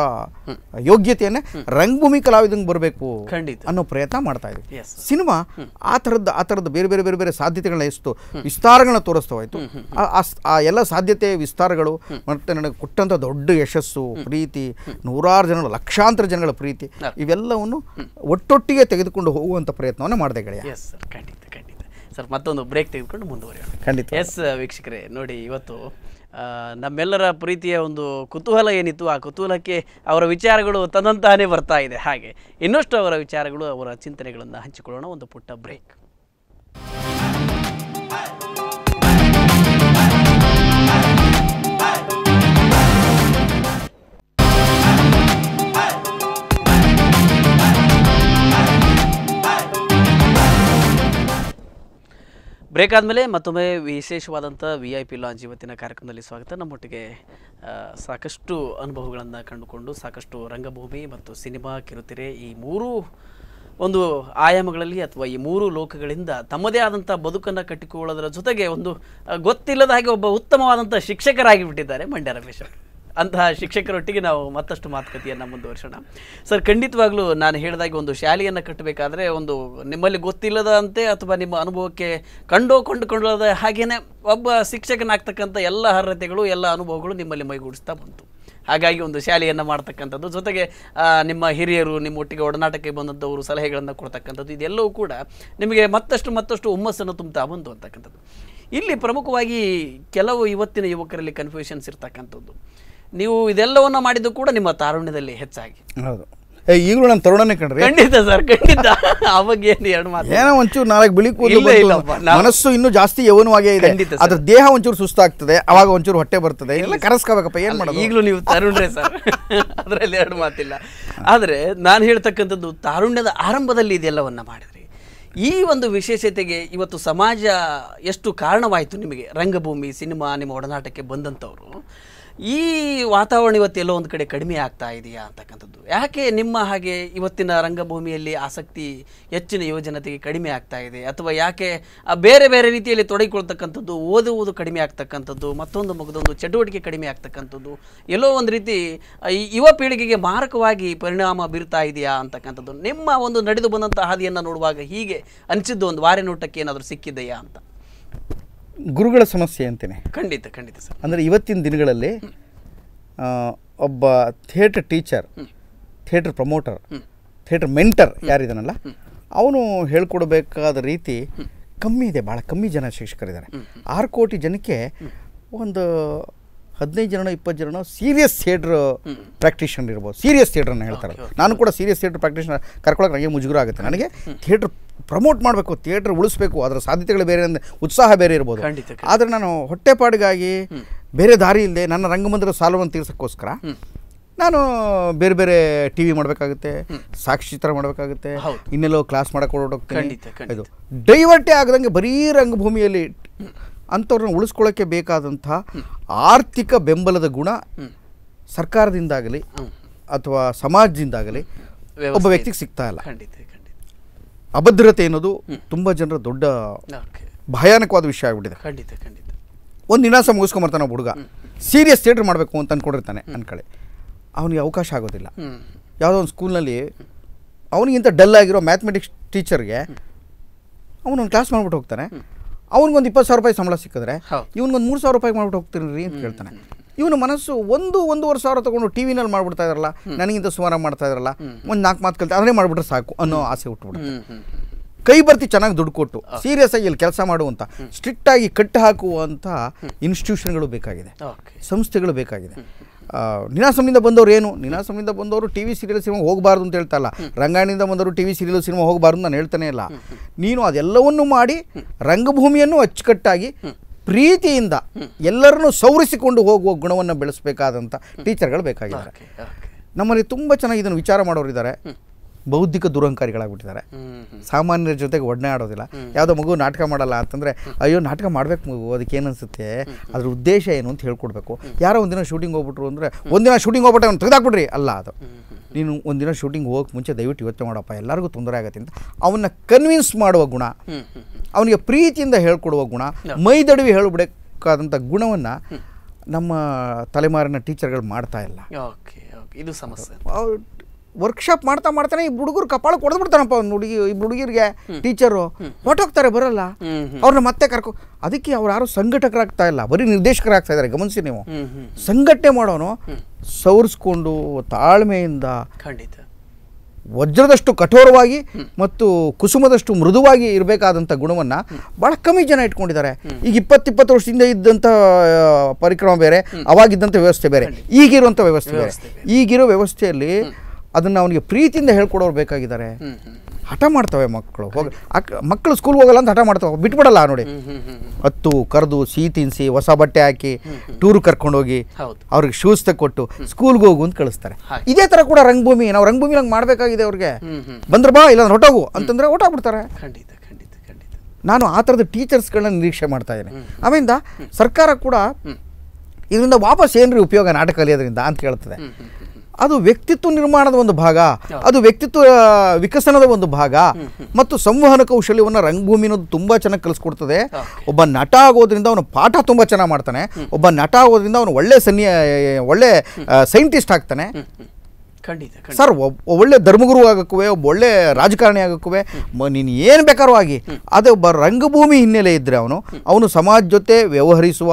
ಯೋಗ್ಯತೆಯನ್ನೇ ರಂಗಭೂಮಿ ಕಲಾವಿದಂಗೆ ಬರಬೇಕು ಖಂಡಿತ ಅನ್ನೋ ಪ್ರಯತ್ನ ಮಾಡ್ತಾ ಇದ್ದೀವಿ ಸಿನಿಮಾ ಆ ಥರದ್ದು ಆ ಥರದ್ದು ಬೇರೆ ಬೇರೆ ಬೇರೆ ಬೇರೆ ಸಾಧ್ಯತೆಗಳನ್ನ ಎಷ್ಟು ವಿಸ್ತಾರಗಳನ್ನ ತೋರಿಸ್ತಾ ಹೋಯ್ತು ಆ ಎಲ್ಲ ಸಾಧ್ಯತೆ ವಿಸ್ತಾರಗಳು ಮತ್ತು ನನಗೆ ಕೊಟ್ಟಂಥ ದೊಡ್ಡ ಯಶಸ್ಸು ಪ್ರೀತಿ ನೂರಾರು ಜನಗಳು ಲಕ್ಷಾಂತರ ಜನಗಳ ಪ್ರೀತಿ ಇವೆಲ್ಲವನ್ನು ಒಟ್ಟೊಟ್ಟಿಗೆ ತೆಗೆದುಕೊಂಡು ಹೋಗುವಂಥ ಪ್ರಯತ್ನವನ್ನು ಮಾಡಿದೆ ಗೆಳೆಯ ಖಂಡಿತ ಸರ್ ಮತ್ತೊಂದು ಬ್ರೇಕ್ ತೆಗೆದುಕೊಂಡು ಮುಂದುವರಿಯೋಣ ಖಂಡಿತ ಎಸ್ ವೀಕ್ಷಕರೇ ನೋಡಿ ಇವತ್ತು ನಮ್ಮೆಲ್ಲರ ಪ್ರೀತಿಯ ಒಂದು ಕುತೂಹಲ ಏನಿತ್ತು ಆ ಕುತೂಹಲಕ್ಕೆ ಅವರ ವಿಚಾರಗಳು ತದಂತಾನೇ ಬರ್ತಾ ಇದೆ ಹಾಗೆ ಇನ್ನಷ್ಟು ಅವರ ವಿಚಾರಗಳು ಅವರ ಚಿಂತನೆಗಳನ್ನು ಹಂಚಿಕೊಳ್ಳೋಣ ಒಂದು ಪುಟ್ಟ ಬ್ರೇಕ್ ಬ್ರೇಕ್ ಆದಮೇಲೆ ಮತ್ತೊಮ್ಮೆ ವಿಶೇಷವಾದಂಥ ವಿ ಐ ಪಿ ಲಾಂಜ್ ಇವತ್ತಿನ ಕಾರ್ಯಕ್ರಮದಲ್ಲಿ ಸ್ವಾಗತ ನಮ್ಮೊಟ್ಟಿಗೆ ಸಾಕಷ್ಟು ಅನುಭವಗಳನ್ನು ಕಂಡುಕೊಂಡು ಸಾಕಷ್ಟು ರಂಗಭೂಮಿ ಮತ್ತು ಸಿನಿಮಾ ಕಿರುತೆರೆ ಈ ಮೂರೂ ಒಂದು ಆಯಾಮಗಳಲ್ಲಿ ಅಥವಾ ಈ ಮೂರು ಲೋಕಗಳಿಂದ ತಮ್ಮದೇ ಆದಂಥ ಬದುಕನ್ನು ಕಟ್ಟಿಕೊಳ್ಳೋದರ ಜೊತೆಗೆ ಒಂದು ಗೊತ್ತಿಲ್ಲದ ಹಾಗೆ ಒಬ್ಬ ಉತ್ತಮವಾದಂಥ ಶಿಕ್ಷಕರಾಗಿ ಬಿಟ್ಟಿದ್ದಾರೆ ಮಂಡ್ಯ ರಮೇಶ್ ಅವರು ಅಂತಹ ಶಿಕ್ಷಕರೊಟ್ಟಿಗೆ ನಾವು ಮತ್ತಷ್ಟು ಮಾತುಕತೆಯನ್ನು ಮುಂದುವರಿಸೋಣ ಸರ್ ಖಂಡಿತವಾಗ್ಲೂ ನಾನು ಹೇಳಿದಾಗ ಒಂದು ಶಾಲೆಯನ್ನು ಕಟ್ಟಬೇಕಾದ್ರೆ ಒಂದು ನಿಮ್ಮಲ್ಲಿ ಗೊತ್ತಿಲ್ಲದಂತೆ ಅಥವಾ ನಿಮ್ಮ ಅನುಭವಕ್ಕೆ ಕಂಡೋ ಕೊಂಡುಕೊಳ್ಳದ ಹಾಗೆಯೇ ಒಬ್ಬ ಶಿಕ್ಷಕನಾಗ್ತಕ್ಕಂಥ ಎಲ್ಲ ಅರ್ಹತೆಗಳು ಎಲ್ಲ ಅನುಭವಗಳು ನಿಮ್ಮಲ್ಲಿ ಮೈಗೂಡಿಸ್ತಾ ಬಂತು ಹಾಗಾಗಿ ಒಂದು ಶಾಲೆಯನ್ನು ಮಾಡ್ತಕ್ಕಂಥದ್ದು ಜೊತೆಗೆ ನಿಮ್ಮ ಹಿರಿಯರು ನಿಮ್ಮೊಟ್ಟಿಗೆ ಒಡನಾಟಕ್ಕೆ ಬಂದಂಥವರು ಸಲಹೆಗಳನ್ನು ಕೊಡ್ತಕ್ಕಂಥದ್ದು ಇದೆಲ್ಲವೂ ಕೂಡ ನಿಮಗೆ ಮತ್ತಷ್ಟು ಮತ್ತಷ್ಟು ಹುಮ್ಮಸ್ಸನ್ನು ತುಂಬ್ತಾ ಬಂತು ಅಂತಕ್ಕಂಥದ್ದು ಇಲ್ಲಿ ಪ್ರಮುಖವಾಗಿ ಕೆಲವು ಇವತ್ತಿನ ಯುವಕರಲ್ಲಿ ಕನ್ಫ್ಯೂಷನ್ಸ್ ಇರ್ತಕ್ಕಂಥದ್ದು ನೀವು ಇದೆಲ್ಲವನ್ನ ಮಾಡಿದ್ದು ಕೂಡ ನಿಮ್ಮ ತಾರುಣ್ಯದಲ್ಲಿ ಹೆಚ್ಚಾಗಿ ಹೌದು ಈಗಲೂ ನಾನು ತರುಣನೇ ಕಣ್ರಿ ಖಂಡಿತ ಸರ್ ಖಂಡಿತ ಅವಾಗ ಏನು ಎರಡು ಮಾತು ಏನೋ ಒಂಚೂರು ನಾಲ್ಕು ಬಿಳಿ ಕೂದಲು ಮನಸ್ಸು ಇನ್ನೂ ಜಾಸ್ತಿ ಯೌನವಾಗೇ ಇದೆ ಅದ್ರ ದೇಹ ಒಂಚೂರು ಸುಸ್ತಾಗ್ತದೆ ಅವಾಗ ಒಂಚೂರು ಹೊಟ್ಟೆ ಬರ್ತದೆ ಎಲ್ಲ ಕರೆಸ್ಕೋಬೇಕಪ್ಪ ಏನು ಮಾಡೋದು ಈಗಲೂ ನೀವು ತರುಣ್ರೆ ಸರ್ ಅದರಲ್ಲಿ ಎರಡು ಮಾತಿಲ್ಲ ಆದರೆ ನಾನು ಹೇಳ್ತಕ್ಕಂಥದ್ದು ತಾರುಣ್ಯದ ಆರಂಭದಲ್ಲಿ ಇದೆಲ್ಲವನ್ನ ಮಾಡಿದ್ರಿ ಈ ಒಂದು ವಿಶೇಷತೆಗೆ ಇವತ್ತು ಸಮಾಜ ಎಷ್ಟು ಕಾರಣವಾಯಿತು ನಿಮಗೆ ರಂಗಭೂಮಿ ಸಿನಿಮಾ ನಿಮ್ಮ ಒಡನಾಟಕ್ಕೆ ಬಂದಂಥವ್ರು ಈ ವಾತಾವರಣ ಇವತ್ತು ಎಲ್ಲೋ ಒಂದು ಕಡೆ ಕಡಿಮೆ ಆಗ್ತಾ ಇದೆಯಾ ಅಂತಕ್ಕಂಥದ್ದು ಯಾಕೆ ನಿಮ್ಮ ಹಾಗೆ ಇವತ್ತಿನ ರಂಗಭೂಮಿಯಲ್ಲಿ ಆಸಕ್ತಿ ಹೆಚ್ಚಿನ ಯುವಜನತೆಗೆ ಕಡಿಮೆ ಆಗ್ತಾ ಇದೆ ಅಥವಾ ಯಾಕೆ ಬೇರೆ ಬೇರೆ ರೀತಿಯಲ್ಲಿ ತೊಡಗಿಕೊಳ್ತಕ್ಕಂಥದ್ದು ಓದುವುದು ಕಡಿಮೆ ಆಗ್ತಕ್ಕಂಥದ್ದು ಮತ್ತೊಂದು ಮಗದೊಂದು ಚಟುವಟಿಕೆ ಕಡಿಮೆ ಆಗ್ತಕ್ಕಂಥದ್ದು ಎಲ್ಲೋ ಒಂದು ರೀತಿ ಈ ಯುವ ಪೀಳಿಗೆಗೆ ಮಾರಕವಾಗಿ ಪರಿಣಾಮ ಬೀರ್ತಾ ಇದೆಯಾ ಅಂತಕ್ಕಂಥದ್ದು ನಿಮ್ಮ ಒಂದು ನಡೆದು ಬಂದಂಥ ಹಾದಿಯನ್ನು ನೋಡುವಾಗ ಹೀಗೆ ಅನಿಸಿದ್ದು ಒಂದು ವಾರೆ ನೋಟಕ್ಕೆ ಏನಾದರೂ ಸಿಕ್ಕಿದೆಯಾ ಅಂತ ಗುರುಗಳ ಸಮಸ್ಯೆ ಅಂತೇನೆ ಖಂಡಿತ ಖಂಡಿತ ಸರ್ ಅಂದರೆ ಇವತ್ತಿನ ದಿನಗಳಲ್ಲಿ ಒಬ್ಬ theatre teacher theatre promoter theatre mentor ಯಾರಿದಾನಲ್ಲ ಅವನು ಹೇಳ್ಕೊಡ್ಬೇಕಾದ ರೀತಿ ಕಮ್ಮಿ ಇದೆ ಭಾಳ ಕಮ್ಮಿ ಜನ ಶಿಕ್ಷಕರಿದ್ದಾರೆ ಆರು ಕೋಟಿ ಜನಕ್ಕೆ ಒಂದು ಹದಿನೈದು ಜನ ಇಪ್ಪತ್ತು ಜನ ಸೀರಿಯಸ್ ಥಿಯೇಟ್ರ್ ಪ್ರಾಕ್ಟೀಷನರ್ ಇರ್ಬೋದು ಸೀರಿಯಸ್ ಥಿಯೇಟ್ರನ್ನ ಹೇಳ್ತಾರೆ ನಾನು ಕೂಡ ಸೀರಿಯಸ್ ಥಿಯೇಟ್ರ್ ಪ್ರಾಕ್ಟೀಷನರ್ ಕರ್ಕೊಳ್ಳೋಕೆ ನನಗೆ ಮುಜುಗರ ಆಗುತ್ತೆ ನನಗೆ ಥಿಯೇಟ್ರ್ ಪ್ರಮೋಟ್ ಮಾಡಬೇಕು ಥಿಯೇಟ್ರ್ ಉಳಿಸ್ಬೇಕು ಅದರ ಸಾಧ್ಯತೆಗಳು ಬೇರೆ ಅಂದರೆ ಉತ್ಸಾಹ ಬೇರೆ ಇರ್ಬೋದು ಆದರೆ ನಾನು ಹೊಟ್ಟೆಪಾಡಿಗಾಗಿ ಬೇರೆ ದಾರಿ ಇಲ್ಲದೆ ನನ್ನ ರಂಗಮಂದಿರ ಸಾಲವನ್ನು ತೀರ್ಸೋಕ್ಕೋಸ್ಕರ ನಾನು ಬೇರೆ ಬೇರೆ ಟಿ ವಿ ಮಾಡಬೇಕಾಗುತ್ತೆ ಸಾಕ್ಷಿ ಚಿತ್ರ ಮಾಡಬೇಕಾಗುತ್ತೆ ಇನ್ನೆಲ್ಲೋ ಕ್ಲಾಸ್ ಮಾಡೋಕೆ ಹೊರಟೋಗ್ತೀನಿ ಇದು ಡೈವರ್ಟೇ ಆಗದಂಗೆ ಬರೀ ರಂಗಭೂಮಿಯಲ್ಲಿ ಅಂಥವ್ರನ್ನ ಉಳಿಸ್ಕೊಳ್ಳೋಕ್ಕೆ ಬೇಕಾದಂಥ ಆರ್ಥಿಕ ಬೆಂಬಲದ ಗುಣ ಸರ್ಕಾರದಿಂದಾಗಲಿ ಅಥವಾ ಸಮಾಜದಿಂದಾಗಲಿ ಒಬ್ಬ ವ್ಯಕ್ತಿಗೆ ಸಿಗ್ತಾ ಇಲ್ಲ ಅಭದ್ರತೆ ಅನ್ನೋದು ತುಂಬ ಜನರ ದೊಡ್ಡ ಭಯಾನಕವಾದ ವಿಷಯ ಆಗಿಬಿಟ್ಟಿದೆ ಖಂಡಿತ ಖಂಡಿತ ಒಂದು ದಿನಾಸ ಮುಗಿಸ್ಕೊಂಬರ್ತಾನೆ ಹುಡುಗ ಸೀರಿಯಸ್ ಥಿಯೇಟ್ರ್ ಮಾಡಬೇಕು ಅಂತ ಅಂದ್ಕೊಂಡಿರ್ತಾನೆ ಅನ್ಕಳೆ ಅವನಿಗೆ ಅವಕಾಶ ಆಗೋದಿಲ್ಲ ಯಾವುದೋ ಒಂದು ಸ್ಕೂಲ್ನಲ್ಲಿ ಅವನಿಗಿಂತ ಡಲ್ ಆಗಿರೋ ಮ್ಯಾಥಮೆಟಿಕ್ಸ್ ಟೀಚರ್ಗೆ ಅವನೊಂದು ಕ್ಲಾಸ್ ಮಾಡ್ಬಿಟ್ಟು ಹೋಗ್ತಾನೆ ಅವ್ನಿಗೊಂದು ಇಪ್ಪತ್ತು ಸಾವಿರ ರೂಪಾಯಿ ಸಂಬಳ ಸಿಕ್ಕಿದ್ರೆ ಒಂದು ಮೂರು ಸಾವಿರ ರೂಪಾಯಿ ಮಾಡ್ಬಿಟ್ಟು ಹೋಗ್ತೀನಿ ಅಂತ ಕೇಳ್ತಾನೆ ಇವನು ಮನಸ್ಸು ಒಂದು ಒಂದೂವರೆ ಸಾವಿರ ತಗೊಂಡು ಟಿ ವಿನಲ್ಲಿ ಮಾಡ್ಬಿಡ್ತಾ ಇದ್ರಲ್ಲ ನನಗಿಂತ ಸುಮಾರು ಮಾಡ್ತಾ ಇದ್ರಲ್ಲ ಒಂದು ನಾಲ್ಕು ಮಾತು ಕಲ್ತು ಅದನ್ನೇ ಮಾಡಿಬಿಟ್ರೆ ಸಾಕು ಅನ್ನೋ ಆಸೆ ಹುಟ್ಟುಬಿಡುತ್ತೆ ಕೈ ಬರ್ತಿ ಚೆನ್ನಾಗಿ ದುಡ್ಡು ಕೊಟ್ಟು ಸೀರಿಯಸ್ ಆಗಿ ಇಲ್ಲಿ ಕೆಲಸ ಮಾಡುವಂಥ ಸ್ಟ್ರಿಕ್ಟಾಗಿ ಕಟ್ಟು ಹಾಕುವಂಥ ಇನ್ಸ್ಟಿಟ್ಯೂಷನ್ಗಳು ಬೇಕಾಗಿದೆ ಸಂಸ್ಥೆಗಳು ಬೇಕಾಗಿದೆ ನಿನಾಸಂನಿಂದ ಬಂದವರು ಏನು ನಿನಾಸಂನಿಂದ ಬಂದವರು ಟಿ ವಿ ಸೀರಿಯಲ್ ಸಿನಿಮಾ ಹೋಗಬಾರ್ದು ಅಂತ ಹೇಳ್ತಾ ಇಲ್ಲ ರಂಗಾಯಣದಿಂದ ಬಂದವರು ಟಿ ವಿ ಸೀರಿಯಲ್ ಸಿನಿಮಾ ಹೋಗಬಾರ್ದು ನಾನು ಹೇಳ್ತಾನೆ ಇಲ್ಲ ನೀನು ಅದೆಲ್ಲವನ್ನು ಮಾಡಿ ರಂಗಭೂಮಿಯನ್ನು ಅಚ್ಚುಕಟ್ಟಾಗಿ ಪ್ರೀತಿಯಿಂದ ಎಲ್ಲರನ್ನೂ ಸೌರಿಸಿಕೊಂಡು ಹೋಗುವ ಗುಣವನ್ನು ಬೆಳೆಸಬೇಕಾದಂಥ ಟೀಚರ್ಗಳು ಬೇಕಾಗಿದ್ದಾರೆ ನಮ್ಮಲ್ಲಿ ತುಂಬ ಚೆನ್ನಾಗಿ ಇದನ್ನು ವಿಚಾರ ಮಾಡೋರಿದ್ದಾರೆ ಬೌದ್ಧಿಕ ದುರಂಕಾರಿಗಳಾಗ್ಬಿಟ್ಟಿದ್ದಾರೆ ಸಾಮಾನ್ಯರ ಜೊತೆಗೆ ಒಡನೆ ಆಡೋದಿಲ್ಲ ಯಾವುದೋ ಮಗು ನಾಟಕ ಮಾಡಲ್ಲ ಅಂತಂದರೆ ಅಯ್ಯೋ ನಾಟಕ ಮಾಡಬೇಕು ಮಗು ಅದಕ್ಕೆ ಏನನ್ಸುತ್ತೆ ಅದ್ರ ಉದ್ದೇಶ ಏನು ಅಂತ ಹೇಳ್ಕೊಡ್ಬೇಕು ಯಾರೋ ಒಂದಿನ ಶೂಟಿಂಗ್ ಹೋಗ್ಬಿಟ್ರು ಅಂದರೆ ಒಂದಿನ ಶೂಟಿಂಗ್ ಹೋಗ್ಬಿಟ್ಟೆ ಅವ್ನು ತೆಗೆದಾಕ್ಬಿಡ್ರಿ ಅಲ್ಲ ಅದು ನೀನು ಒಂದಿನ ಶೂಟಿಂಗ್ ಹೋಗಕ್ಕೆ ಮುಂಚೆ ದಯವಿಟ್ಟು ಯೋಚನೆ ಮಾಡಪ್ಪ ಎಲ್ಲರಿಗೂ ತೊಂದರೆ ಆಗತ್ತೆ ಅಂತ ಅವನ್ನ ಕನ್ವಿನ್ಸ್ ಮಾಡುವ ಗುಣ ಅವನಿಗೆ ಪ್ರೀತಿಯಿಂದ ಹೇಳ್ಕೊಡುವ ಗುಣ ಮೈದಡವಿ ಹೇಳ್ಬಿಡಬೇಕಾದಂಥ ಗುಣವನ್ನು ನಮ್ಮ ತಲೆಮಾರಿನ ಟೀಚರ್ಗಳು ಮಾಡ್ತಾ ಇಲ್ಲ ಓಕೆ ಓಕೆ ಇದು ಸಮಸ್ಯೆ ವರ್ಕ್ಶಾಪ್ ಮಾಡ್ತಾ ಮಾಡ್ತಾನೆ ಈ ಹುಡುಗರು ಕಪಾಳ ಕೊಡದ್ ಬಿಡ್ತಾನಪ್ಪ ಅವ್ನು ಹುಡುಗಿ ಈ ಹುಡುಗಿರ್ಗೆ ಟೀಚರು ಹೊಟ್ಟೋಗ್ತಾರೆ ಬರಲ್ಲ ಅವ್ರನ್ನ ಮತ್ತೆ ಕರ್ಕೊ ಅದಕ್ಕೆ ಅವ್ರು ಯಾರು ಸಂಘಟಕರಾಗ್ತಾ ಇಲ್ಲ ಬರೀ ನಿರ್ದೇಶಕರಾಗ್ತಾ ಇದ್ದಾರೆ ಗಮನಿಸಿ ನೀವು ಸಂಘಟನೆ ಮಾಡೋನು ಸವರ್ಸ್ಕೊಂಡು ತಾಳ್ಮೆಯಿಂದ ಖಂಡಿತ ವಜ್ರದಷ್ಟು ಕಠೋರವಾಗಿ ಮತ್ತು ಕುಸುಮದಷ್ಟು ಮೃದುವಾಗಿ ಇರಬೇಕಾದಂಥ ಗುಣವನ್ನು ಭಾಳ ಕಮ್ಮಿ ಜನ ಇಟ್ಕೊಂಡಿದ್ದಾರೆ ಈಗ ಇಪ್ಪತ್ತಿಪ್ಪತ್ತು ವರ್ಷದಿಂದ ಇದ್ದಂಥ ಪರಿಕ್ರಮ ಬೇರೆ ಅವಾಗಿದ್ದಂಥ ವ್ಯವಸ್ಥೆ ಬೇರೆ ಈಗಿರುವಂಥ ವ್ಯವಸ್ಥೆ ಬೇರೆ ಈಗಿರೋ ವ್ಯವಸ್ಥೆಯಲ್ಲಿ ಅದನ್ನು ಅವನಿಗೆ ಪ್ರೀತಿಯಿಂದ ಹೇಳ್ಕೊಡೋರು ಬೇಕಾಗಿದ್ದಾರೆ ಹಠ ಮಾಡ್ತವೆ ಮಕ್ಕಳು ಹೋಗಿ ಮಕ್ಕಳು ಸ್ಕೂಲ್ ಹೋಗಲ್ಲ ಅಂತ ಹಠ ಮಾಡ್ತಾವೆ ಬಿಟ್ಬಿಡಲ್ಲ ನೋಡಿ ಹತ್ತು ಕರೆದು ಸಿಹಿ ತಿನ್ಸಿ ಹೊಸ ಬಟ್ಟೆ ಹಾಕಿ ಟೂರ್ ಕರ್ಕೊಂಡೋಗಿ ಅವ್ರಿಗೆ ಶೂಸ್ ತಗೊಟ್ಟು ಸ್ಕೂಲ್ಗೆ ಹೋಗು ಅಂತ ಕಳಿಸ್ತಾರೆ ಇದೇ ಥರ ಕೂಡ ರಂಗಭೂಮಿ ನಾವು ರಂಗಭೂಮಿ ನಂಗೆ ಮಾಡಬೇಕಾಗಿದೆ ಅವ್ರಿಗೆ ಬಂದ್ರ ಬಾ ಇಲ್ಲ ಹೊಟ್ಟೋಗು ಅಂತಂದ್ರೆ ಹೊಟ್ಟಾಗ್ಬಿಡ್ತಾರೆ ಖಂಡಿತ ಖಂಡಿತ ಖಂಡಿತ ನಾನು ಆ ಥರದ ಟೀಚರ್ಸ್ಗಳನ್ನ ನಿರೀಕ್ಷೆ ಮಾಡ್ತಾ ಇದ್ದೇನೆ ಆಮೇಲಿಂದ ಸರ್ಕಾರ ಕೂಡ ಇದರಿಂದ ವಾಪಸ್ ಏನ್ರಿ ಉಪಯೋಗ ನಾಟಕ ಕಲಿಯೋದ್ರಿಂದ ಅಂತ ಕೇಳ್ತದೆ ಅದು ವ್ಯಕ್ತಿತ್ವ ನಿರ್ಮಾಣದ ಒಂದು ಭಾಗ ಅದು ವ್ಯಕ್ತಿತ್ವ ವಿಕಸನದ ಒಂದು ಭಾಗ ಮತ್ತು ಸಂವಹನ ಕೌಶಲ್ಯವನ್ನು ರಂಗಭೂಮಿನದು ತುಂಬ ಚೆನ್ನಾಗಿ ಕಲಿಸ್ಕೊಡ್ತದೆ ಒಬ್ಬ ನಟ ಆಗೋದ್ರಿಂದ ಅವನು ಪಾಠ ತುಂಬ ಚೆನ್ನಾಗಿ ಮಾಡ್ತಾನೆ ಒಬ್ಬ ನಟ ಆಗೋದ್ರಿಂದ ಅವನು ಒಳ್ಳೆ ಸನ್ನಿ ಒಳ್ಳೆ ಸೈಂಟಿಸ್ಟ್ ಆಗ್ತಾನೆ ಸರ್ ಒಳ್ಳೆ ಧರ್ಮಗುರು ಆಗಕ್ಕೂ ಒಬ್ಬ ಒಳ್ಳೆ ರಾಜಕಾರಣಿ ಆಗಕ್ಕೂ ನೀನು ಏನು ಬೇಕಾದ್ರೂ ಆಗಿ ಅದೇ ಒಬ್ಬ ರಂಗಭೂಮಿ ಹಿನ್ನೆಲೆ ಇದ್ದರೆ ಅವನು ಅವನು ಸಮಾಜ ಜೊತೆ ವ್ಯವಹರಿಸುವ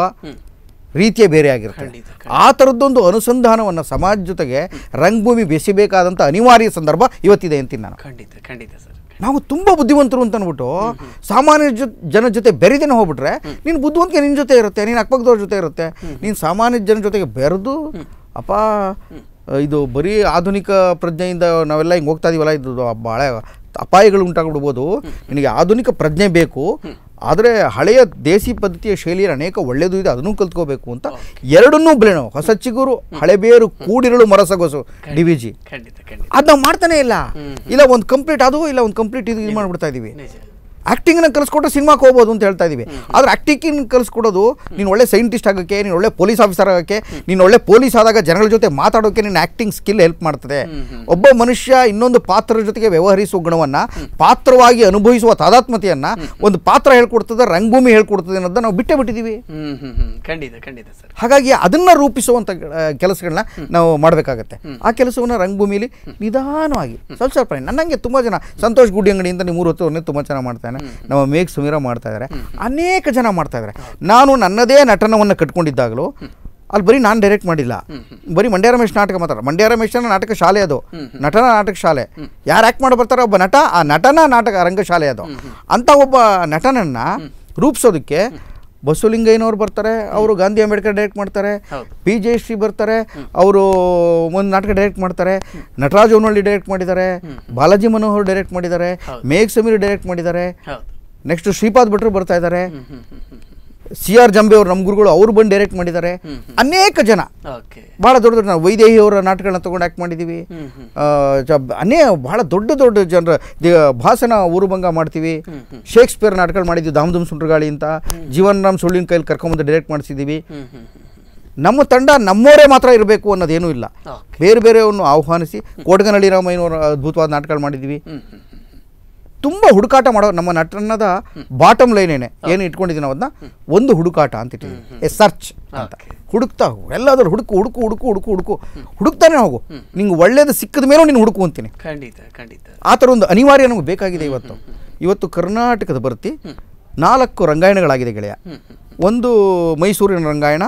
ರೀತಿಯೇ ಬೇರೆ ಆಗಿರ್ತದೆ ಆ ಥರದ್ದೊಂದು ಅನುಸಂಧಾನವನ್ನು ಸಮಾಜ ಜೊತೆಗೆ ರಂಗಭೂಮಿ ಬೆಸಿಬೇಕಾದಂಥ ಅನಿವಾರ್ಯ ಸಂದರ್ಭ ಇವತ್ತಿದೆ ಅಂತೀನಿ ನಾನು ಖಂಡಿತ ಖಂಡಿತ ಸರ್ ನಾವು ತುಂಬ ಬುದ್ಧಿವಂತರು ಅಂತ ಅಂದ್ಬಿಟ್ಟು ಸಾಮಾನ್ಯ ಜೊ ಜನ ಜೊತೆ ಬೆರೆದೇನೆ ಹೋಗ್ಬಿಟ್ರೆ ನೀನು ಬುದ್ಧಿವಂತಿಕೆ ನಿನ್ನ ಜೊತೆ ಇರುತ್ತೆ ನೀನು ಅಕ್ಕಪಕ್ಕದವ್ರ ಜೊತೆ ಇರುತ್ತೆ ನೀನು ಸಾಮಾನ್ಯ ಜನ ಜೊತೆಗೆ ಬೆರೆದು ಅಪ್ಪ ಇದು ಬರೀ ಆಧುನಿಕ ಪ್ರಜ್ಞೆಯಿಂದ ನಾವೆಲ್ಲ ಹಿಂಗೆ ಹೋಗ್ತಾ ಇದೀವಲ್ಲ ಇದು ಭಾಳ ಅಪಾಯಗಳು ಉಂಟಾಗ್ಬಿಡ್ಬೋದು ನಿನಗೆ ಆಧುನಿಕ ಪ್ರಜ್ಞೆ ಬೇಕು ಆದರೆ ಹಳೆಯ ದೇಸಿ ಪದ್ಧತಿಯ ಶೈಲಿಯಲ್ಲಿ ಅನೇಕ ಒಳ್ಳೆಯದು ಇದೆ ಅದನ್ನು ಕಲ್ತ್ಕೋಬೇಕು ಅಂತ ಎರಡನ್ನೂ ಬೆಳೆ ಹೊಸ ಚಿಗುರು ಹಳೆ ಬೇರು ಕೂಡಿರಲು ಮರಸಗೊಸು ಡಿ ವಿ ಜಿ ಅದು ನಾವು ಮಾಡ್ತಾನೆ ಇಲ್ಲ ಇಲ್ಲ ಒಂದು ಕಂಪ್ಲೀಟ್ ಅದು ಇಲ್ಲ ಒಂದು ಕಂಪ್ಲೀಟ್ ಇದು ಮಾಡ್ಬಿಡ್ತಾ ಇದ್ದೀವಿ ಆ್ಯಕ್ಟಿಂಗ್ನ ಕಲಿಸ್ಕೊಟ್ರೆ ಸಿನಿಮಾಕ್ಕೆ ಹೋಗ್ಬೋದು ಅಂತ ಹೇಳ್ತಾ ಇದ್ದೀವಿ ಆದರೆ ಆಕ್ಟಿಂಗ್ ಕಲಿಸ್ಕೊಡೋದು ನೀನು ಒಳ್ಳೆ ಸೈಂಟಿಸ್ಟ್ ಆಗೋಕ್ಕೆ ನೀನು ಒಳ್ಳೆ ಪೊಲೀಸ್ ಆಫೀಸರ್ ಆಗೋಕ್ಕೆ ನೀನು ಒಳ್ಳೆ ಪೊಲೀಸ್ ಆದಾಗ ಜನಗಳ ಜೊತೆ ಮಾತಾಡೋಕ್ಕೆ ನಿನ್ನ ಆಕ್ಟಿಂಗ್ ಸ್ಕಿಲ್ ಹೆಲ್ಪ್ ಮಾಡ್ತದೆ ಒಬ್ಬ ಮನುಷ್ಯ ಇನ್ನೊಂದು ಪಾತ್ರದ ಜೊತೆಗೆ ವ್ಯವಹರಿಸುವ ಗುಣವನ್ನು ಪಾತ್ರವಾಗಿ ಅನುಭವಿಸುವ ತಾದಾತ್ಮತೆಯನ್ನ ಒಂದು ಪಾತ್ರ ಹೇಳ್ಕೊಡ್ತದೆ ರಂಗಭೂಮಿ ಹೇಳ್ಕೊಡ್ತದೆ ಅನ್ನೋದನ್ನ ನಾವು ಬಿಟ್ಟೆ ಬಿಟ್ಟಿದ್ದೀವಿ ಖಂಡಿತ ಖಂಡಿತ ಸರ್ ಹಾಗಾಗಿ ಅದನ್ನ ರೂಪಿಸುವಂತ ಕೆಲಸಗಳನ್ನ ನಾವು ಮಾಡಬೇಕಾಗತ್ತೆ ಆ ಕೆಲಸವನ್ನು ರಂಗಭೂಮಿಯಲ್ಲಿ ನಿಧಾನವಾಗಿ ಸ್ವಲ್ಪ ಸ್ವಲ್ಪ ನನ್ನಂಗೆ ತುಂಬ ಜನ ಸಂತೋಷ್ ಗುಡಿ ಅಂಗಡಿಯಿಂದ ನೀವು ಮೂರು ಹೊತ್ತು ತುಂಬ ಚೆನ್ನಾಗಿ ಮಾಡ್ತಾನೆ ಇದ್ದಾನೆ ನಮ್ಮ ಮೇಘ್ ಸುಮೀರ ಮಾಡ್ತಾ ಇದ್ದಾರೆ ಅನೇಕ ಜನ ಮಾಡ್ತಾ ಇದ್ದಾರೆ ನಾನು ನನ್ನದೇ ನಟನವನ್ನು ಕಟ್ಕೊಂಡಿದ್ದಾಗಲೂ ಅಲ್ಲಿ ಬರೀ ನಾನು ಡೈರೆಕ್ಟ್ ಮಾಡಿಲ್ಲ ಬರೀ ಮಂಡ್ಯ ರಮೇಶ್ ನಾಟಕ ಮಾತ್ರ ಮಂಡ್ಯ ರಮೇಶನ ನಾಟಕ ಶಾಲೆ ಅದು ನಟನ ನಾಟಕ ಶಾಲೆ ಯಾರು ಆ್ಯಕ್ಟ್ ಮಾಡಿ ಬರ್ತಾರೋ ಒಬ್ಬ ನಟ ಆ ನಟನ ನಾಟಕ ರಂಗಶಾಲೆ ಅದು ಅಂಥ ಒಬ್ಬ ನಟನನ್ನು ರೂಪಿಸೋದಕ್ಕೆ ಬಸುಲಿಂಗಯ್ಯನವರು ಬರ್ತಾರೆ ಅವರು ಗಾಂಧಿ ಅಂಬೇಡ್ಕರ್ ಡೈರೆಕ್ಟ್ ಮಾಡ್ತಾರೆ ಪಿ ಜಯಶ್ರೀ ಬರ್ತಾರೆ ಅವರು ಒಂದು ನಾಟಕ ಡೈರೆಕ್ಟ್ ಮಾಡ್ತಾರೆ ನಟರಾಜ್ ಅವನಹಳ್ಳಿ ಡೈರೆಕ್ಟ್ ಮಾಡಿದ್ದಾರೆ ಬಾಲಾಜಿ ಮನೋಹರ್ ಡೈರೆಕ್ಟ್ ಮಾಡಿದ್ದಾರೆ ಮೇಘ್ ಸಮೀರ್ ಡೈರೆಕ್ಟ್ ಮಾಡಿದ್ದಾರೆ ನೆಕ್ಸ್ಟ್ ಶ್ರೀಪಾದ್ ಭಟ್ರು ಬರ್ತಾ ಇದ್ದಾರೆ ಸಿ ಆರ್ ಜಂಬೆ ಅವರು ನಮ್ಮ ಗುರುಗಳು ಅವ್ರು ಬಂದು ಡೈರೆಕ್ಟ್ ಮಾಡಿದ್ದಾರೆ ಅನೇಕ ಜನ ಬಹಳ ದೊಡ್ಡ ದೊಡ್ಡ ವೈದೇಹಿ ಅವರ ನಾಟಕಗಳನ್ನ ತಗೊಂಡು ಆಕ್ಟ್ ಮಾಡಿದ್ದೀವಿ ಅನೇಕ ಬಹಳ ದೊಡ್ಡ ದೊಡ್ಡ ಜನರ ಭಾಷಣ ಊರುಭಂಗ ಮಾಡ್ತೀವಿ ಶೇಕ್ಸ್ಪಿಯರ್ ನಾಟಕಗಳು ಮಾಡಿದ್ವಿ ದಾಮಧಮ್ ಸುಂಟ್ರಗಾಳಿ ಅಂತ ಜೀವನ್ ರಾಮ್ ಸುಳ್ಳಿನ ಕೈಲಿ ಕರ್ಕೊಂಬಂದು ಡೈರೆಕ್ಟ್ ಮಾಡಿಸಿದ್ದೀವಿ ನಮ್ಮ ತಂಡ ನಮ್ಮವರೇ ಮಾತ್ರ ಇರಬೇಕು ಅನ್ನೋದೇನೂ ಇಲ್ಲ ಬೇರೆ ಬೇರೆಯವನ್ನು ಆಹ್ವಾನಿಸಿ ಕೋಟಗನಹಳ್ಳಿ ರಾಮಯ್ಯನವರ ಅದ್ಭುತವಾದ ನಾಟಕಗಳು ಮಾಡಿದ್ದೀವಿ ತುಂಬ ಹುಡುಕಾಟ ಮಾಡೋ ನಮ್ಮ ನಟನದ ಬಾಟಮ್ ಲೈನ್ ಏನೇ ಏನು ಇಟ್ಕೊಂಡಿದ್ದೀನಿ ಅದನ್ನ ಒಂದು ಹುಡುಕಾಟ ಅಂತ ಇಟ್ಟಿದ್ವಿ ಎ ಸರ್ಚ್ ಅಂತ ಹುಡುಕ್ತಾ ಹೋಗು ಎಲ್ಲಾದ್ರೂ ಹುಡುಕು ಹುಡುಕು ಹುಡುಕು ಹುಡುಕು ಹುಡುಕು ಹುಡುಕ್ತಾನೆ ಹೋಗು ನಿಂಗೆ ಒಳ್ಳೇದು ಸಿಕ್ಕದ ಮೇಲೂ ನೀನು ಹುಡುಕು ಅಂತೀನಿ ಖಂಡಿತ ಖಂಡಿತ ಆ ಥರ ಒಂದು ಅನಿವಾರ್ಯ ನಮಗೆ ಬೇಕಾಗಿದೆ ಇವತ್ತು ಇವತ್ತು ಕರ್ನಾಟಕದ ಬರ್ತಿ ನಾಲ್ಕು ರಂಗಾಯಣಗಳಾಗಿದೆ ಗೆಳೆಯ ಒಂದು ಮೈಸೂರಿನ ರಂಗಾಯಣ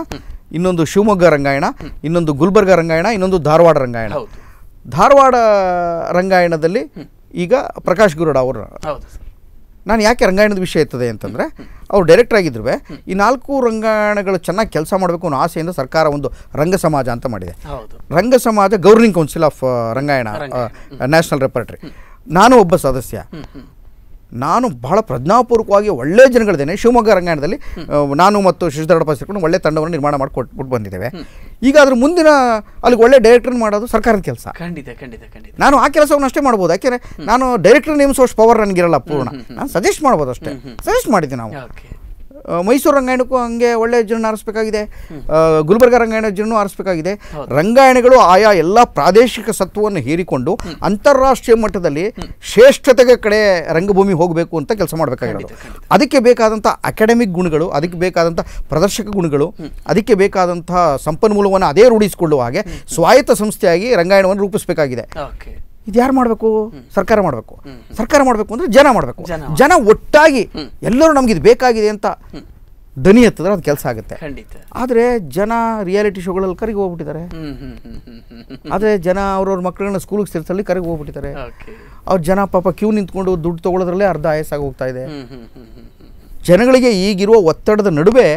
ಇನ್ನೊಂದು ಶಿವಮೊಗ್ಗ ರಂಗಾಯಣ ಇನ್ನೊಂದು ಗುಲ್ಬರ್ಗ ರಂಗಾಯಣ ಇನ್ನೊಂದು ಧಾರವಾಡ ರಂಗಾಯಣ ಧಾರವಾಡ ರಂಗಾಯಣದಲ್ಲಿ ಈಗ ಪ್ರಕಾಶ್ ಗುರುಡ ಅವರು ನಾನು ಯಾಕೆ ರಂಗಾಯಣದ ವಿಷಯ ಇರ್ತದೆ ಅಂತಂದರೆ ಅವರು ಡೈರೆಕ್ಟರ್ ಆಗಿದ್ರು ಈ ನಾಲ್ಕು ರಂಗಾಯಣಗಳು ಚೆನ್ನಾಗಿ ಕೆಲಸ ಮಾಡಬೇಕು ಅನ್ನೋ ಆಸೆಯಿಂದ ಸರ್ಕಾರ ಒಂದು ರಂಗ ಸಮಾಜ ಅಂತ ಮಾಡಿದೆ Ranga Samaja governing council of Rangayana national repertory ನಾನು ಒಬ್ಬ ಸದಸ್ಯ ನಾನು ಬಹಳ ಪ್ರಜ್ಞಾಪೂರ್ವಕವಾಗಿ ಒಳ್ಳೆ ಜನಗಳಿದ್ದೇನೆ ಶಿವಮೊಗ್ಗ ರಂಗಾಯಣದಲ್ಲಿ ನಾನು ಮತ್ತು ಶಿಶುಧರಡಪ್ಪ ಸೇರಿಕೊಂಡು ಒಳ್ಳೆ ತಂಡವನ್ನು ನಿರ್ಮಾಣ ಮಾಡಿಕೊಟ್ಬಿಟ್ಟು ಬಂದಿದ್ದೇವೆ ಈಗ ಅದ್ರ ಮುಂದಿನ ಅಲ್ಲಿಗೆ ಒಳ್ಳೆ ಡೈರೆಕ್ಟರ್ ಮಾಡೋದು ಸರ್ಕಾರದ ಕೆಲಸ ಖಂಡಿತ ಖಂಡಿತ ಖಂಡಿತ ನಾನು ಆ ಕೆಲಸವನ್ನು ಅಷ್ಟೇ ಮಾಡ್ಬೋದು ಯಾಕೆಂದರೆ ನಾನು ಡೈರೆಕ್ಟರ್ ನೇಮ್ಸೋಷ್ಟು ಪವರ್ ನನಗಿರಲ್ಲ ಪೂರ್ಣ ನಾನು ಸಜೆಸ್ಟ್ ಮಾಡ್ಬೋದು ಅಷ್ಟೇ ಸಜೆಸ್ಟ್ ಮಾಡಿದ್ದೆ ನಾವು ಮೈಸೂರು ರಂಗಾಯಣಕ್ಕೂ ಹಂಗೆ ಒಳ್ಳೆ ಜೀರ್ಣ ಆರಿಸಬೇಕಾಗಿದೆ ಗುಲ್ಬರ್ಗ ರಂಗಾಯಣ ಜೀರ್ಣ ಆರಿಸಬೇಕಾಗಿದೆ ರಂಗಾಯಣಗಳು ಆಯಾ ಎಲ್ಲ ಪ್ರಾದೇಶಿಕ ಸತ್ವವನ್ನು ಹೀರಿಕೊಂಡು ಅಂತಾರಾಷ್ಟ್ರೀಯ ಮಟ್ಟದಲ್ಲಿ ಶ್ರೇಷ್ಠತೆಗೆ ಕಡೆ ರಂಗಭೂಮಿ ಹೋಗಬೇಕು ಅಂತ ಕೆಲಸ ಮಾಡಬೇಕಾಗಿರೋದು ಅದಕ್ಕೆ ಬೇಕಾದಂಥ ಅಕಾಡೆಮಿಕ್ ಗುಣಗಳು ಅದಕ್ಕೆ ಬೇಕಾದಂಥ ಪ್ರದರ್ಶಕ ಗುಣಗಳು ಅದಕ್ಕೆ ಬೇಕಾದಂಥ ಸಂಪನ್ಮೂಲವನ್ನು ಅದೇ ರೂಢಿಸಿಕೊಳ್ಳುವ ಹಾಗೆ ಸ್ವಾಯತ್ತ ಸಂಸ್ಥೆಯಾಗಿ ರಂಗಾಯಣವನ್ನು ರೂಪಿಸಬೇಕಾಗಿದೆ ಇದು ಯಾರು ಮಾಡಬೇಕು ಸರ್ಕಾರ ಮಾಡಬೇಕು ಸರ್ಕಾರ ಮಾಡಬೇಕು ಅಂದರೆ ಜನ ಮಾಡಬೇಕು ಜನ ಒಟ್ಟಾಗಿ ಎಲ್ಲರೂ ನಮ್ಗೆ ಇದು ಬೇಕಾಗಿದೆ ಅಂತ ದನಿ ಎತ್ತಿದ್ರೆ ಅದು ಕೆಲಸ ಆಗುತ್ತೆ ಆದರೆ ಜನ ರಿಯಾಲಿಟಿ ಶೋಗಳಲ್ಲಿ ಕರೆಗೆ ಹೋಗ್ಬಿಟ್ಟಿದ್ದಾರೆ ಆದರೆ ಜನ ಅವ್ರವ್ರ ಮಕ್ಕಳನ್ನ ಸ್ಕೂಲಿಗೆ ಸೇರಿಸಲ್ಲಿ ಕರೆಗೆ ಹೋಗ್ಬಿಟ್ಟಿದ್ದಾರೆ ಅವ್ರ ಜನ ಪಾಪ ಕ್ಯೂ ನಿಂತ್ಕೊಂಡು ದುಡ್ಡು ತಗೊಳ್ಳೋದ್ರಲ್ಲೇ ಅರ್ಧ ಆಯಸ್ಸಾಗಿ ಹೋಗ್ತಾ ಇದೆ ಜನಗಳಿಗೆ ಈಗಿರುವ ಒತ್ತಡದ ನಡುವೆ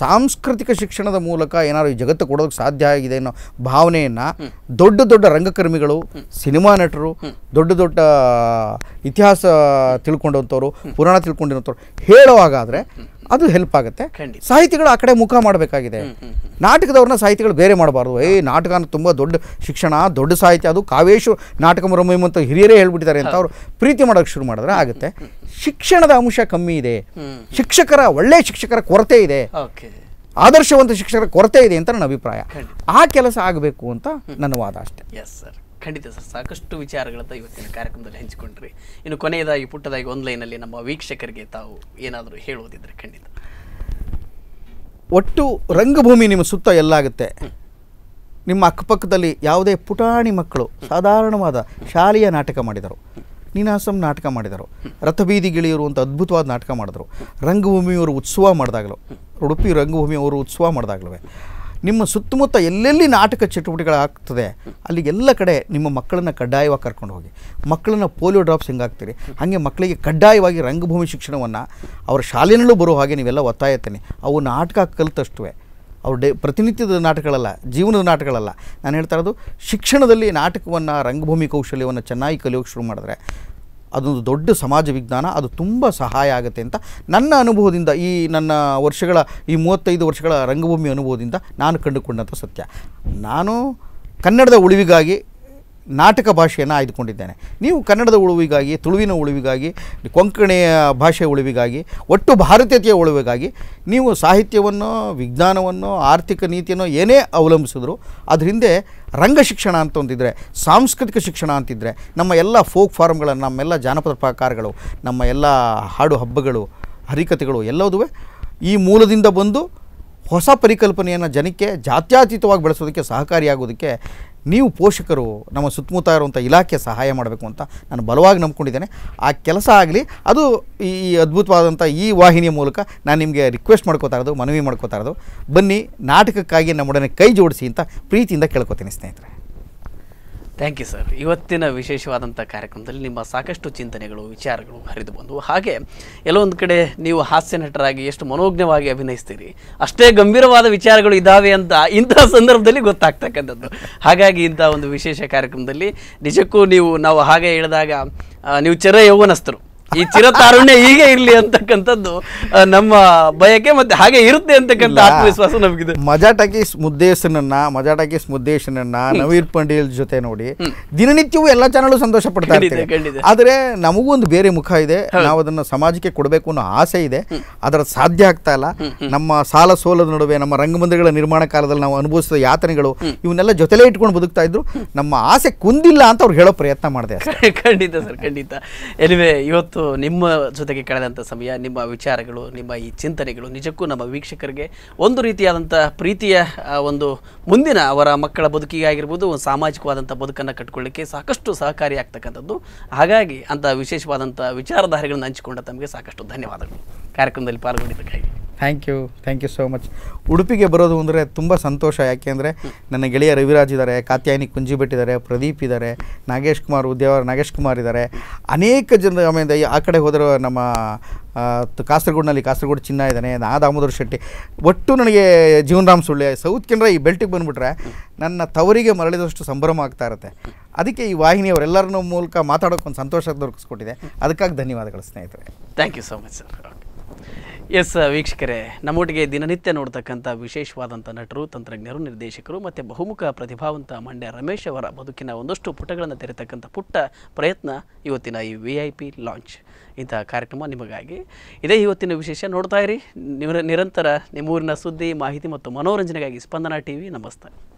ಸಾಂಸ್ಕೃತಿಕ ಶಿಕ್ಷಣದ ಮೂಲಕ ಏನಾದ್ರು ಈ ಜಗತ್ತು ಕೊಡೋದಕ್ಕೆ ಸಾಧ್ಯ ಆಗಿದೆ ಅನ್ನೋ ಭಾವನೆಯನ್ನು ದೊಡ್ಡ ದೊಡ್ಡ ರಂಗಕರ್ಮಿಗಳು ಸಿನಿಮಾ ನಟರು ದೊಡ್ಡ ದೊಡ್ಡ ಇತಿಹಾಸ ತಿಳ್ಕೊಂಡಂಥವ್ರು ಪುರಾಣ ತಿಳ್ಕೊಂಡಿರೋಂಥವ್ರು ಹಾಗಾದರೆ ಅದು ಹೆಲ್ಪ್ ಆಗುತ್ತೆ ಸಾಹಿತಿಗಳು ಆ ಕಡೆ ಮುಖ ಮಾಡಬೇಕಾಗಿದೆ ನಾಟಕದವ್ರನ್ನ ಸಾಹಿತಿಗಳು ಬೇರೆ ಮಾಡಬಾರ್ದು ಏ ನಾಟಕ ತುಂಬ ದೊಡ್ಡ ಶಿಕ್ಷಣ ದೊಡ್ಡ ಸಾಹಿತ್ಯ ಅದು ಕಾವೇಶು ನಾಟಕ ಮರಮಂತ ಹಿರಿಯರೇ ಹೇಳ್ಬಿಟ್ಟಿದ್ದಾರೆ ಅಂತ ಅವರು ಪ್ರೀತಿ ಮಾಡೋಕ್ಕೆ ಶುರು ಮಾಡಿದ್ರೆ ಆಗುತ್ತೆ ಶಿಕ್ಷಣದ ಅಂಶ ಕಮ್ಮಿ ಇದೆ ಶಿಕ್ಷಕರ ಒಳ್ಳೆ ಶಿಕ್ಷಕರ ಕೊರತೆ ಇದೆ ಆದರ್ಶವಂತ ಶಿಕ್ಷಕರ ಕೊರತೆ ಇದೆ ಅಂತ ನನ್ನ ಅಭಿಪ್ರಾಯ ಆ ಕೆಲಸ ಆಗಬೇಕು ಅಂತ ನನ್ನ ವಾದ ಅಷ್ಟೇ ಎಸ್ ಸರ್ ಖಂಡಿತ ಸರ್ ಸಾಕಷ್ಟು ವಿಚಾರಗಳನ್ನ ಇವತ್ತಿನ ಕಾರ್ಯಕ್ರಮದಲ್ಲಿ ಹಂಚಿಕೊಂಡ್ರಿ ಇನ್ನು ಕೊನೆಯದಾಗಿ ಪುಟ್ಟದಾಗಿ ಆನ್ಲೈನಲ್ಲಿ ನಮ್ಮ ವೀಕ್ಷಕರಿಗೆ ತಾವು ಏನಾದರೂ ಹೇಳುವುದಿದ್ರೆ ಖಂಡಿತ ಒಟ್ಟು ರಂಗಭೂಮಿ ನಿಮ್ಮ ಸುತ್ತ ಎಲ್ಲಾಗುತ್ತೆ ನಿಮ್ಮ ಅಕ್ಕಪಕ್ಕದಲ್ಲಿ ಯಾವುದೇ ಪುಟಾಣಿ ಮಕ್ಕಳು ಸಾಧಾರಣವಾದ ಶಾಲೆಯ ನಾಟಕ ಮಾಡಿದರು ನೀನಾಸಂ ನಾಟಕ ಮಾಡಿದರು ಗಿಳಿಯರು ಅಂತ ಅದ್ಭುತವಾದ ನಾಟಕ ಮಾಡಿದರು ರಂಗಭೂಮಿಯವರು ಉತ್ಸವ ಮಾಡಿದಾಗಲೂ ಉಡುಪಿ ರಂಗಭೂಮಿಯವರು ಉತ್ಸವ ಮಾಡಿದಾಗಲೂ ನಿಮ್ಮ ಸುತ್ತಮುತ್ತ ಎಲ್ಲೆಲ್ಲಿ ನಾಟಕ ಚಟುವಟಿಕೆಗಳಾಗ್ತದೆ ಅಲ್ಲಿಗೆಲ್ಲ ಕಡೆ ನಿಮ್ಮ ಮಕ್ಕಳನ್ನು ಕಡ್ಡಾಯವಾಗಿ ಕರ್ಕೊಂಡು ಹೋಗಿ ಮಕ್ಕಳನ್ನ ಪೋಲಿಯೋ ಡ್ರಾಪ್ಸ್ ಹಿಂಗೆ ಆಗ್ತೀರಿ ಹಾಗೆ ಮಕ್ಕಳಿಗೆ ಕಡ್ಡಾಯವಾಗಿ ರಂಗಭೂಮಿ ಶಿಕ್ಷಣವನ್ನು ಅವರ ಶಾಲೆಯಲ್ಲೂ ಬರೋ ಹಾಗೆ ನೀವೆಲ್ಲ ಒತ್ತಾಯತೇನೆ ಅವು ನಾಟಕ ಕಲಿತಷ್ಟುವೆ ಅವ್ರ ಡೇ ಪ್ರತಿನಿತ್ಯದ ನಾಟಕಗಳಲ್ಲ ಜೀವನದ ನಾಟಕಗಳಲ್ಲ ನಾನು ಹೇಳ್ತಾ ಇರೋದು ಶಿಕ್ಷಣದಲ್ಲಿ ನಾಟಕವನ್ನು ರಂಗಭೂಮಿ ಕೌಶಲ್ಯವನ್ನು ಚೆನ್ನಾಗಿ ಕಲಿಯೋಕ್ಕೆ ಶುರು ಮಾಡಿದ್ರೆ ಅದೊಂದು ದೊಡ್ಡ ಸಮಾಜ ವಿಜ್ಞಾನ ಅದು ತುಂಬ ಸಹಾಯ ಆಗುತ್ತೆ ಅಂತ ನನ್ನ ಅನುಭವದಿಂದ ಈ ನನ್ನ ವರ್ಷಗಳ ಈ ಮೂವತ್ತೈದು ವರ್ಷಗಳ ರಂಗಭೂಮಿ ಅನುಭವದಿಂದ ನಾನು ಕಂಡುಕೊಂಡಂಥ ಸತ್ಯ ನಾನು ಕನ್ನಡದ ಉಳಿವಿಗಾಗಿ ನಾಟಕ ಭಾಷೆಯನ್ನು ಆಯ್ದುಕೊಂಡಿದ್ದೇನೆ ನೀವು ಕನ್ನಡದ ಉಳುವಿಗಾಗಿ ತುಳುವಿನ ಉಳುವಿಗಾಗಿ ಕೊಂಕಣಿಯ ಭಾಷೆಯ ಉಳುವಿಗಾಗಿ ಒಟ್ಟು ಭಾರತೀಯತೆಯ ಉಳುವಿಗಾಗಿ ನೀವು ಸಾಹಿತ್ಯವನ್ನು ವಿಜ್ಞಾನವನ್ನು ಆರ್ಥಿಕ ನೀತಿಯನ್ನು ಏನೇ ಅವಲಂಬಿಸಿದ್ರು ಅದ್ರ ಹಿಂದೆ ರಂಗ ಶಿಕ್ಷಣ ಅಂತ ಒಂದಿದ್ರೆ ಸಾಂಸ್ಕೃತಿಕ ಶಿಕ್ಷಣ ಅಂತಿದ್ದರೆ ನಮ್ಮ ಎಲ್ಲ ಫೋಕ್ ಫಾರ್ಮ್ಗಳನ್ನು ನಮ್ಮೆಲ್ಲ ಜಾನಪದ ಪ್ರಕಾರಗಳು ನಮ್ಮ ಎಲ್ಲ ಹಾಡು ಹಬ್ಬಗಳು ಹರಿಕತೆಗಳು ಎಲ್ಲವುದುವೆ ಈ ಮೂಲದಿಂದ ಬಂದು ಹೊಸ ಪರಿಕಲ್ಪನೆಯನ್ನು ಜನಕ್ಕೆ ಜಾತ್ಯಾತೀತವಾಗಿ ಬೆಳೆಸೋದಕ್ಕೆ ಸಹಕಾರಿಯಾಗೋದಕ್ಕೆ ನೀವು ಪೋಷಕರು ನಮ್ಮ ಸುತ್ತಮುತ್ತ ಇರುವಂಥ ಇಲಾಖೆ ಸಹಾಯ ಮಾಡಬೇಕು ಅಂತ ನಾನು ಬಲವಾಗಿ ನಂಬ್ಕೊಂಡಿದ್ದೇನೆ ಆ ಕೆಲಸ ಆಗಲಿ ಅದು ಈ ಅದ್ಭುತವಾದಂಥ ಈ ವಾಹಿನಿಯ ಮೂಲಕ ನಾನು ನಿಮಗೆ ರಿಕ್ವೆಸ್ಟ್ ಮಾಡ್ಕೋತಾ ಇರೋದು ಮನವಿ ಮಾಡ್ಕೋತಾ ಇರೋದು ಬನ್ನಿ ನಾಟಕಕ್ಕಾಗಿ ನಮ್ಮೊಡನೆ ಕೈ ಜೋಡಿಸಿ ಅಂತ ಪ್ರೀತಿಯಿಂದ ಕೇಳ್ಕೊತೀನಿ ಸ್ನೇಹಿತರೆ ಥ್ಯಾಂಕ್ ಯು ಸರ್ ಇವತ್ತಿನ ವಿಶೇಷವಾದಂಥ ಕಾರ್ಯಕ್ರಮದಲ್ಲಿ ನಿಮ್ಮ ಸಾಕಷ್ಟು ಚಿಂತನೆಗಳು ವಿಚಾರಗಳು ಹರಿದು ಬಂದವು ಹಾಗೆ ಎಲ್ಲೊಂದು ಕಡೆ ನೀವು ಹಾಸ್ಯ ನಟರಾಗಿ ಎಷ್ಟು ಮನೋಜ್ಞವಾಗಿ ಅಭಿನಯಿಸ್ತೀರಿ ಅಷ್ಟೇ ಗಂಭೀರವಾದ ವಿಚಾರಗಳು ಇದ್ದಾವೆ ಅಂತ ಇಂಥ ಸಂದರ್ಭದಲ್ಲಿ ಗೊತ್ತಾಗ್ತಕ್ಕಂಥದ್ದು ಹಾಗಾಗಿ ಇಂಥ ಒಂದು ವಿಶೇಷ ಕಾರ್ಯಕ್ರಮದಲ್ಲಿ ನಿಜಕ್ಕೂ ನೀವು ನಾವು ಹಾಗೆ ಹೇಳಿದಾಗ ನೀವು ಚರ ಯೌವನಸ್ಥರು ಈ ಚಿರತಾರುಣ್ಯ ಹೀಗೆ ಇರ್ಲಿ ಅಂತಕ್ಕಂಥದ್ದು ನಮ್ಮ ಬಯಕೆ ಮತ್ತೆ ಹಾಗೆ ಇರುತ್ತೆ ಅಂತಕ್ಕಂಥ ಆತ್ಮವಿಶ್ವಾಸ ನಮಗಿದೆ ಮಜಾಟಕಿಸ್ ಮುದ್ದೇಶನನ್ನ ಮಜಾಟಕಿಸ್ ಮುದ್ದೇಶನನ್ನ ನವೀರ್ ಪಂಡೇಲ್ ಜೊತೆ ನೋಡಿ ದಿನನಿತ್ಯವೂ ಎಲ್ಲಾ ಚಾನಲ್ ಸಂತೋಷ ಪಡ್ತಾ ಇರ್ತೀವಿ ಆದ್ರೆ ನಮಗೂ ಒಂದು ಬೇರೆ ಮುಖ ಇದೆ ನಾವು ಅದನ್ನ ಸಮಾಜಕ್ಕೆ ಕೊಡಬೇಕು ಅನ್ನೋ ಆಸೆ ಇದೆ ಅದರ ಸಾಧ್ಯ ಆಗ್ತಾ ಇಲ್ಲ ನಮ್ಮ ಸಾಲ ಸೋಲದ ನಡುವೆ ನಮ್ಮ ರಂಗಮಂದಿರಗಳ ನಿರ್ಮಾಣ ಕಾಲದಲ್ಲಿ ನಾವು ಅನುಭವಿಸಿದ ಯಾತನೆಗಳು ಇವನ್ನೆಲ್ಲ ಜೊತೆಲೇ ಇಟ್ಕೊಂಡು ಬದುಕ್ತಾ ಇದ್ರು ನಮ್ಮ ಆಸೆ ಕುಂದಿಲ್ಲ ಅಂತ ಅವ್ರು ಹೇಳೋ ಪ್ರಯತ್ನ ಮಾಡಿದೆ ಖಂಡಿತ ಸರ್ ಖಂಡಿತ ಎಲ್ಲಿವೆ ಇವತ್ತು ನಿಮ್ಮ ಜೊತೆಗೆ ಕಳೆದಂಥ ಸಮಯ ನಿಮ್ಮ ವಿಚಾರಗಳು ನಿಮ್ಮ ಈ ಚಿಂತನೆಗಳು ನಿಜಕ್ಕೂ ನಮ್ಮ ವೀಕ್ಷಕರಿಗೆ ಒಂದು ರೀತಿಯಾದಂಥ ಪ್ರೀತಿಯ ಒಂದು ಮುಂದಿನ ಅವರ ಮಕ್ಕಳ ಬದುಕಿಗಾಗಿರ್ಬೋದು ಒಂದು ಸಾಮಾಜಿಕವಾದಂಥ ಬದುಕನ್ನು ಕಟ್ಕೊಳ್ಳಿಕ್ಕೆ ಸಾಕಷ್ಟು ಸಹಕಾರಿಯಾಗ್ತಕ್ಕಂಥದ್ದು ಹಾಗಾಗಿ ಅಂಥ ವಿಶೇಷವಾದಂಥ ವಿಚಾರಧಾರೆಗಳನ್ನು ಹಂಚಿಕೊಂಡ ತಮಗೆ ಸಾಕಷ್ಟು ಧನ್ಯವಾದಗಳು ಕಾರ್ಯಕ್ರಮದಲ್ಲಿ ಪಾಲ್ಗೊಂಡಿದ್ದಕ್ಕಾಗಿ thank you thank you so much ಉಡುಪಿಗೆ ಬರೋದು ಅಂದರೆ ತುಂಬ ಸಂತೋಷ ಯಾಕೆಂದರೆ ನನ್ನ ಗೆಳೆಯ ರವಿರಾಜ್ ಇದ್ದಾರೆ ಕಾತ್ಯಾಯನಿ ಕುಂಜಿಬೆಟ್ಟಿದ್ದಾರೆ ಇದ್ದಾರೆ ಪ್ರದೀಪ್ ಇದ್ದಾರೆ ನಾಗೇಶ್ ಕುಮಾರ್ ಉದ್ಯಾವರ ನಾಗೇಶ್ ಕುಮಾರ್ ಇದ್ದಾರೆ ಅನೇಕ ಜನ ಆಮೇಲೆ ಆ ಕಡೆ ಹೋದರೆ ನಮ್ಮ ಕಾಸರಗೋಡ್ನಲ್ಲಿ ಕಾಸರಗೋಡು ಚಿನ್ನ ಇದ್ದಾನೆ ನಾ ದಾಮೋದರ್ ಶೆಟ್ಟಿ ಒಟ್ಟು ನನಗೆ ಜೀವನರಾಮ್ ಸುಳ್ಳೆ ಸೌತ್ ಕೆನರ ಈ ಬೆಲ್ಟಿಗೆ ಬಂದುಬಿಟ್ರೆ ನನ್ನ ತವರಿಗೆ ಮರಳಿದಷ್ಟು ಸಂಭ್ರಮ ಆಗ್ತಾ ಇರುತ್ತೆ ಅದಕ್ಕೆ ಈ ವಾಹಿನಿಯವರೆಲ್ಲರನ್ನ ಮೂಲಕ ಮಾತಾಡೋಕ್ಕೊಂದು ಸಂತೋಷ ದೊರಕಿಸ್ಕೊಟ್ಟಿದೆ ಅದಕ್ಕಾಗಿ ಧನ್ಯವಾದಗಳು ಸ್ನೇಹಿತರೆ thank you so much sir yes ವೀಕ್ಷಕರೇ ನಮ್ಮೊಟ್ಟಿಗೆ ದಿನನಿತ್ಯ ನೋಡ್ತಕ್ಕಂಥ ವಿಶೇಷವಾದಂಥ ನಟರು ತಂತ್ರಜ್ಞರು ನಿರ್ದೇಶಕರು ಮತ್ತು ಬಹುಮುಖ ಪ್ರತಿಭಾವಂತ ಮಂಡ್ಯ ರಮೇಶ್ ಅವರ ಬದುಕಿನ ಒಂದಷ್ಟು ಪುಟಗಳನ್ನು ತೆರೆತಕ್ಕಂಥ ಪುಟ್ಟ ಪ್ರಯತ್ನ ಇವತ್ತಿನ ಈ ವಿ ಐ ಪಿ ಲಾಂಚ್ ಇಂತಹ ಕಾರ್ಯಕ್ರಮ ನಿಮಗಾಗಿ ಇದೇ ಇವತ್ತಿನ ವಿಶೇಷ ನೋಡ್ತಾ ಇರಿ ನಿರಂತರ ನಿಮ್ಮೂರಿನ ಸುದ್ದಿ ಮಾಹಿತಿ ಮತ್ತು ಮನೋರಂಜನೆಗಾಗಿ ಸ್ಪಂದನಾ ಟಿ ವಿ ನಮಸ್ತೆ